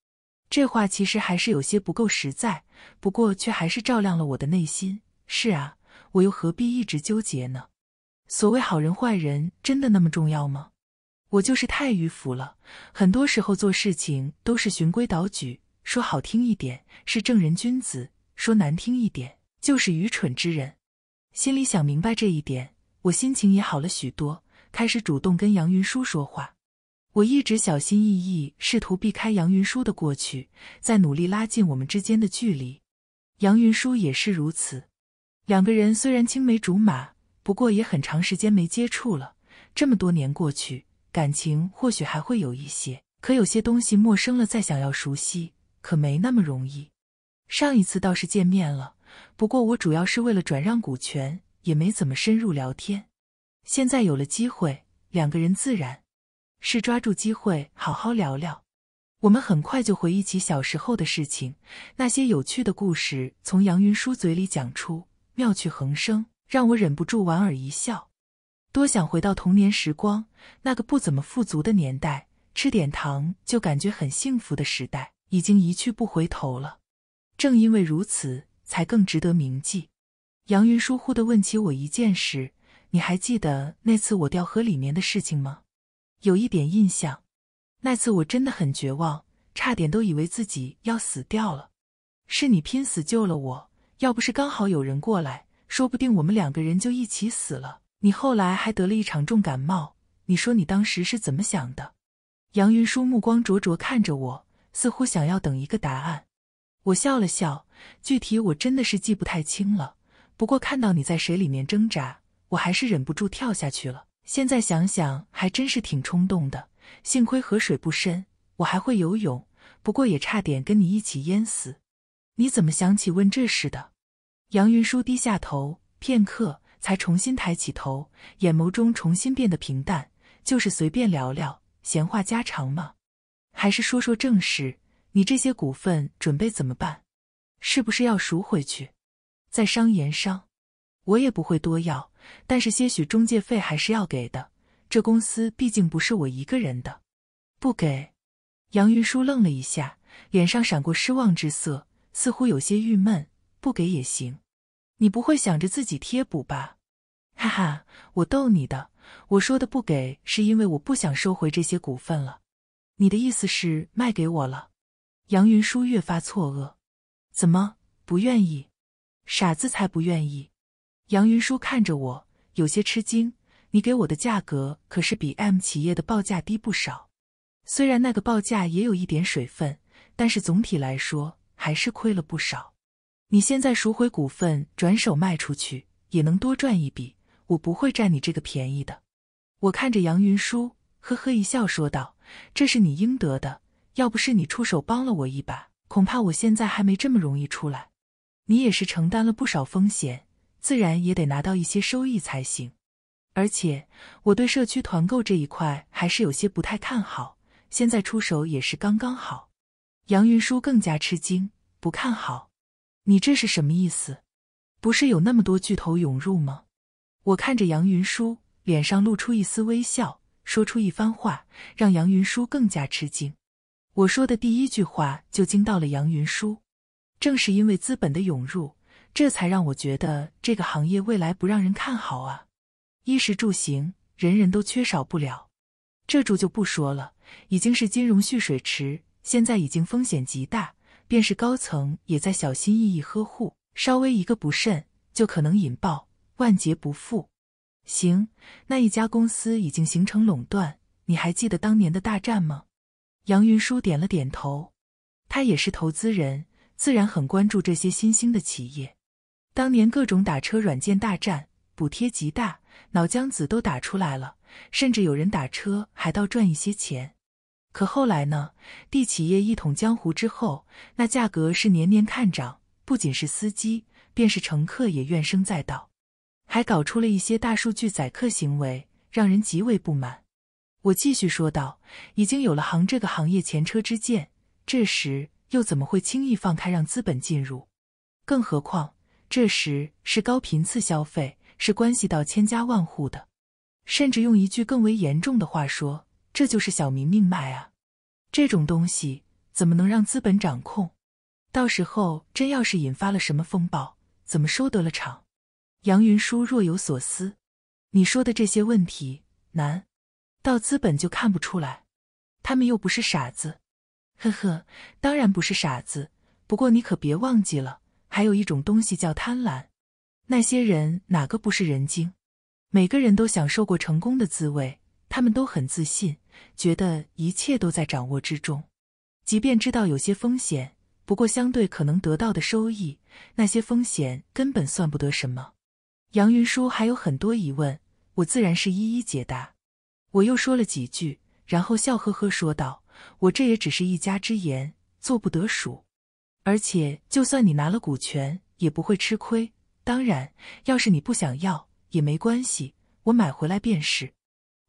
这话其实还是有些不够实在，不过却还是照亮了我的内心。是啊，我又何必一直纠结呢？所谓好人坏人，真的那么重要吗？我就是太迂腐了，很多时候做事情都是循规蹈矩，说好听一点是正人君子。说难听一点，就是愚蠢之人。心里想明白这一点，我心情也好了许多，开始主动跟杨云舒说话。我一直小心翼翼，试图避开杨云舒的过去，在努力拉近我们之间的距离。杨云舒也是如此。两个人虽然青梅竹马，不过也很长时间没接触了。这么多年过去，感情或许还会有一些，可有些东西陌生了，再想要熟悉，可没那么容易。上一次倒是见面了，不过我主要是为了转让股权，也没怎么深入聊天。现在有了机会，两个人自然是抓住机会好好聊聊。我们很快就回忆起小时候的事情，那些有趣的故事从杨云舒嘴里讲出，妙趣横生，让我忍不住莞尔一笑。多想回到童年时光，那个不怎么富足的年代，吃点糖就感觉很幸福的时代，已经一去不回头了。正因为如此，才更值得铭记。杨云疏忽的问起我一件事：“你还记得那次我掉河里面的事情吗？”“有一点印象。”“那次我真的很绝望，差点都以为自己要死掉了，是你拼死救了我。要不是刚好有人过来，说不定我们两个人就一起死了。”“你后来还得了一场重感冒，你说你当时是怎么想的？”杨云舒目光灼灼看着我，似乎想要等一个答案。我笑了笑，具体我真的是记不太清了。不过看到你在水里面挣扎，我还是忍不住跳下去了。现在想想还真是挺冲动的。幸亏河水不深，我还会游泳，不过也差点跟你一起淹死。你怎么想起问这事的？杨云舒低下头，片刻才重新抬起头，眼眸中重新变得平淡。就是随便聊聊，闲话家常嘛。还是说说正事。你这些股份准备怎么办？是不是要赎回去？在商言商，我也不会多要，但是些许中介费还是要给的。这公司毕竟不是我一个人的。不给？杨云舒愣了一下，脸上闪过失望之色，似乎有些郁闷。不给也行。你不会想着自己贴补吧？哈哈，我逗你的。我说的不给，是因为我不想收回这些股份了。你的意思是卖给我了？杨云舒越发错愕，怎么不愿意？傻子才不愿意！杨云舒看着我，有些吃惊：“你给我的价格可是比 M 企业的报价低不少，虽然那个报价也有一点水分，但是总体来说还是亏了不少。你现在赎回股份，转手卖出去也能多赚一笔，我不会占你这个便宜的。”我看着杨云舒，呵呵一笑，说道：“这是你应得的。”要不是你出手帮了我一把，恐怕我现在还没这么容易出来。你也是承担了不少风险，自然也得拿到一些收益才行。而且我对社区团购这一块还是有些不太看好，现在出手也是刚刚好。杨云舒更加吃惊，不看好？你这是什么意思？不是有那么多巨头涌入吗？我看着杨云舒，脸上露出一丝微笑，说出一番话，让杨云舒更加吃惊。我说的第一句话就惊到了杨云舒。正是因为资本的涌入，这才让我觉得这个行业未来不让人看好啊！衣食住行，人人都缺少不了。这住就不说了，已经是金融蓄水池，现在已经风险极大，便是高层也在小心翼翼呵护，稍微一个不慎就可能引爆，万劫不复。行，那一家公司已经形成垄断，你还记得当年的大战吗？杨云舒点了点头，他也是投资人，自然很关注这些新兴的企业。当年各种打车软件大战，补贴极大，脑浆子都打出来了，甚至有人打车还倒赚一些钱。可后来呢？地企业一统江湖之后，那价格是年年看涨，不仅是司机，便是乘客也怨声载道，还搞出了一些大数据宰客行为，让人极为不满。我继续说道：“已经有了行这个行业前车之鉴，这时又怎么会轻易放开让资本进入？更何况这时是高频次消费，是关系到千家万户的，甚至用一句更为严重的话说，这就是小民命脉啊！这种东西怎么能让资本掌控？到时候真要是引发了什么风暴，怎么收得了场？”杨云舒若有所思：“你说的这些问题难。”到资本就看不出来，他们又不是傻子，呵呵，当然不是傻子。不过你可别忘记了，还有一种东西叫贪婪。那些人哪个不是人精？每个人都享受过成功的滋味，他们都很自信，觉得一切都在掌握之中。即便知道有些风险，不过相对可能得到的收益，那些风险根本算不得什么。杨云舒还有很多疑问，我自然是一一解答。我又说了几句，然后笑呵呵说道：“我这也只是一家之言，做不得数。而且，就算你拿了股权，也不会吃亏。当然，要是你不想要，也没关系，我买回来便是。”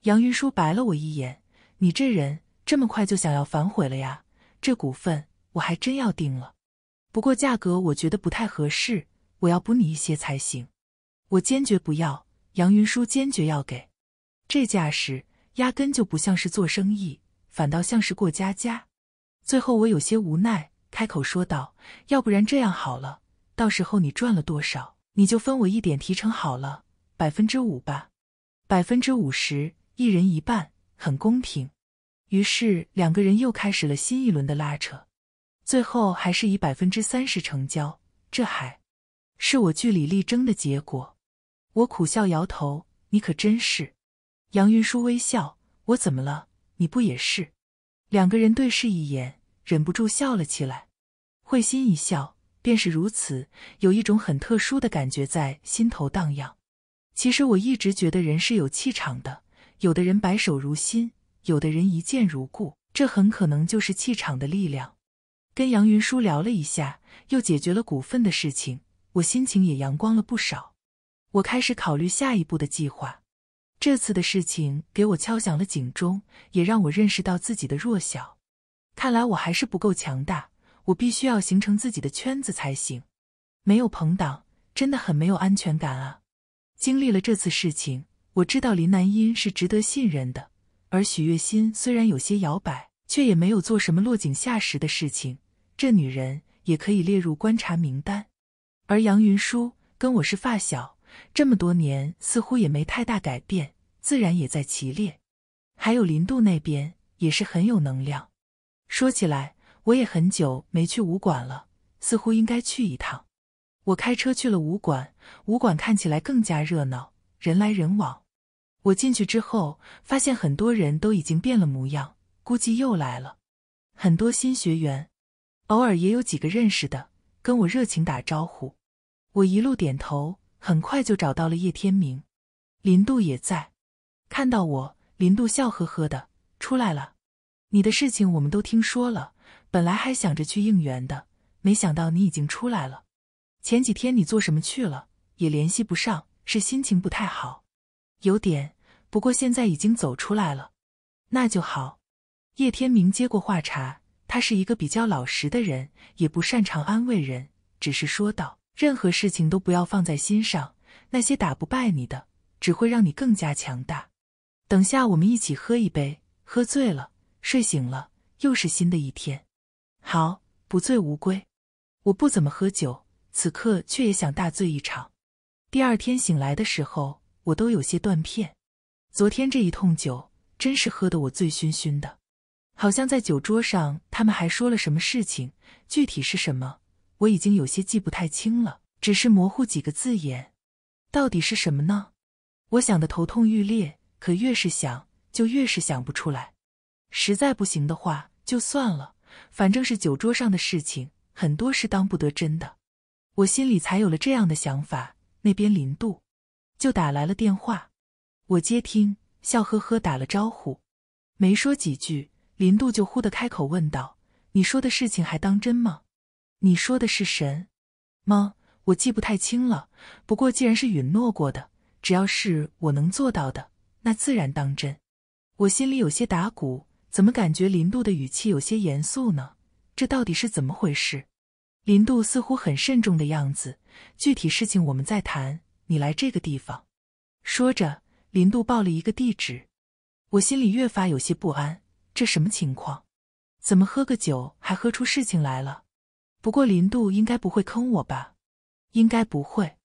杨云舒白了我一眼：“你这人这么快就想要反悔了呀？这股份我还真要定了。不过价格我觉得不太合适，我要补你一些才行。”我坚决不要，杨云舒坚决要给，这架势。压根就不像是做生意，反倒像是过家家。最后我有些无奈，开口说道：“要不然这样好了，到时候你赚了多少，你就分我一点提成好了，百分之五吧，百分之五十，一人一半，很公平。”于是两个人又开始了新一轮的拉扯，最后还是以百分之三十成交。这还是我据理力争的结果。我苦笑摇头：“你可真是。”杨云舒微笑：“我怎么了？你不也是？”两个人对视一眼，忍不住笑了起来，会心一笑便是如此。有一种很特殊的感觉在心头荡漾。其实我一直觉得人是有气场的，有的人白首如新，有的人一见如故，这很可能就是气场的力量。跟杨云舒聊了一下，又解决了股份的事情，我心情也阳光了不少。我开始考虑下一步的计划。这次的事情给我敲响了警钟，也让我认识到自己的弱小。看来我还是不够强大，我必须要形成自己的圈子才行。没有朋党，真的很没有安全感啊！经历了这次事情，我知道林南音是值得信任的，而许月心虽然有些摇摆，却也没有做什么落井下石的事情。这女人也可以列入观察名单。而杨云舒跟我是发小。这么多年，似乎也没太大改变，自然也在齐列。还有林渡那边也是很有能量。说起来，我也很久没去武馆了，似乎应该去一趟。我开车去了武馆，武馆看起来更加热闹，人来人往。我进去之后，发现很多人都已经变了模样，估计又来了很多新学员。偶尔也有几个认识的，跟我热情打招呼。我一路点头。很快就找到了叶天明，林渡也在。看到我，林渡笑呵呵的出来了。你的事情我们都听说了，本来还想着去应援的，没想到你已经出来了。前几天你做什么去了？也联系不上，是心情不太好，有点。不过现在已经走出来了，那就好。叶天明接过话茬，他是一个比较老实的人，也不擅长安慰人，只是说道。任何事情都不要放在心上，那些打不败你的，只会让你更加强大。等下我们一起喝一杯，喝醉了，睡醒了，又是新的一天。好，不醉无归。我不怎么喝酒，此刻却也想大醉一场。第二天醒来的时候，我都有些断片。昨天这一通酒，真是喝得我醉醺醺的，好像在酒桌上他们还说了什么事情，具体是什么？我已经有些记不太清了，只是模糊几个字眼，到底是什么呢？我想的头痛欲裂，可越是想就越是想不出来。实在不行的话就算了，反正是酒桌上的事情，很多是当不得真的。我心里才有了这样的想法，那边林渡就打来了电话，我接听，笑呵呵打了招呼，没说几句，林渡就忽地开口问道：“你说的事情还当真吗？”你说的是神吗？我记不太清了。不过既然是允诺过的，只要是我能做到的，那自然当真。我心里有些打鼓，怎么感觉林渡的语气有些严肃呢？这到底是怎么回事？林渡似乎很慎重的样子。具体事情我们再谈。你来这个地方，说着，林渡报了一个地址。我心里越发有些不安。这什么情况？怎么喝个酒还喝出事情来了？不过林渡应该不会坑我吧？应该不会。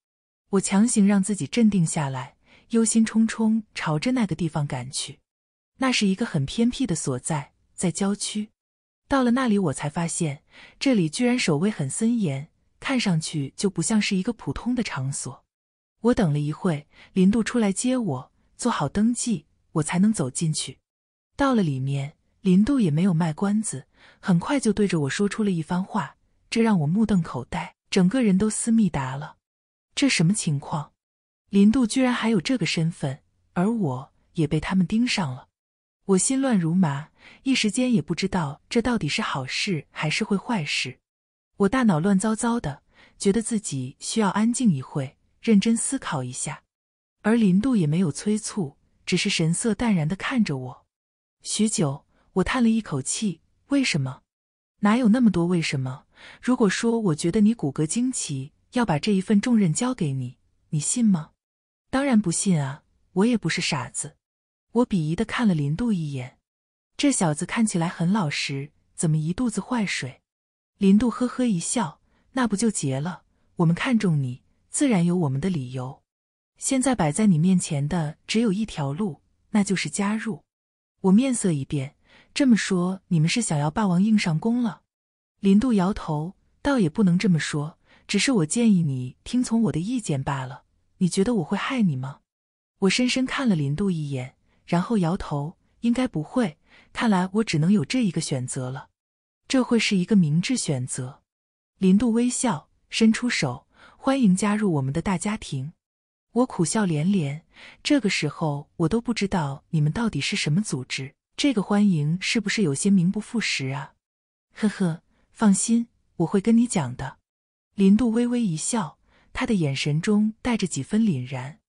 我强行让自己镇定下来，忧心忡忡朝着那个地方赶去。那是一个很偏僻的所在，在郊区。到了那里，我才发现这里居然守卫很森严，看上去就不像是一个普通的场所。我等了一会，林渡出来接我，做好登记，我才能走进去。到了里面，林渡也没有卖关子，很快就对着我说出了一番话。这让我目瞪口呆，整个人都思密达了。这什么情况？林渡居然还有这个身份，而我也被他们盯上了。我心乱如麻，一时间也不知道这到底是好事还是会坏事。我大脑乱糟糟的，觉得自己需要安静一会，认真思考一下。而林渡也没有催促，只是神色淡然的看着我。许久，我叹了一口气：“为什么？”哪有那么多为什么？如果说我觉得你骨骼惊奇，要把这一份重任交给你，你信吗？当然不信啊！我也不是傻子。我鄙夷的看了林渡一眼，这小子看起来很老实，怎么一肚子坏水？林渡呵呵一笑，那不就结了？我们看中你，自然有我们的理由。现在摆在你面前的只有一条路，那就是加入。我面色一变。这么说，你们是想要霸王硬上弓了？林渡摇头，倒也不能这么说，只是我建议你听从我的意见罢了。你觉得我会害你吗？我深深看了林渡一眼，然后摇头，应该不会。看来我只能有这一个选择了。这会是一个明智选择。林渡微笑，伸出手，欢迎加入我们的大家庭。我苦笑连连，这个时候我都不知道你们到底是什么组织。这个欢迎是不是有些名不副实啊？呵呵，放心，我会跟你讲的。林渡微微一笑，他的眼神中带着几分凛然，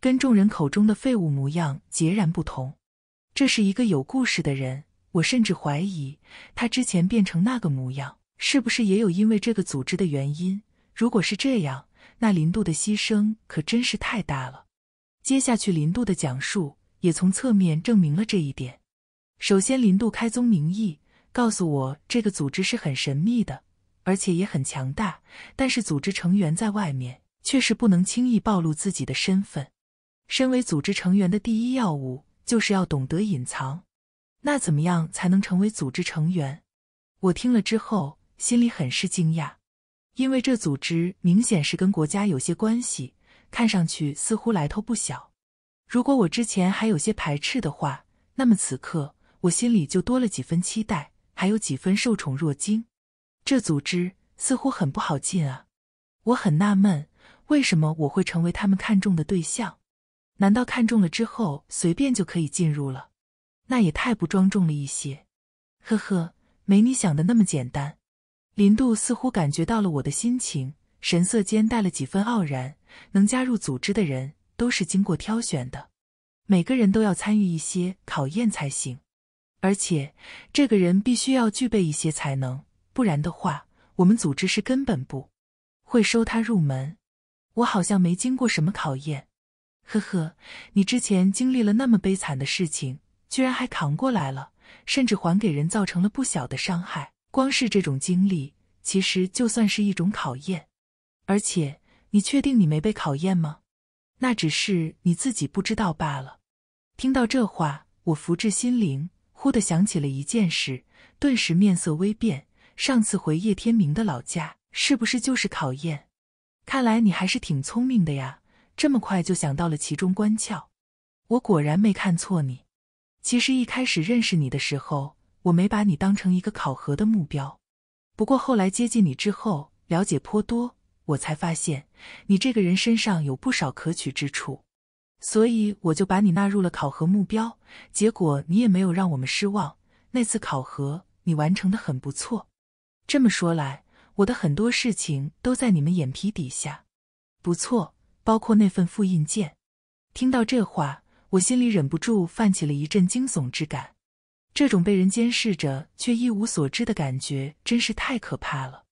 跟众人口中的废物模样截然不同。这是一个有故事的人。我甚至怀疑，他之前变成那个模样，是不是也有因为这个组织的原因？如果是这样，那林渡的牺牲可真是太大了。接下去，林渡的讲述也从侧面证明了这一点。首先，林渡开宗明义告诉我，这个组织是很神秘的，而且也很强大。但是，组织成员在外面却是不能轻易暴露自己的身份。身为组织成员的第一要务，就是要懂得隐藏。那怎么样才能成为组织成员？我听了之后，心里很是惊讶，因为这组织明显是跟国家有些关系，看上去似乎来头不小。如果我之前还有些排斥的话，那么此刻。我心里就多了几分期待，还有几分受宠若惊。这组织似乎很不好进啊，我很纳闷，为什么我会成为他们看中的对象？难道看中了之后随便就可以进入了？那也太不庄重了一些。呵呵，没你想的那么简单。林渡似乎感觉到了我的心情，神色间带了几分傲然。能加入组织的人都是经过挑选的，每个人都要参与一些考验才行。而且这个人必须要具备一些才能，不然的话，我们组织是根本不会收他入门。我好像没经过什么考验，呵呵，你之前经历了那么悲惨的事情，居然还扛过来了，甚至还给人造成了不小的伤害。光是这种经历，其实就算是一种考验。而且，你确定你没被考验吗？那只是你自己不知道罢了。听到这话，我福至心灵。忽地想起了一件事，顿时面色微变。上次回叶天明的老家，是不是就是考验？看来你还是挺聪明的呀，这么快就想到了其中关窍。我果然没看错你。其实一开始认识你的时候，我没把你当成一个考核的目标。不过后来接近你之后，了解颇多，我才发现你这个人身上有不少可取之处。所以我就把你纳入了考核目标，结果你也没有让我们失望。那次考核你完成的很不错。这么说来，我的很多事情都在你们眼皮底下。不错，包括那份复印件。听到这话，我心里忍不住泛起了一阵惊悚之感。这种被人监视着却一无所知的感觉，真是太可怕了。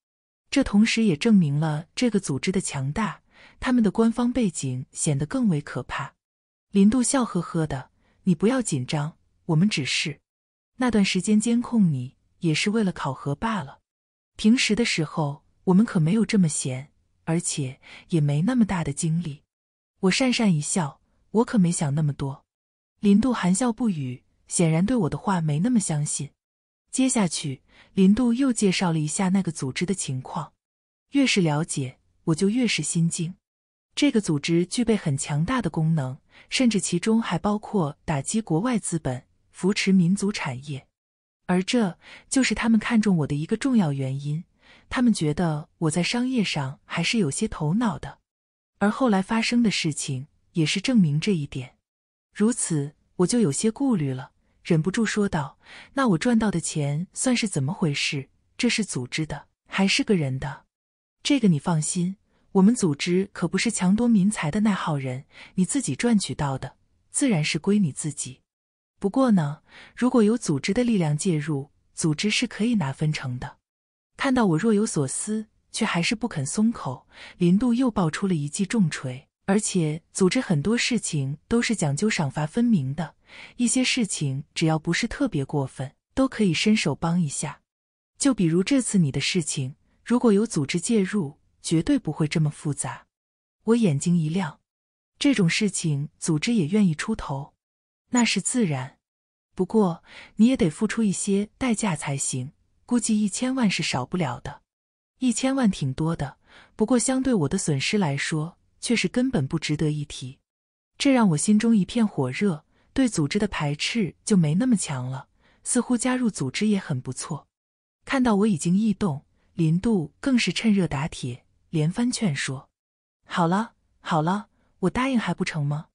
这同时也证明了这个组织的强大，他们的官方背景显得更为可怕。林渡笑呵呵的：“你不要紧张，我们只是那段时间监控你，也是为了考核罢了。平时的时候，我们可没有这么闲，而且也没那么大的精力。”我讪讪一笑：“我可没想那么多。”林度含笑不语，显然对我的话没那么相信。接下去，林渡又介绍了一下那个组织的情况。越是了解，我就越是心惊。这个组织具备很强大的功能。甚至其中还包括打击国外资本，扶持民族产业，而这就是他们看中我的一个重要原因。他们觉得我在商业上还是有些头脑的，而后来发生的事情也是证明这一点。如此，我就有些顾虑了，忍不住说道：“那我赚到的钱算是怎么回事？这是组织的，还是个人的？”这个你放心。我们组织可不是强夺民财的那号人，你自己赚取到的自然是归你自己。不过呢，如果有组织的力量介入，组织是可以拿分成的。看到我若有所思，却还是不肯松口，林渡又爆出了一记重锤。而且，组织很多事情都是讲究赏罚分明的，一些事情只要不是特别过分，都可以伸手帮一下。就比如这次你的事情，如果有组织介入。绝对不会这么复杂，我眼睛一亮，这种事情组织也愿意出头，那是自然。不过你也得付出一些代价才行，估计一千万是少不了的。一千万挺多的，不过相对我的损失来说，却是根本不值得一提。这让我心中一片火热，对组织的排斥就没那么强了，似乎加入组织也很不错。看到我已经异动，林渡更是趁热打铁。连番劝说，好了好了，我答应还不成吗？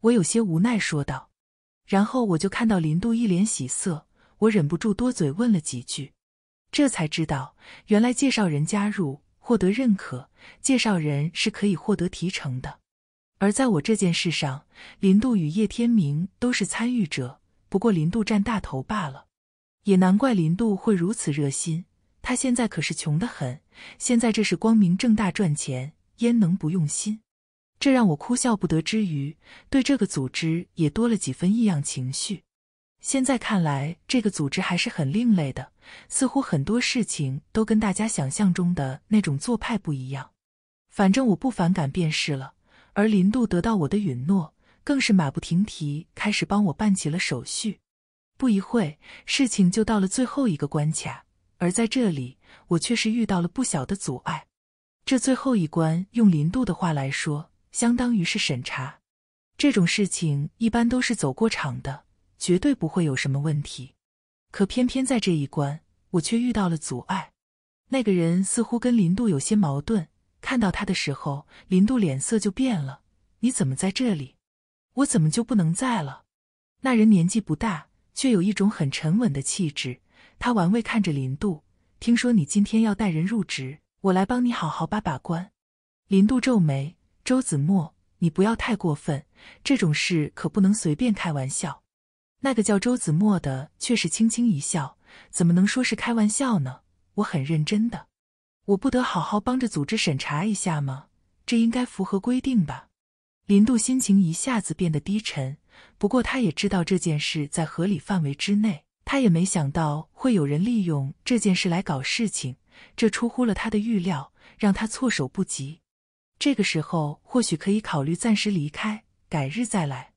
我有些无奈说道。然后我就看到林渡一脸喜色，我忍不住多嘴问了几句，这才知道原来介绍人加入获得认可，介绍人是可以获得提成的。而在我这件事上，林渡与叶天明都是参与者，不过林渡占大头罢了。也难怪林渡会如此热心。他现在可是穷得很，现在这是光明正大赚钱，焉能不用心？这让我哭笑不得之余，对这个组织也多了几分异样情绪。现在看来，这个组织还是很另类的，似乎很多事情都跟大家想象中的那种做派不一样。反正我不反感便是了。而林渡得到我的允诺，更是马不停蹄开始帮我办起了手续。不一会，事情就到了最后一个关卡。而在这里，我却是遇到了不小的阻碍。这最后一关，用林渡的话来说，相当于是审查。这种事情一般都是走过场的，绝对不会有什么问题。可偏偏在这一关，我却遇到了阻碍。那个人似乎跟林渡有些矛盾。看到他的时候，林渡脸色就变了。“你怎么在这里？我怎么就不能在了？”那人年纪不大，却有一种很沉稳的气质。他玩味看着林渡，听说你今天要带人入职，我来帮你好好把把关。林渡皱眉：“周子墨，你不要太过分，这种事可不能随便开玩笑。”那个叫周子墨的却是轻轻一笑：“怎么能说是开玩笑呢？我很认真的，我不得好好帮着组织审查一下吗？这应该符合规定吧？”林渡心情一下子变得低沉，不过他也知道这件事在合理范围之内。他也没想到会有人利用这件事来搞事情，这出乎了他的预料，让他措手不及。这个时候或许可以考虑暂时离开，改日再来。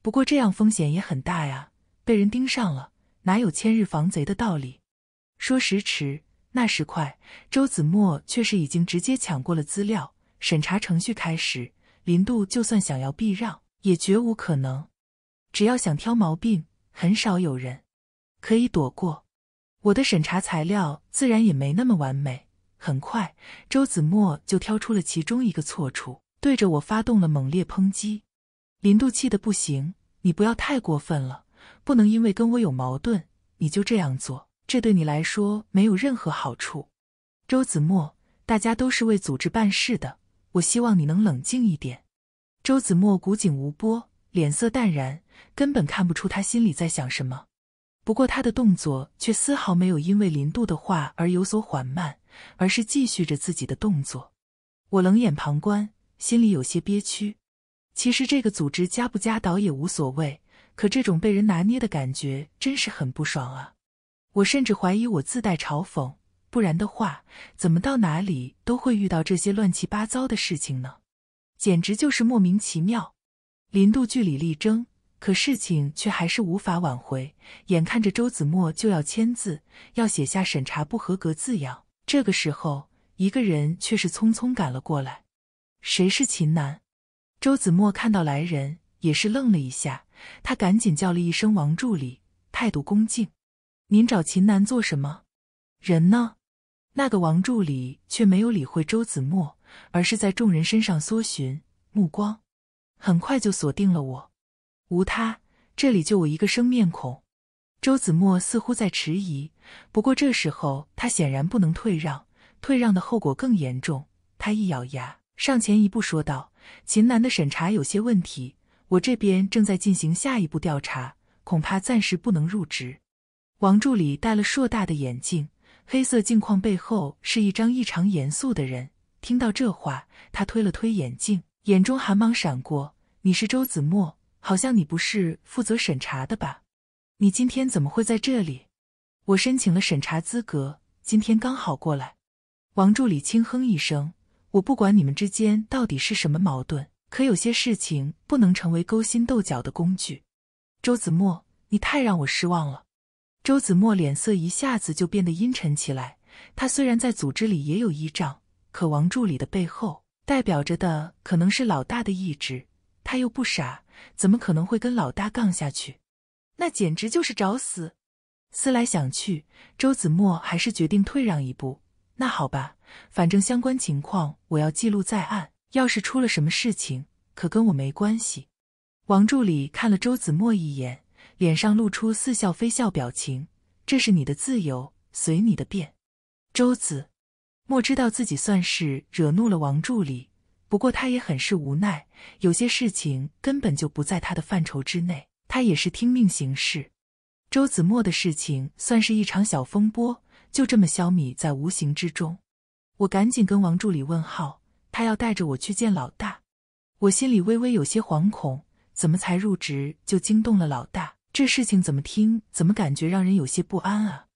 不过这样风险也很大呀，被人盯上了，哪有千日防贼的道理？说时迟，那时快，周子墨却是已经直接抢过了资料，审查程序开始。林渡就算想要避让，也绝无可能。只要想挑毛病，很少有人。可以躲过，我的审查材料自然也没那么完美。很快，周子墨就挑出了其中一个错处，对着我发动了猛烈抨击。林渡气得不行：“你不要太过分了，不能因为跟我有矛盾你就这样做，这对你来说没有任何好处。”周子墨，大家都是为组织办事的，我希望你能冷静一点。周子墨古井无波，脸色淡然，根本看不出他心里在想什么。不过他的动作却丝毫没有因为林渡的话而有所缓慢，而是继续着自己的动作。我冷眼旁观，心里有些憋屈。其实这个组织加不加倒也无所谓，可这种被人拿捏的感觉真是很不爽啊！我甚至怀疑我自带嘲讽，不然的话，怎么到哪里都会遇到这些乱七八糟的事情呢？简直就是莫名其妙。林渡据理力争。可事情却还是无法挽回，眼看着周子墨就要签字，要写下审查不合格字样，这个时候，一个人却是匆匆赶了过来。谁是秦楠？周子墨看到来人也是愣了一下，他赶紧叫了一声王助理，态度恭敬：“您找秦楠做什么？人呢？”那个王助理却没有理会周子墨，而是在众人身上搜寻目光，很快就锁定了我。无他，这里就我一个生面孔。周子墨似乎在迟疑，不过这时候他显然不能退让，退让的后果更严重。他一咬牙，上前一步说道：“秦楠的审查有些问题，我这边正在进行下一步调查，恐怕暂时不能入职。”王助理戴了硕大的眼镜，黑色镜框背后是一张异常严肃的人。听到这话，他推了推眼镜，眼中寒芒闪过：“你是周子墨？”好像你不是负责审查的吧？你今天怎么会在这里？我申请了审查资格，今天刚好过来。王助理轻哼一声：“我不管你们之间到底是什么矛盾，可有些事情不能成为勾心斗角的工具。”周子墨，你太让我失望了。周子墨脸色一下子就变得阴沉起来。他虽然在组织里也有依仗，可王助理的背后代表着的可能是老大的意志。他又不傻。怎么可能会跟老大杠下去？那简直就是找死！思来想去，周子墨还是决定退让一步。那好吧，反正相关情况我要记录在案，要是出了什么事情，可跟我没关系。王助理看了周子墨一眼，脸上露出似笑非笑表情：“这是你的自由，随你的便。”周子墨知道自己算是惹怒了王助理。不过他也很是无奈，有些事情根本就不在他的范畴之内，他也是听命行事。周子墨的事情算是一场小风波，就这么消弭在无形之中。我赶紧跟王助理问好，他要带着我去见老大，我心里微微有些惶恐。怎么才入职就惊动了老大？这事情怎么听怎么感觉让人有些不安啊！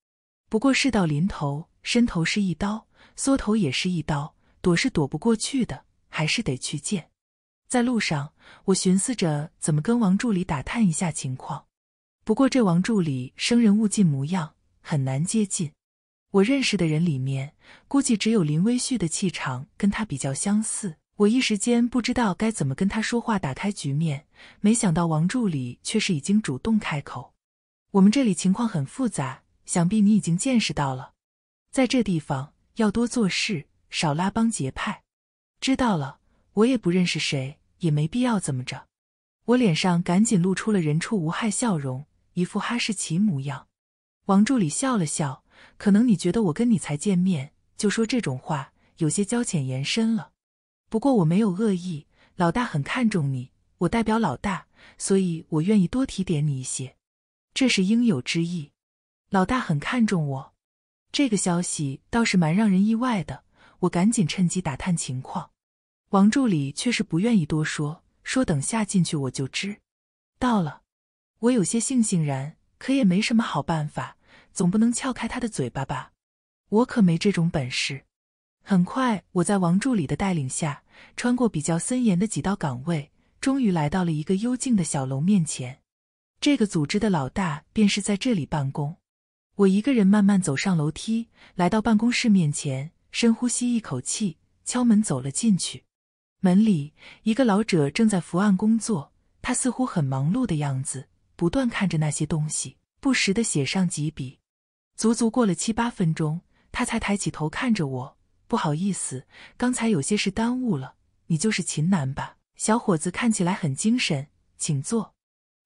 不过事到临头，伸头是一刀，缩头也是一刀，躲是躲不过去的。还是得去见，在路上，我寻思着怎么跟王助理打探一下情况。不过这王助理生人勿近模样，很难接近。我认识的人里面，估计只有林微旭的气场跟他比较相似。我一时间不知道该怎么跟他说话，打开局面。没想到王助理却是已经主动开口：“我们这里情况很复杂，想必你已经见识到了。在这地方，要多做事，少拉帮结派。”知道了，我也不认识谁，也没必要怎么着。我脸上赶紧露出了人畜无害笑容，一副哈士奇模样。王助理笑了笑，可能你觉得我跟你才见面就说这种话，有些交浅言深了。不过我没有恶意，老大很看重你，我代表老大，所以我愿意多提点你一些，这是应有之意。老大很看重我，这个消息倒是蛮让人意外的。我赶紧趁机打探情况，王助理却是不愿意多说，说等下进去我就知到了。我有些悻悻然，可也没什么好办法，总不能撬开他的嘴巴吧？我可没这种本事。很快，我在王助理的带领下，穿过比较森严的几道岗位，终于来到了一个幽静的小楼面前。这个组织的老大便是在这里办公。我一个人慢慢走上楼梯，来到办公室面前。深呼吸一口气，敲门走了进去。门里，一个老者正在伏案工作，他似乎很忙碌的样子，不断看着那些东西，不时的写上几笔。足足过了七八分钟，他才抬起头看着我：“不好意思，刚才有些事耽误了。你就是秦楠吧？小伙子，看起来很精神，请坐。”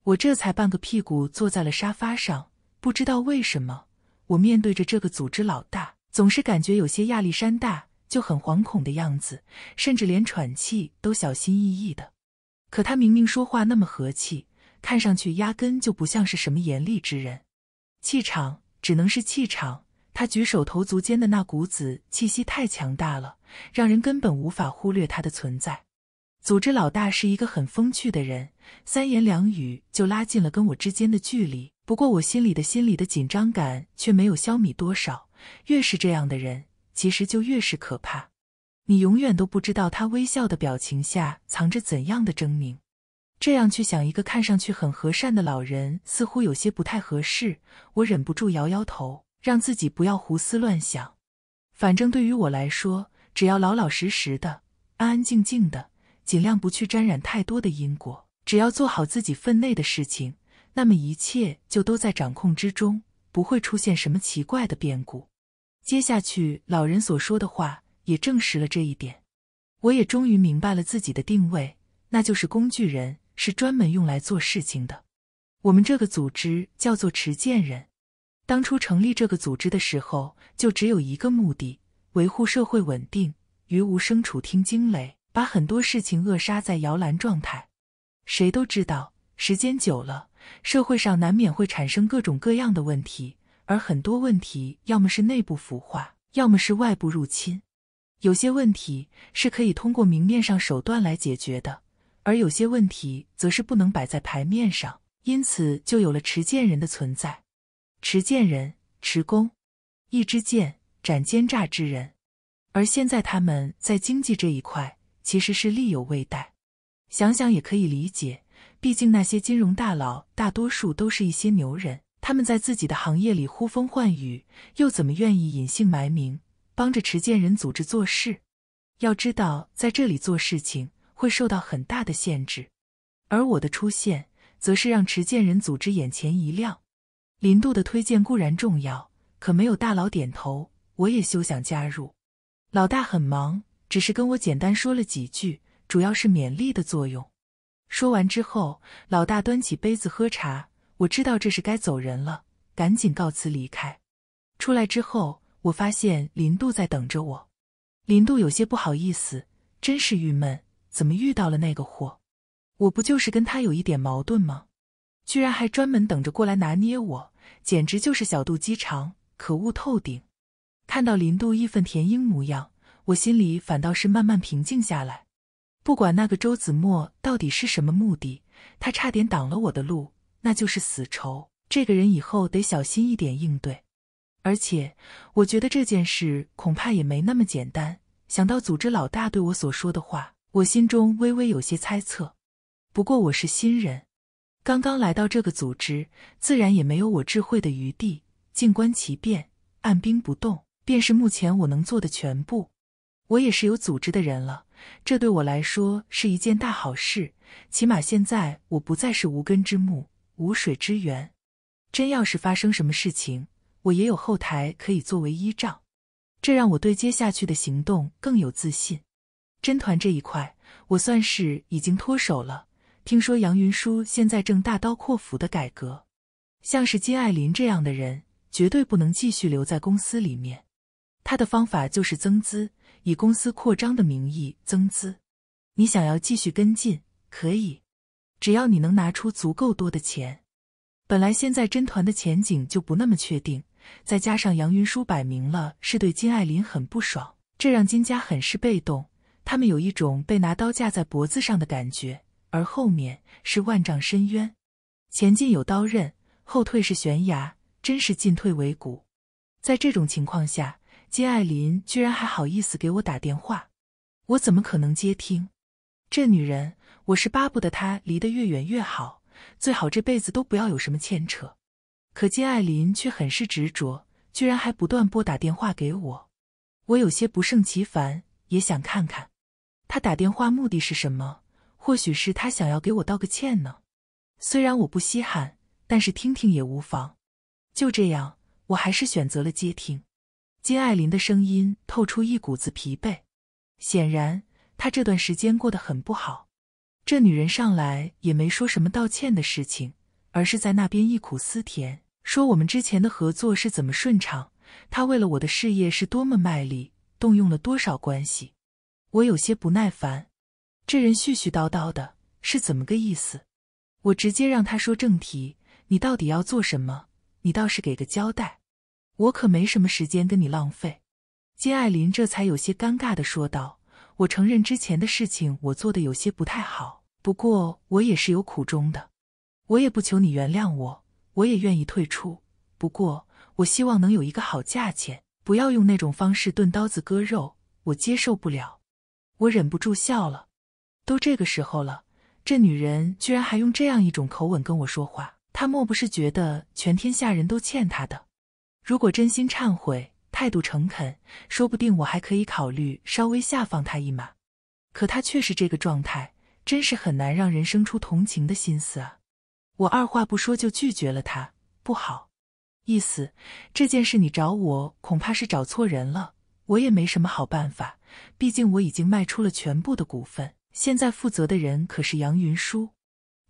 我这才半个屁股坐在了沙发上，不知道为什么，我面对着这个组织老大。总是感觉有些亚历山大，就很惶恐的样子，甚至连喘气都小心翼翼的。可他明明说话那么和气，看上去压根就不像是什么严厉之人，气场只能是气场。他举手投足间的那股子气息太强大了，让人根本无法忽略他的存在。组织老大是一个很风趣的人，三言两语就拉近了跟我之间的距离。不过我心里的心里的紧张感却没有消弭多少。越是这样的人，其实就越是可怕。你永远都不知道他微笑的表情下藏着怎样的狰狞。这样去想一个看上去很和善的老人，似乎有些不太合适。我忍不住摇摇头，让自己不要胡思乱想。反正对于我来说，只要老老实实的、安安静静的，尽量不去沾染太多的因果，只要做好自己分内的事情，那么一切就都在掌控之中。不会出现什么奇怪的变故。接下去，老人所说的话也证实了这一点。我也终于明白了自己的定位，那就是工具人，是专门用来做事情的。我们这个组织叫做持剑人。当初成立这个组织的时候，就只有一个目的：维护社会稳定。于无声处听惊雷，把很多事情扼杀在摇篮状态。谁都知道，时间久了。社会上难免会产生各种各样的问题，而很多问题要么是内部腐化，要么是外部入侵。有些问题是可以通过明面上手段来解决的，而有些问题则是不能摆在牌面上，因此就有了持剑人的存在。持剑人持弓，一支箭斩奸诈之人。而现在他们在经济这一块其实是力有未逮，想想也可以理解。毕竟那些金融大佬大多数都是一些牛人，他们在自己的行业里呼风唤雨，又怎么愿意隐姓埋名帮着持剑人组织做事？要知道，在这里做事情会受到很大的限制，而我的出现，则是让持剑人组织眼前一亮。林渡的推荐固然重要，可没有大佬点头，我也休想加入。老大很忙，只是跟我简单说了几句，主要是勉励的作用。说完之后，老大端起杯子喝茶。我知道这是该走人了，赶紧告辞离开。出来之后，我发现林渡在等着我。林渡有些不好意思，真是郁闷，怎么遇到了那个货？我不就是跟他有一点矛盾吗？居然还专门等着过来拿捏我，简直就是小肚鸡肠，可恶透顶！看到林渡义愤填膺模样，我心里反倒是慢慢平静下来。不管那个周子墨到底是什么目的，他差点挡了我的路，那就是死仇。这个人以后得小心一点应对。而且，我觉得这件事恐怕也没那么简单。想到组织老大对我所说的话，我心中微微有些猜测。不过我是新人，刚刚来到这个组织，自然也没有我智慧的余地。静观其变，按兵不动，便是目前我能做的全部。我也是有组织的人了。这对我来说是一件大好事，起码现在我不再是无根之木、无水之源。真要是发生什么事情，我也有后台可以作为依仗，这让我对接下去的行动更有自信。真团这一块，我算是已经脱手了。听说杨云舒现在正大刀阔斧的改革，像是金爱琳这样的人，绝对不能继续留在公司里面。他的方法就是增资。以公司扩张的名义增资，你想要继续跟进可以，只要你能拿出足够多的钱。本来现在真团的前景就不那么确定，再加上杨云舒摆明了是对金爱琳很不爽，这让金家很是被动。他们有一种被拿刀架在脖子上的感觉，而后面是万丈深渊，前进有刀刃，后退是悬崖，真是进退维谷。在这种情况下。金爱琳居然还好意思给我打电话，我怎么可能接听？这女人，我是巴不得她离得越远越好，最好这辈子都不要有什么牵扯。可金爱琳却很是执着，居然还不断拨打电话给我。我有些不胜其烦，也想看看她打电话目的是什么。或许是她想要给我道个歉呢？虽然我不稀罕，但是听听也无妨。就这样，我还是选择了接听。金爱玲的声音透出一股子疲惫，显然她这段时间过得很不好。这女人上来也没说什么道歉的事情，而是在那边忆苦思甜，说我们之前的合作是怎么顺畅，她为了我的事业是多么卖力，动用了多少关系。我有些不耐烦，这人絮絮叨叨的是怎么个意思？我直接让她说正题，你到底要做什么？你倒是给个交代。我可没什么时间跟你浪费。”金爱琳这才有些尴尬的说道：“我承认之前的事情我做的有些不太好，不过我也是有苦衷的。我也不求你原谅我，我也愿意退出。不过我希望能有一个好价钱，不要用那种方式炖刀子割肉，我接受不了。”我忍不住笑了。都这个时候了，这女人居然还用这样一种口吻跟我说话，她莫不是觉得全天下人都欠她的？如果真心忏悔，态度诚恳，说不定我还可以考虑稍微下放他一马。可他却是这个状态，真是很难让人生出同情的心思啊！我二话不说就拒绝了他，不好，意思这件事你找我，恐怕是找错人了。我也没什么好办法，毕竟我已经卖出了全部的股份，现在负责的人可是杨云舒。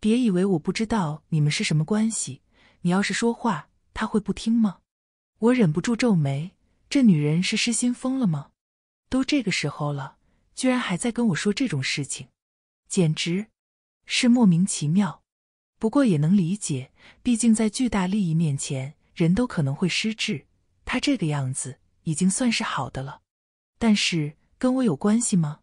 别以为我不知道你们是什么关系，你要是说话，他会不听吗？我忍不住皱眉，这女人是失心疯了吗？都这个时候了，居然还在跟我说这种事情，简直是莫名其妙。不过也能理解，毕竟在巨大利益面前，人都可能会失智。她这个样子已经算是好的了，但是跟我有关系吗？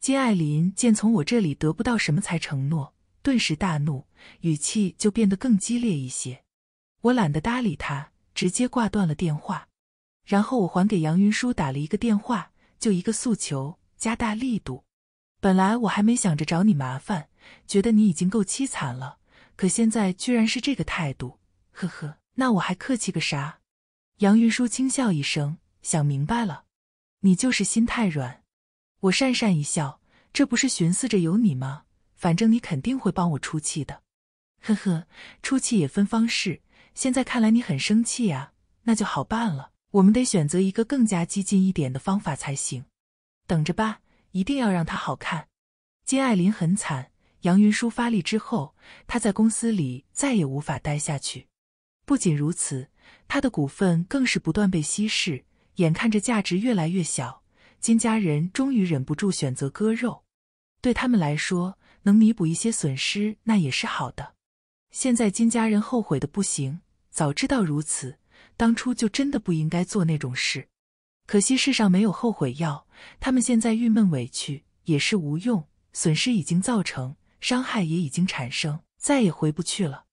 金爱琳见从我这里得不到什么，才承诺，顿时大怒，语气就变得更激烈一些。我懒得搭理她。直接挂断了电话，然后我还给杨云舒打了一个电话，就一个诉求，加大力度。本来我还没想着找你麻烦，觉得你已经够凄惨了，可现在居然是这个态度，呵呵，那我还客气个啥？杨云舒轻笑一声，想明白了，你就是心太软。我讪讪一笑，这不是寻思着有你吗？反正你肯定会帮我出气的，呵呵，出气也分方式。现在看来你很生气啊，那就好办了。我们得选择一个更加激进一点的方法才行。等着吧，一定要让他好看。金爱琳很惨，杨云舒发力之后，她在公司里再也无法待下去。不仅如此，她的股份更是不断被稀释，眼看着价值越来越小，金家人终于忍不住选择割肉。对他们来说，能弥补一些损失，那也是好的。现在金家人后悔的不行。早知道如此，当初就真的不应该做那种事。可惜世上没有后悔药，他们现在郁闷委屈也是无用，损失已经造成，伤害也已经产生，再也回不去了。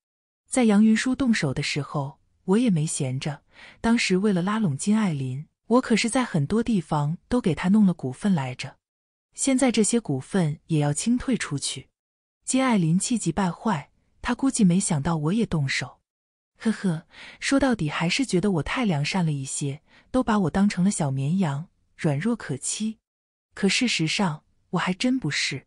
在杨云舒动手的时候，我也没闲着。当时为了拉拢金爱林，我可是在很多地方都给他弄了股份来着。现在这些股份也要清退出去。金爱林气急败坏，他估计没想到我也动手。呵呵，说到底还是觉得我太良善了一些，都把我当成了小绵羊，软弱可欺。可事实上，我还真不是。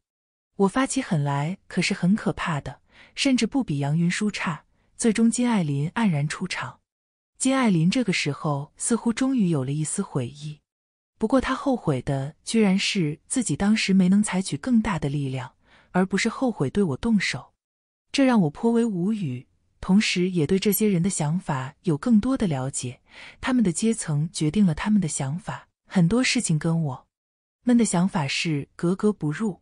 我发起狠来可是很可怕的，甚至不比杨云舒差。最终，金爱琳黯然出场。金爱琳这个时候似乎终于有了一丝悔意，不过她后悔的居然是自己当时没能采取更大的力量，而不是后悔对我动手。这让我颇为无语。同时也对这些人的想法有更多的了解，他们的阶层决定了他们的想法，很多事情跟我们的想法是格格不入。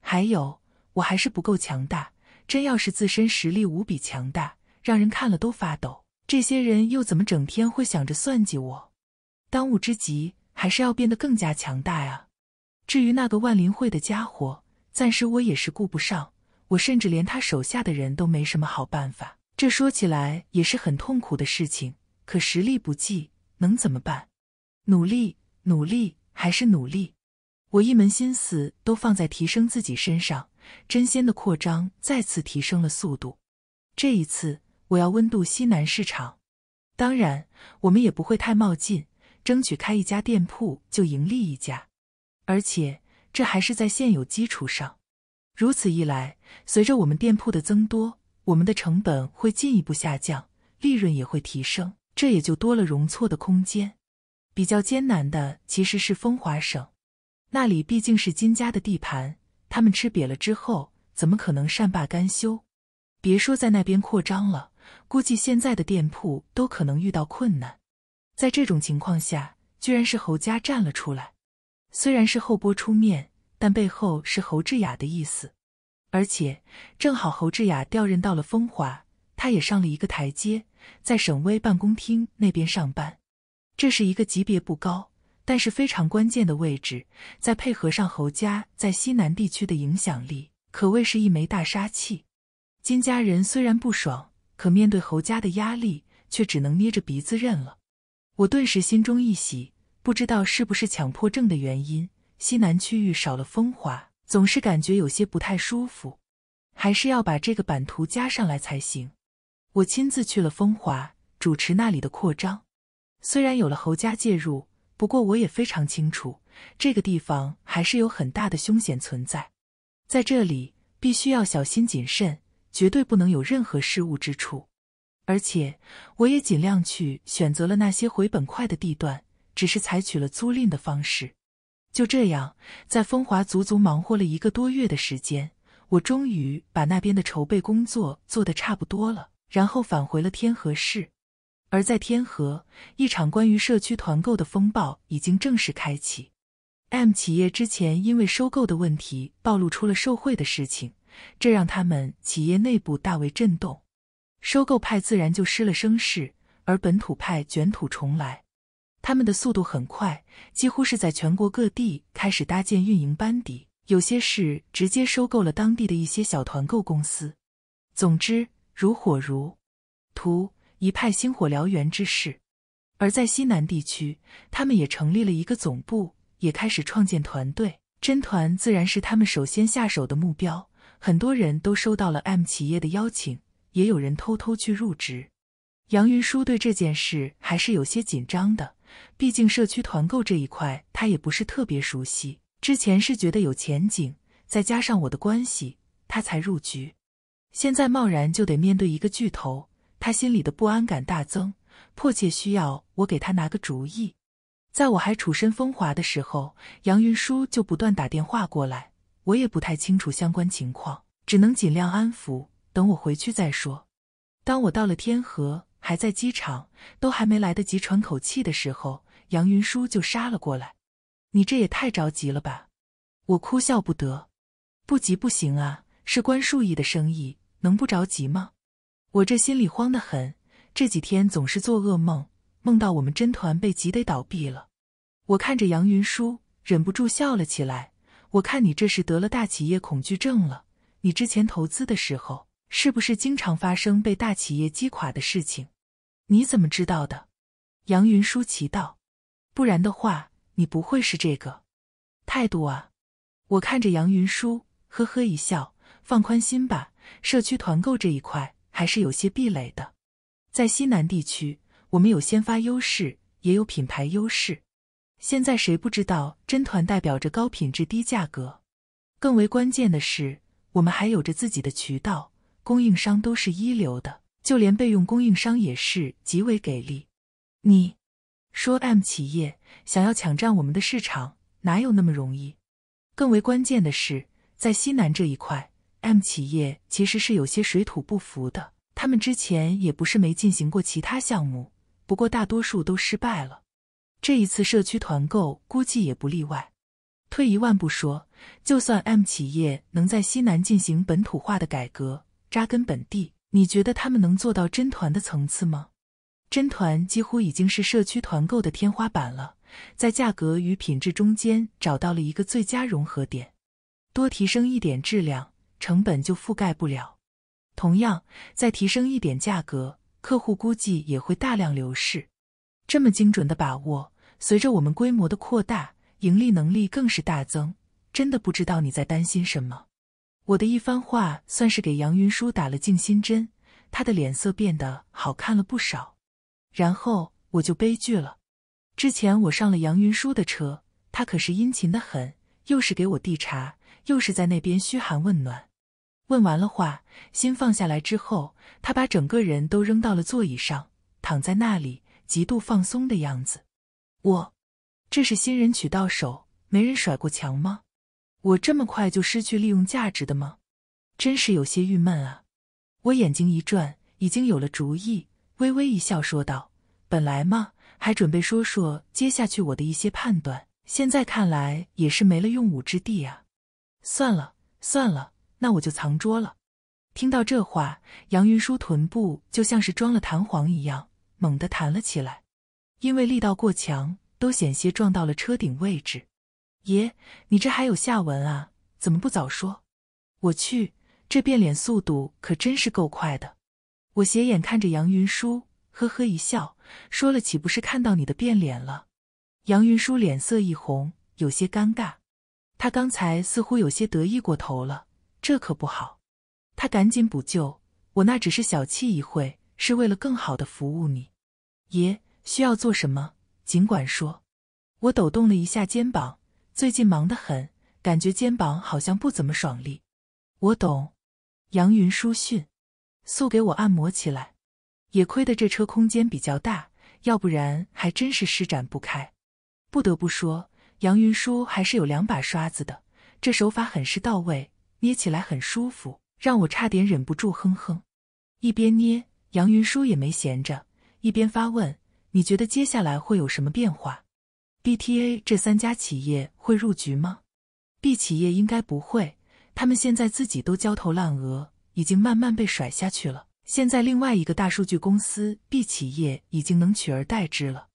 还有，我还是不够强大，真要是自身实力无比强大，让人看了都发抖，这些人又怎么整天会想着算计我？当务之急还是要变得更加强大啊！至于那个万林会的家伙，暂时我也是顾不上，我甚至连他手下的人都没什么好办法。这说起来也是很痛苦的事情，可实力不济，能怎么办？努力，努力，还是努力！我一门心思都放在提升自己身上。真仙的扩张再次提升了速度，这一次我要温度西南市场。当然，我们也不会太冒进，争取开一家店铺就盈利一家，而且这还是在现有基础上。如此一来，随着我们店铺的增多，我们的成本会进一步下降，利润也会提升，这也就多了容错的空间。比较艰难的其实是风华省，那里毕竟是金家的地盘，他们吃瘪了之后，怎么可能善罢甘休？别说在那边扩张了，估计现在的店铺都可能遇到困难。在这种情况下，居然是侯家站了出来，虽然是后波出面，但背后是侯志雅的意思。而且正好侯志雅调任到了风华，他也上了一个台阶，在省威办公厅那边上班。这是一个级别不高，但是非常关键的位置。再配合上侯家在西南地区的影响力，可谓是一枚大杀器。金家人虽然不爽，可面对侯家的压力，却只能捏着鼻子认了。我顿时心中一喜，不知道是不是强迫症的原因，西南区域少了风华。总是感觉有些不太舒服，还是要把这个版图加上来才行。我亲自去了风华主持那里的扩张，虽然有了侯家介入，不过我也非常清楚，这个地方还是有很大的凶险存在。在这里必须要小心谨慎，绝对不能有任何失误之处。而且我也尽量去选择了那些回本快的地段，只是采取了租赁的方式。就这样，在风华足足忙活了一个多月的时间，我终于把那边的筹备工作做得差不多了，然后返回了天河市。而在天河，一场关于社区团购的风暴已经正式开启。M 企业之前因为收购的问题暴露出了受贿的事情，这让他们企业内部大为震动，收购派自然就失了声势，而本土派卷土重来。他们的速度很快，几乎是在全国各地开始搭建运营班底，有些是直接收购了当地的一些小团购公司。总之，如火如荼，一派星火燎原之势。而在西南地区，他们也成立了一个总部，也开始创建团队。真团自然是他们首先下手的目标，很多人都收到了 M 企业的邀请，也有人偷偷去入职。杨云舒对这件事还是有些紧张的。毕竟社区团购这一块，他也不是特别熟悉。之前是觉得有前景，再加上我的关系，他才入局。现在贸然就得面对一个巨头，他心里的不安感大增，迫切需要我给他拿个主意。在我还处身风华的时候，杨云舒就不断打电话过来，我也不太清楚相关情况，只能尽量安抚，等我回去再说。当我到了天河。还在机场，都还没来得及喘口气的时候，杨云舒就杀了过来。你这也太着急了吧！我哭笑不得。不急不行啊，是关树义的生意，能不着急吗？我这心里慌得很，这几天总是做噩梦，梦到我们侦团被挤得倒闭了。我看着杨云舒，忍不住笑了起来。我看你这是得了大企业恐惧症了。你之前投资的时候，是不是经常发生被大企业击垮的事情？你怎么知道的？杨云舒奇道：“不然的话，你不会是这个态度啊。”我看着杨云舒，呵呵一笑：“放宽心吧，社区团购这一块还是有些壁垒的。在西南地区，我们有先发优势，也有品牌优势。现在谁不知道真团代表着高品质、低价格？更为关键的是，我们还有着自己的渠道，供应商都是一流的。”就连备用供应商也是极为给力。你说，M 企业想要抢占我们的市场，哪有那么容易？更为关键的是，在西南这一块，M 企业其实是有些水土不服的。他们之前也不是没进行过其他项目，不过大多数都失败了。这一次社区团购估计也不例外。退一万步说，就算 M 企业能在西南进行本土化的改革，扎根本地。你觉得他们能做到真团的层次吗？真团几乎已经是社区团购的天花板了，在价格与品质中间找到了一个最佳融合点，多提升一点质量，成本就覆盖不了；同样，再提升一点价格，客户估计也会大量流失。这么精准的把握，随着我们规模的扩大，盈利能力更是大增。真的不知道你在担心什么。我的一番话算是给杨云舒打了静心针，他的脸色变得好看了不少。然后我就悲剧了。之前我上了杨云舒的车，他可是殷勤的很，又是给我递茶，又是在那边嘘寒问暖。问完了话，心放下来之后，他把整个人都扔到了座椅上，躺在那里极度放松的样子。我，这是新人娶到手，没人甩过墙吗？我这么快就失去利用价值的吗？真是有些郁闷啊！我眼睛一转，已经有了主意，微微一笑说道：“本来嘛，还准备说说接下去我的一些判断，现在看来也是没了用武之地啊！算了，算了，那我就藏桌了。”听到这话，杨云舒臀部就像是装了弹簧一样，猛地弹了起来，因为力道过强，都险些撞到了车顶位置。爷，你这还有下文啊？怎么不早说？我去，这变脸速度可真是够快的。我斜眼看着杨云舒，呵呵一笑，说了岂不是看到你的变脸了？杨云舒脸色一红，有些尴尬。他刚才似乎有些得意过头了，这可不好。他赶紧补救，我那只是小憩一会，是为了更好的服务你。爷需要做什么，尽管说。我抖动了一下肩膀。最近忙得很，感觉肩膀好像不怎么爽利。我懂，杨云舒训，速给我按摩起来。也亏得这车空间比较大，要不然还真是施展不开。不得不说，杨云舒还是有两把刷子的，这手法很是到位，捏起来很舒服，让我差点忍不住哼哼。一边捏，杨云舒也没闲着，一边发问：“你觉得接下来会有什么变化？” BTA 这三家企业会入局吗？B 企业应该不会，他们现在自己都焦头烂额，已经慢慢被甩下去了。现在另外一个大数据公司 B 企业已经能取而代之了。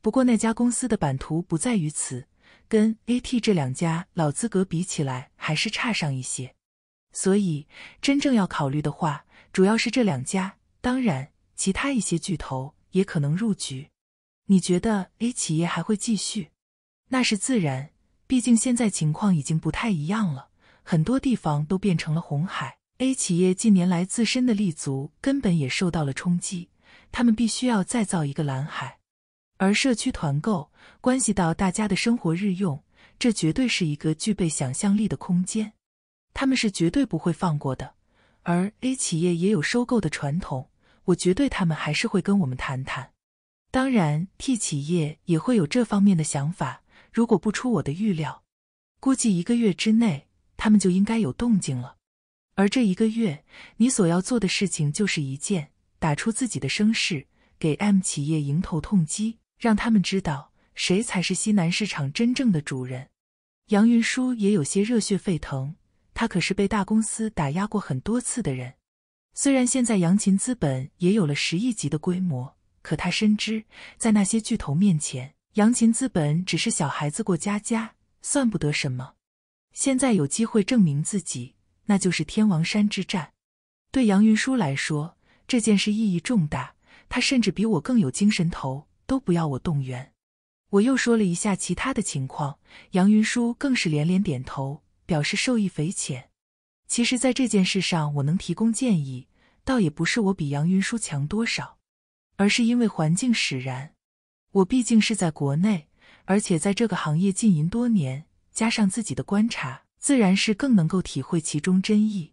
不过那家公司的版图不在于此，跟 AT 这两家老资格比起来还是差上一些。所以真正要考虑的话，主要是这两家。当然，其他一些巨头也可能入局。你觉得 A 企业还会继续？那是自然，毕竟现在情况已经不太一样了，很多地方都变成了红海。A 企业近年来自身的立足根本也受到了冲击，他们必须要再造一个蓝海。而社区团购关系到大家的生活日用，这绝对是一个具备想象力的空间，他们是绝对不会放过的。而 A 企业也有收购的传统，我绝对他们还是会跟我们谈谈。当然，T 企业也会有这方面的想法。如果不出我的预料，估计一个月之内他们就应该有动静了。而这一个月，你所要做的事情就是一件：打出自己的声势，给 M 企业迎头痛击，让他们知道谁才是西南市场真正的主人。杨云舒也有些热血沸腾。他可是被大公司打压过很多次的人。虽然现在杨琴资本也有了十亿级的规模。可他深知，在那些巨头面前，杨琴资本只是小孩子过家家，算不得什么。现在有机会证明自己，那就是天王山之战。对杨云舒来说，这件事意义重大。他甚至比我更有精神头，都不要我动员。我又说了一下其他的情况，杨云舒更是连连点头，表示受益匪浅。其实，在这件事上，我能提供建议，倒也不是我比杨云舒强多少。而是因为环境使然，我毕竟是在国内，而且在这个行业浸淫多年，加上自己的观察，自然是更能够体会其中真意。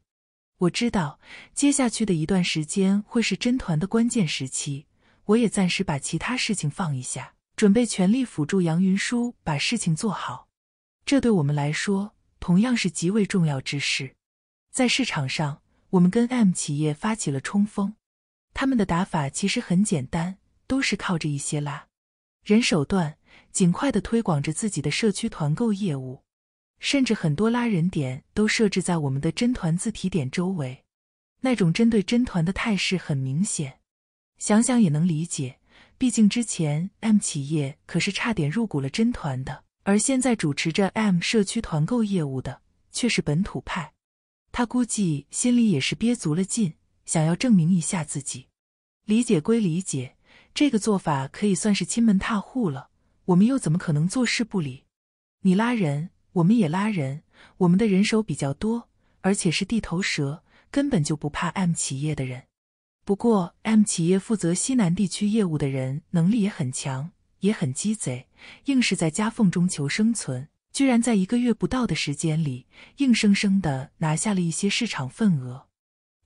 我知道接下去的一段时间会是真团的关键时期，我也暂时把其他事情放一下，准备全力辅助杨云舒把事情做好。这对我们来说同样是极为重要之事。在市场上，我们跟 M 企业发起了冲锋。他们的打法其实很简单，都是靠着一些拉人手段，尽快的推广着自己的社区团购业务，甚至很多拉人点都设置在我们的真团自提点周围，那种针对真团的态势很明显。想想也能理解，毕竟之前 M 企业可是差点入股了真团的，而现在主持着 M 社区团购业务的却是本土派，他估计心里也是憋足了劲。想要证明一下自己，理解归理解，这个做法可以算是亲门踏户了。我们又怎么可能坐视不理？你拉人，我们也拉人。我们的人手比较多，而且是地头蛇，根本就不怕 M 企业的人。不过 M 企业负责西南地区业务的人能力也很强，也很鸡贼，硬是在夹缝中求生存，居然在一个月不到的时间里，硬生生的拿下了一些市场份额。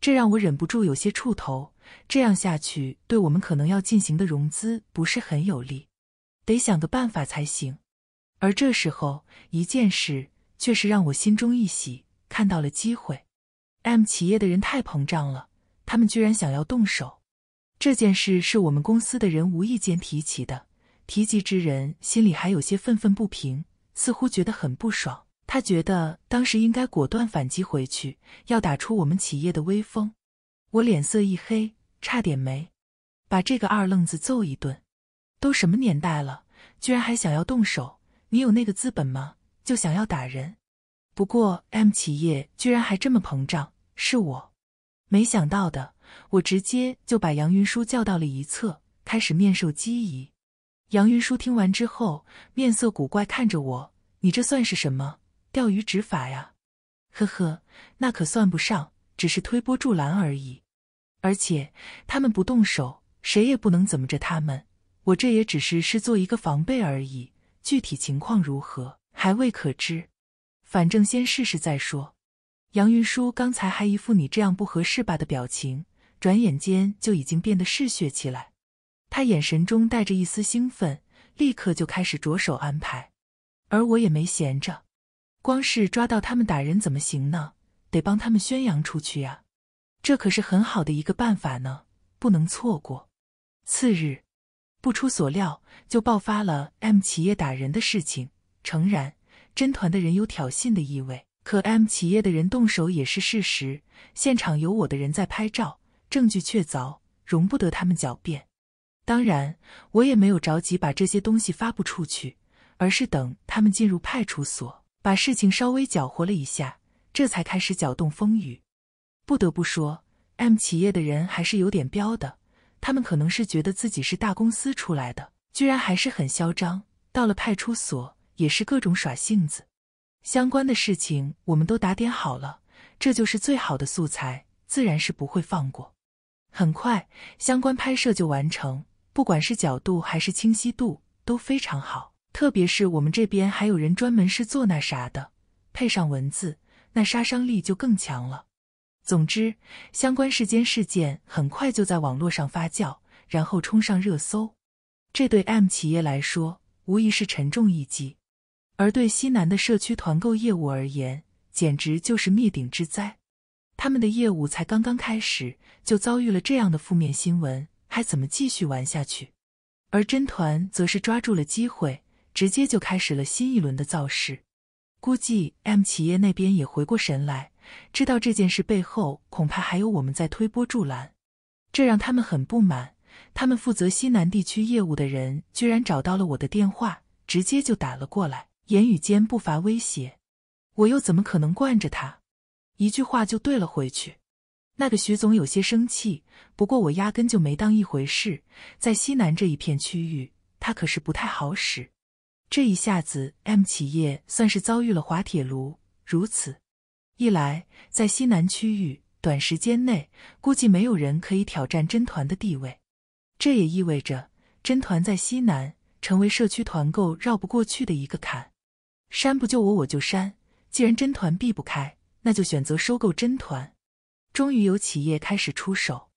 这让我忍不住有些触头，这样下去对我们可能要进行的融资不是很有利，得想个办法才行。而这时候，一件事却是让我心中一喜，看到了机会。M 企业的人太膨胀了，他们居然想要动手。这件事是我们公司的人无意间提起的，提及之人心里还有些愤愤不平，似乎觉得很不爽。他觉得当时应该果断反击回去，要打出我们企业的威风。我脸色一黑，差点没把这个二愣子揍一顿。都什么年代了，居然还想要动手？你有那个资本吗？就想要打人？不过 M 企业居然还这么膨胀，是我没想到的。我直接就把杨云舒叫到了一侧，开始面授机宜。杨云舒听完之后，面色古怪看着我：“你这算是什么？”钓鱼执法呀，呵呵，那可算不上，只是推波助澜而已。而且他们不动手，谁也不能怎么着他们。我这也只是是做一个防备而已，具体情况如何还未可知。反正先试试再说。杨云舒刚才还一副“你这样不合适吧”的表情，转眼间就已经变得嗜血起来。他眼神中带着一丝兴奋，立刻就开始着手安排，而我也没闲着。光是抓到他们打人怎么行呢？得帮他们宣扬出去呀，这可是很好的一个办法呢，不能错过。次日，不出所料，就爆发了 M 企业打人的事情。诚然，侦团的人有挑衅的意味，可 M 企业的人动手也是事实。现场有我的人在拍照，证据确凿，容不得他们狡辩。当然，我也没有着急把这些东西发布出去，而是等他们进入派出所。把事情稍微搅和了一下，这才开始搅动风雨。不得不说，M 企业的人还是有点彪的。他们可能是觉得自己是大公司出来的，居然还是很嚣张。到了派出所，也是各种耍性子。相关的事情我们都打点好了，这就是最好的素材，自然是不会放过。很快，相关拍摄就完成，不管是角度还是清晰度都非常好。特别是我们这边还有人专门是做那啥的，配上文字，那杀伤力就更强了。总之，相关事件事件很快就在网络上发酵，然后冲上热搜。这对 M 企业来说无疑是沉重一击，而对西南的社区团购业务而言，简直就是灭顶之灾。他们的业务才刚刚开始，就遭遇了这样的负面新闻，还怎么继续玩下去？而真团则是抓住了机会。直接就开始了新一轮的造势，估计 M 企业那边也回过神来，知道这件事背后恐怕还有我们在推波助澜，这让他们很不满。他们负责西南地区业务的人居然找到了我的电话，直接就打了过来，言语间不乏威胁。我又怎么可能惯着他？一句话就怼了回去。那个徐总有些生气，不过我压根就没当一回事。在西南这一片区域，他可是不太好使。这一下子，M 企业算是遭遇了滑铁卢。如此一来，在西南区域，短时间内估计没有人可以挑战真团的地位。这也意味着，真团在西南成为社区团购绕不过去的一个坎。山不救我，我就山。既然真团避不开，那就选择收购真团。终于有企业开始出手，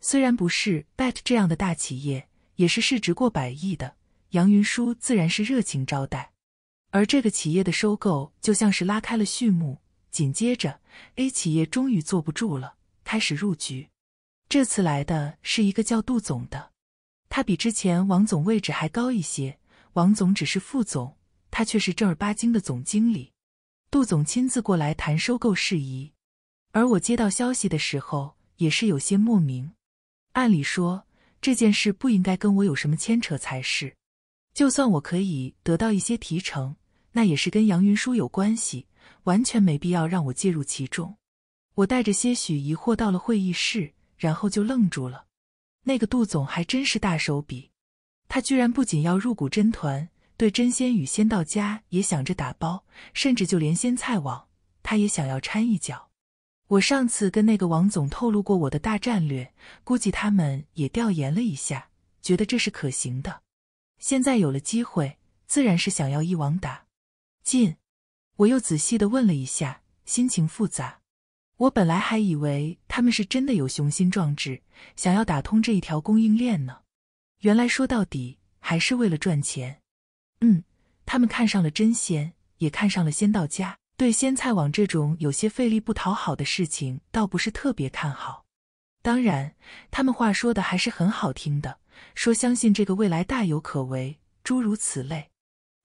虽然不是 b e t 这样的大企业，也是市值过百亿的。杨云舒自然是热情招待，而这个企业的收购就像是拉开了序幕。紧接着，A 企业终于坐不住了，开始入局。这次来的是一个叫杜总的，他比之前王总位置还高一些。王总只是副总，他却是正儿八经的总经理。杜总亲自过来谈收购事宜，而我接到消息的时候也是有些莫名。按理说这件事不应该跟我有什么牵扯才是。就算我可以得到一些提成，那也是跟杨云舒有关系，完全没必要让我介入其中。我带着些许疑惑到了会议室，然后就愣住了。那个杜总还真是大手笔，他居然不仅要入股真团，对真仙宇仙道家也想着打包，甚至就连仙菜网，他也想要掺一脚。我上次跟那个王总透露过我的大战略，估计他们也调研了一下，觉得这是可行的。现在有了机会，自然是想要一网打尽。我又仔细的问了一下，心情复杂。我本来还以为他们是真的有雄心壮志，想要打通这一条供应链呢。原来说到底，还是为了赚钱。嗯，他们看上了真仙，也看上了仙道家，对仙菜网这种有些费力不讨好的事情，倒不是特别看好。当然，他们话说的还是很好听的。说相信这个未来大有可为，诸如此类。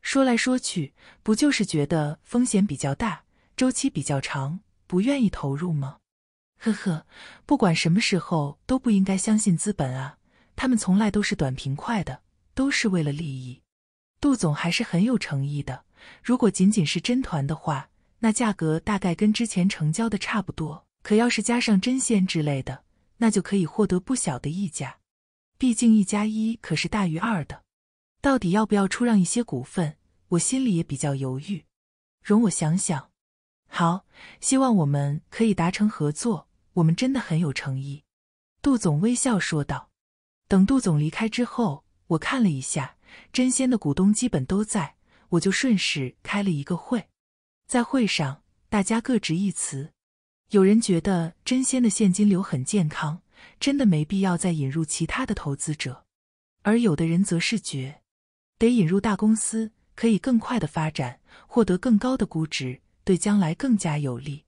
说来说去，不就是觉得风险比较大，周期比较长，不愿意投入吗？呵呵，不管什么时候都不应该相信资本啊，他们从来都是短平快的，都是为了利益。杜总还是很有诚意的，如果仅仅是真团的话，那价格大概跟之前成交的差不多。可要是加上真仙之类的，那就可以获得不小的溢价。毕竟一加一可是大于二的，到底要不要出让一些股份，我心里也比较犹豫，容我想想。好，希望我们可以达成合作，我们真的很有诚意。”杜总微笑说道。等杜总离开之后，我看了一下真仙的股东基本都在，我就顺势开了一个会。在会上，大家各执一词，有人觉得真仙的现金流很健康。真的没必要再引入其他的投资者，而有的人则是觉得引入大公司可以更快的发展，获得更高的估值，对将来更加有利。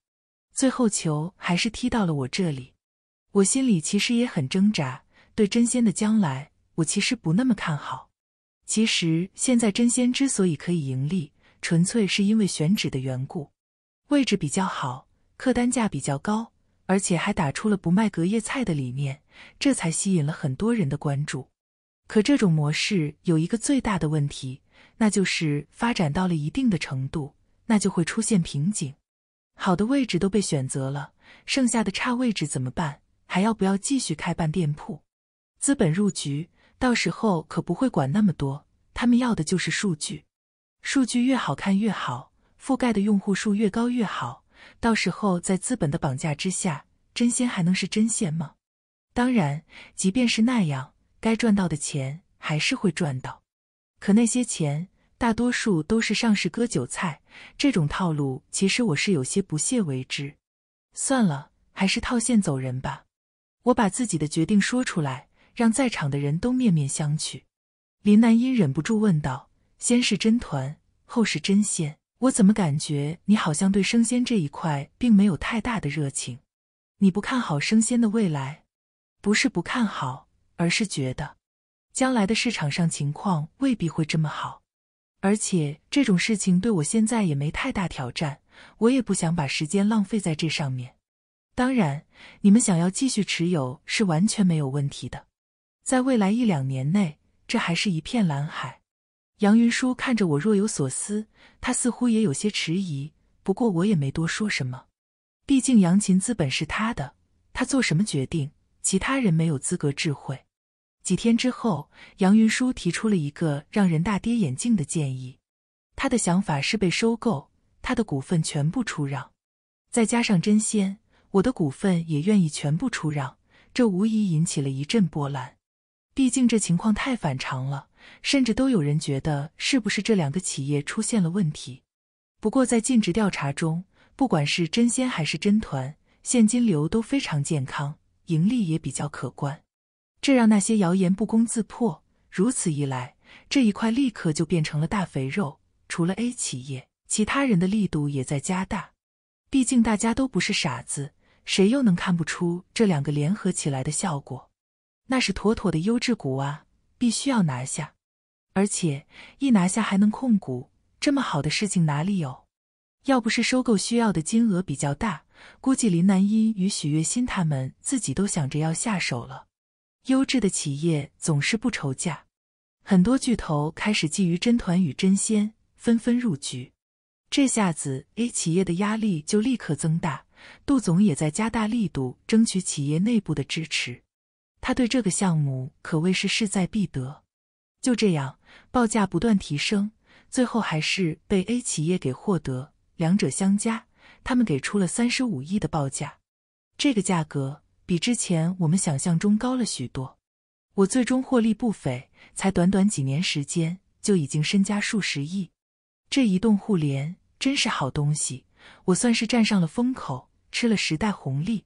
最后球还是踢到了我这里，我心里其实也很挣扎。对真仙的将来，我其实不那么看好。其实现在真仙之所以可以盈利，纯粹是因为选址的缘故，位置比较好，客单价比较高。而且还打出了不卖隔夜菜的理念，这才吸引了很多人的关注。可这种模式有一个最大的问题，那就是发展到了一定的程度，那就会出现瓶颈。好的位置都被选择了，剩下的差位置怎么办？还要不要继续开办店铺？资本入局，到时候可不会管那么多，他们要的就是数据，数据越好看越好，覆盖的用户数越高越好。到时候在资本的绑架之下，真仙还能是真仙吗？当然，即便是那样，该赚到的钱还是会赚到。可那些钱大多数都是上市割韭菜这种套路，其实我是有些不屑为之。算了，还是套现走人吧。我把自己的决定说出来，让在场的人都面面相觑。林南音忍不住问道：“先是真团，后是真仙？”我怎么感觉你好像对生鲜这一块并没有太大的热情？你不看好生鲜的未来，不是不看好，而是觉得将来的市场上情况未必会这么好。而且这种事情对我现在也没太大挑战，我也不想把时间浪费在这上面。当然，你们想要继续持有是完全没有问题的，在未来一两年内，这还是一片蓝海。杨云舒看着我，若有所思。他似乎也有些迟疑，不过我也没多说什么。毕竟杨琴资本是他的，他做什么决定，其他人没有资格智慧。几天之后，杨云舒提出了一个让人大跌眼镜的建议。他的想法是被收购，他的股份全部出让，再加上真仙，我的股份也愿意全部出让。这无疑引起了一阵波澜，毕竟这情况太反常了。甚至都有人觉得，是不是这两个企业出现了问题？不过在尽职调查中，不管是真仙还是真团，现金流都非常健康，盈利也比较可观，这让那些谣言不攻自破。如此一来，这一块立刻就变成了大肥肉。除了 A 企业，其他人的力度也在加大。毕竟大家都不是傻子，谁又能看不出这两个联合起来的效果？那是妥妥的优质股啊！必须要拿下，而且一拿下还能控股，这么好的事情哪里有？要不是收购需要的金额比较大，估计林南音与许月心他们自己都想着要下手了。优质的企业总是不愁价，很多巨头开始觊觎真团与真仙，纷纷入局。这下子 A 企业的压力就立刻增大，杜总也在加大力度争取企业内部的支持。他对这个项目可谓是势在必得，就这样报价不断提升，最后还是被 A 企业给获得。两者相加，他们给出了三十五亿的报价，这个价格比之前我们想象中高了许多。我最终获利不菲，才短短几年时间就已经身家数十亿。这移动互联真是好东西，我算是站上了风口，吃了时代红利。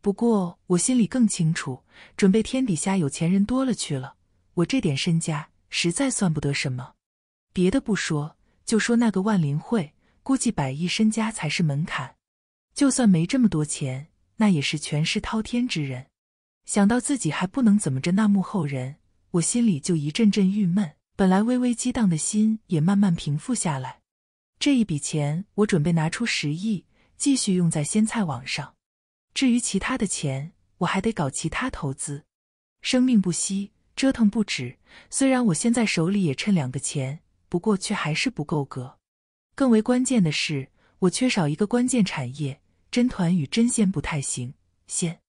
不过我心里更清楚，准备天底下有钱人多了去了，我这点身家实在算不得什么。别的不说，就说那个万林会，估计百亿身家才是门槛。就算没这么多钱，那也是权势滔天之人。想到自己还不能怎么着那幕后人，我心里就一阵阵郁闷。本来微微激荡的心也慢慢平复下来。这一笔钱，我准备拿出十亿，继续用在鲜菜网上。至于其他的钱，我还得搞其他投资。生命不息，折腾不止。虽然我现在手里也趁两个钱，不过却还是不够格。更为关键的是，我缺少一个关键产业。真团与真仙不太行，仙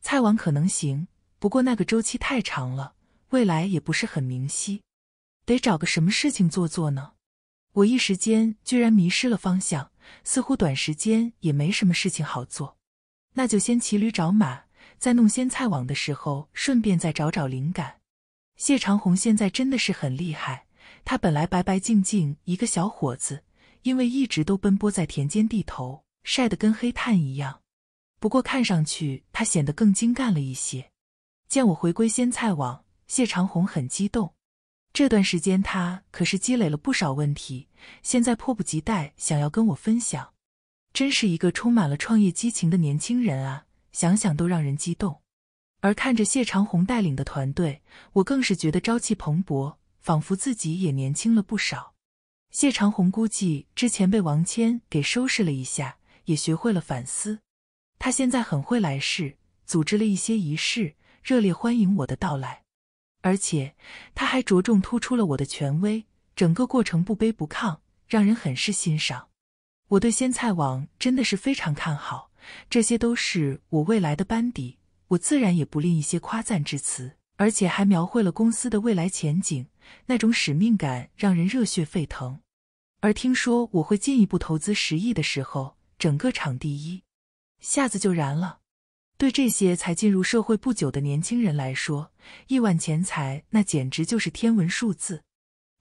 菜网可能行，不过那个周期太长了，未来也不是很明晰。得找个什么事情做做呢？我一时间居然迷失了方向，似乎短时间也没什么事情好做。那就先骑驴找马，在弄鲜菜网的时候，顺便再找找灵感。谢长虹现在真的是很厉害，他本来白白净净一个小伙子，因为一直都奔波在田间地头，晒得跟黑炭一样。不过看上去他显得更精干了一些。见我回归鲜菜网，谢长虹很激动。这段时间他可是积累了不少问题，现在迫不及待想要跟我分享。真是一个充满了创业激情的年轻人啊！想想都让人激动。而看着谢长虹带领的团队，我更是觉得朝气蓬勃，仿佛自己也年轻了不少。谢长虹估计之前被王谦给收拾了一下，也学会了反思。他现在很会来事，组织了一些仪式，热烈欢迎我的到来。而且他还着重突出了我的权威，整个过程不卑不亢，让人很是欣赏。我对鲜菜网真的是非常看好，这些都是我未来的班底，我自然也不吝一些夸赞之词，而且还描绘了公司的未来前景，那种使命感让人热血沸腾。而听说我会进一步投资十亿的时候，整个场地一下子就燃了。对这些才进入社会不久的年轻人来说，亿万钱财那简直就是天文数字，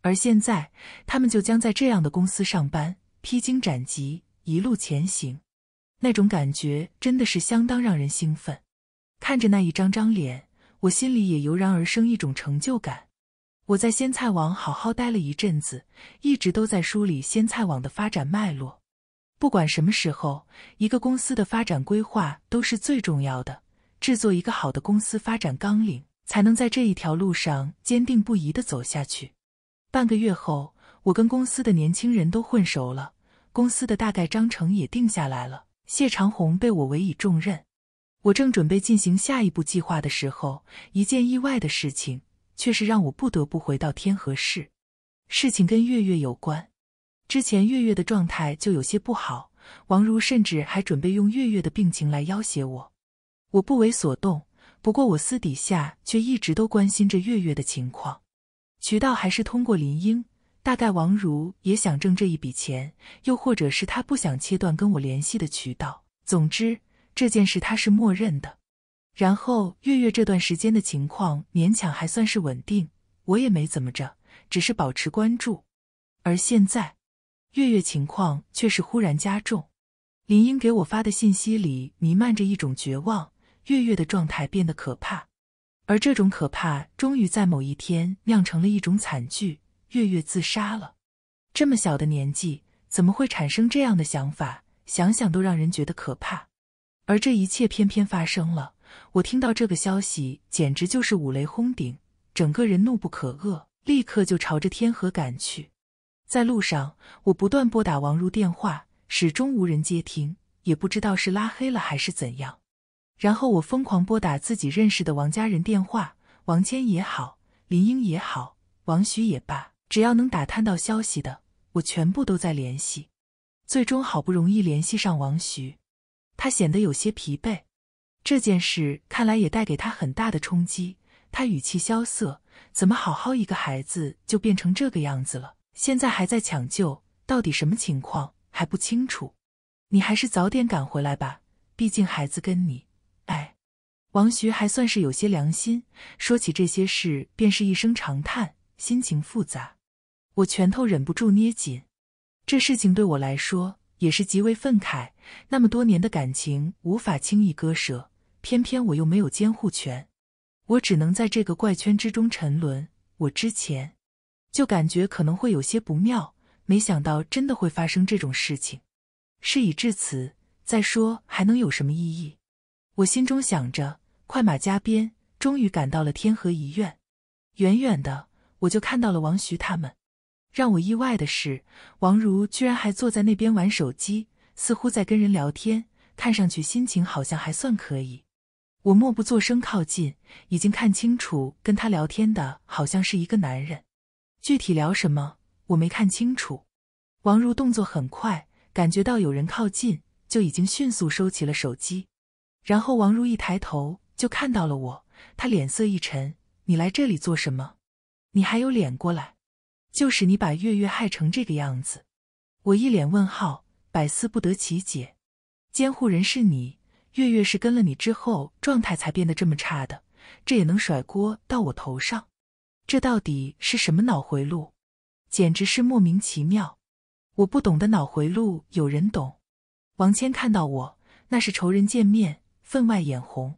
而现在他们就将在这样的公司上班。披荆斩棘，一路前行，那种感觉真的是相当让人兴奋。看着那一张张脸，我心里也油然而生一种成就感。我在鲜菜网好好待了一阵子，一直都在梳理鲜菜网的发展脉络。不管什么时候，一个公司的发展规划都是最重要的。制作一个好的公司发展纲领，才能在这一条路上坚定不移的走下去。半个月后。我跟公司的年轻人都混熟了，公司的大概章程也定下来了。谢长虹被我委以重任，我正准备进行下一步计划的时候，一件意外的事情却是让我不得不回到天河市。事情跟月月有关，之前月月的状态就有些不好，王如甚至还准备用月月的病情来要挟我，我不为所动。不过我私底下却一直都关心着月月的情况，渠道还是通过林英。大概王如也想挣这一笔钱，又或者是他不想切断跟我联系的渠道。总之，这件事他是默认的。然后月月这段时间的情况勉强还算是稳定，我也没怎么着，只是保持关注。而现在，月月情况却是忽然加重。林英给我发的信息里弥漫着一种绝望。月月的状态变得可怕，而这种可怕终于在某一天酿成了一种惨剧。月月自杀了，这么小的年纪，怎么会产生这样的想法？想想都让人觉得可怕。而这一切偏偏发生了。我听到这个消息，简直就是五雷轰顶，整个人怒不可遏，立刻就朝着天河赶去。在路上，我不断拨打王如电话，始终无人接听，也不知道是拉黑了还是怎样。然后我疯狂拨打自己认识的王家人电话，王谦也好，林英也好，王许也罢。只要能打探到消息的，我全部都在联系。最终好不容易联系上王徐，他显得有些疲惫。这件事看来也带给他很大的冲击。他语气萧瑟：“怎么好好一个孩子就变成这个样子了？现在还在抢救，到底什么情况还不清楚。你还是早点赶回来吧，毕竟孩子跟你……哎。”王徐还算是有些良心，说起这些事便是一声长叹，心情复杂。我拳头忍不住捏紧，这事情对我来说也是极为愤慨。那么多年的感情无法轻易割舍，偏偏我又没有监护权，我只能在这个怪圈之中沉沦。我之前就感觉可能会有些不妙，没想到真的会发生这种事情。事已至此，再说还能有什么意义？我心中想着，快马加鞭，终于赶到了天河医院。远远的，我就看到了王徐他们。让我意外的是，王如居然还坐在那边玩手机，似乎在跟人聊天，看上去心情好像还算可以。我默不作声靠近，已经看清楚，跟他聊天的好像是一个男人，具体聊什么我没看清楚。王如动作很快，感觉到有人靠近，就已经迅速收起了手机。然后王如一抬头就看到了我，他脸色一沉：“你来这里做什么？你还有脸过来？”就是你把月月害成这个样子，我一脸问号，百思不得其解。监护人是你，月月是跟了你之后状态才变得这么差的，这也能甩锅到我头上？这到底是什么脑回路？简直是莫名其妙！我不懂的脑回路，有人懂。王谦看到我，那是仇人见面，分外眼红。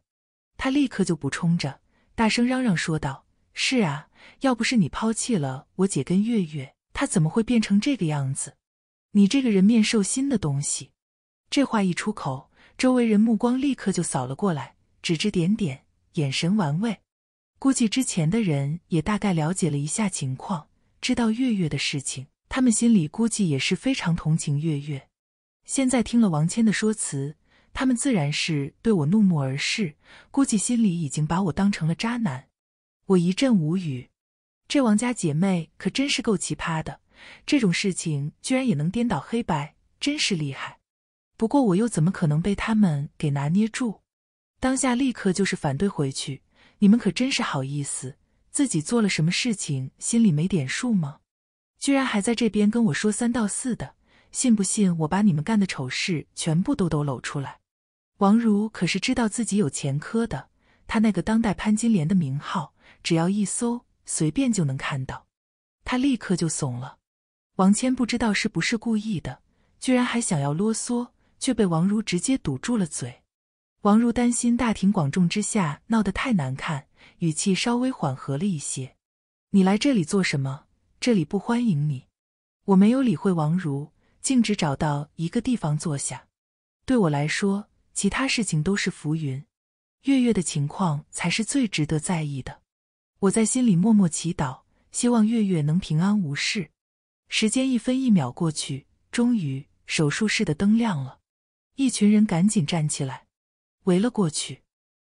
他立刻就补充着，大声嚷嚷说道：“是啊。”要不是你抛弃了我姐跟月月，她怎么会变成这个样子？你这个人面兽心的东西！这话一出口，周围人目光立刻就扫了过来，指指点点，眼神玩味。估计之前的人也大概了解了一下情况，知道月月的事情，他们心里估计也是非常同情月月。现在听了王谦的说辞，他们自然是对我怒目而视，估计心里已经把我当成了渣男。我一阵无语。这王家姐妹可真是够奇葩的，这种事情居然也能颠倒黑白，真是厉害。不过我又怎么可能被他们给拿捏住？当下立刻就是反对回去。你们可真是好意思，自己做了什么事情心里没点数吗？居然还在这边跟我说三道四的，信不信我把你们干的丑事全部都都搂出来？王如可是知道自己有前科的，他那个当代潘金莲的名号，只要一搜。随便就能看到，他立刻就怂了。王谦不知道是不是故意的，居然还想要啰嗦，却被王如直接堵住了嘴。王如担心大庭广众之下闹得太难看，语气稍微缓和了一些：“你来这里做什么？这里不欢迎你。”我没有理会王如，径直找到一个地方坐下。对我来说，其他事情都是浮云，月月的情况才是最值得在意的。我在心里默默祈祷，希望月月能平安无事。时间一分一秒过去，终于，手术室的灯亮了，一群人赶紧站起来，围了过去。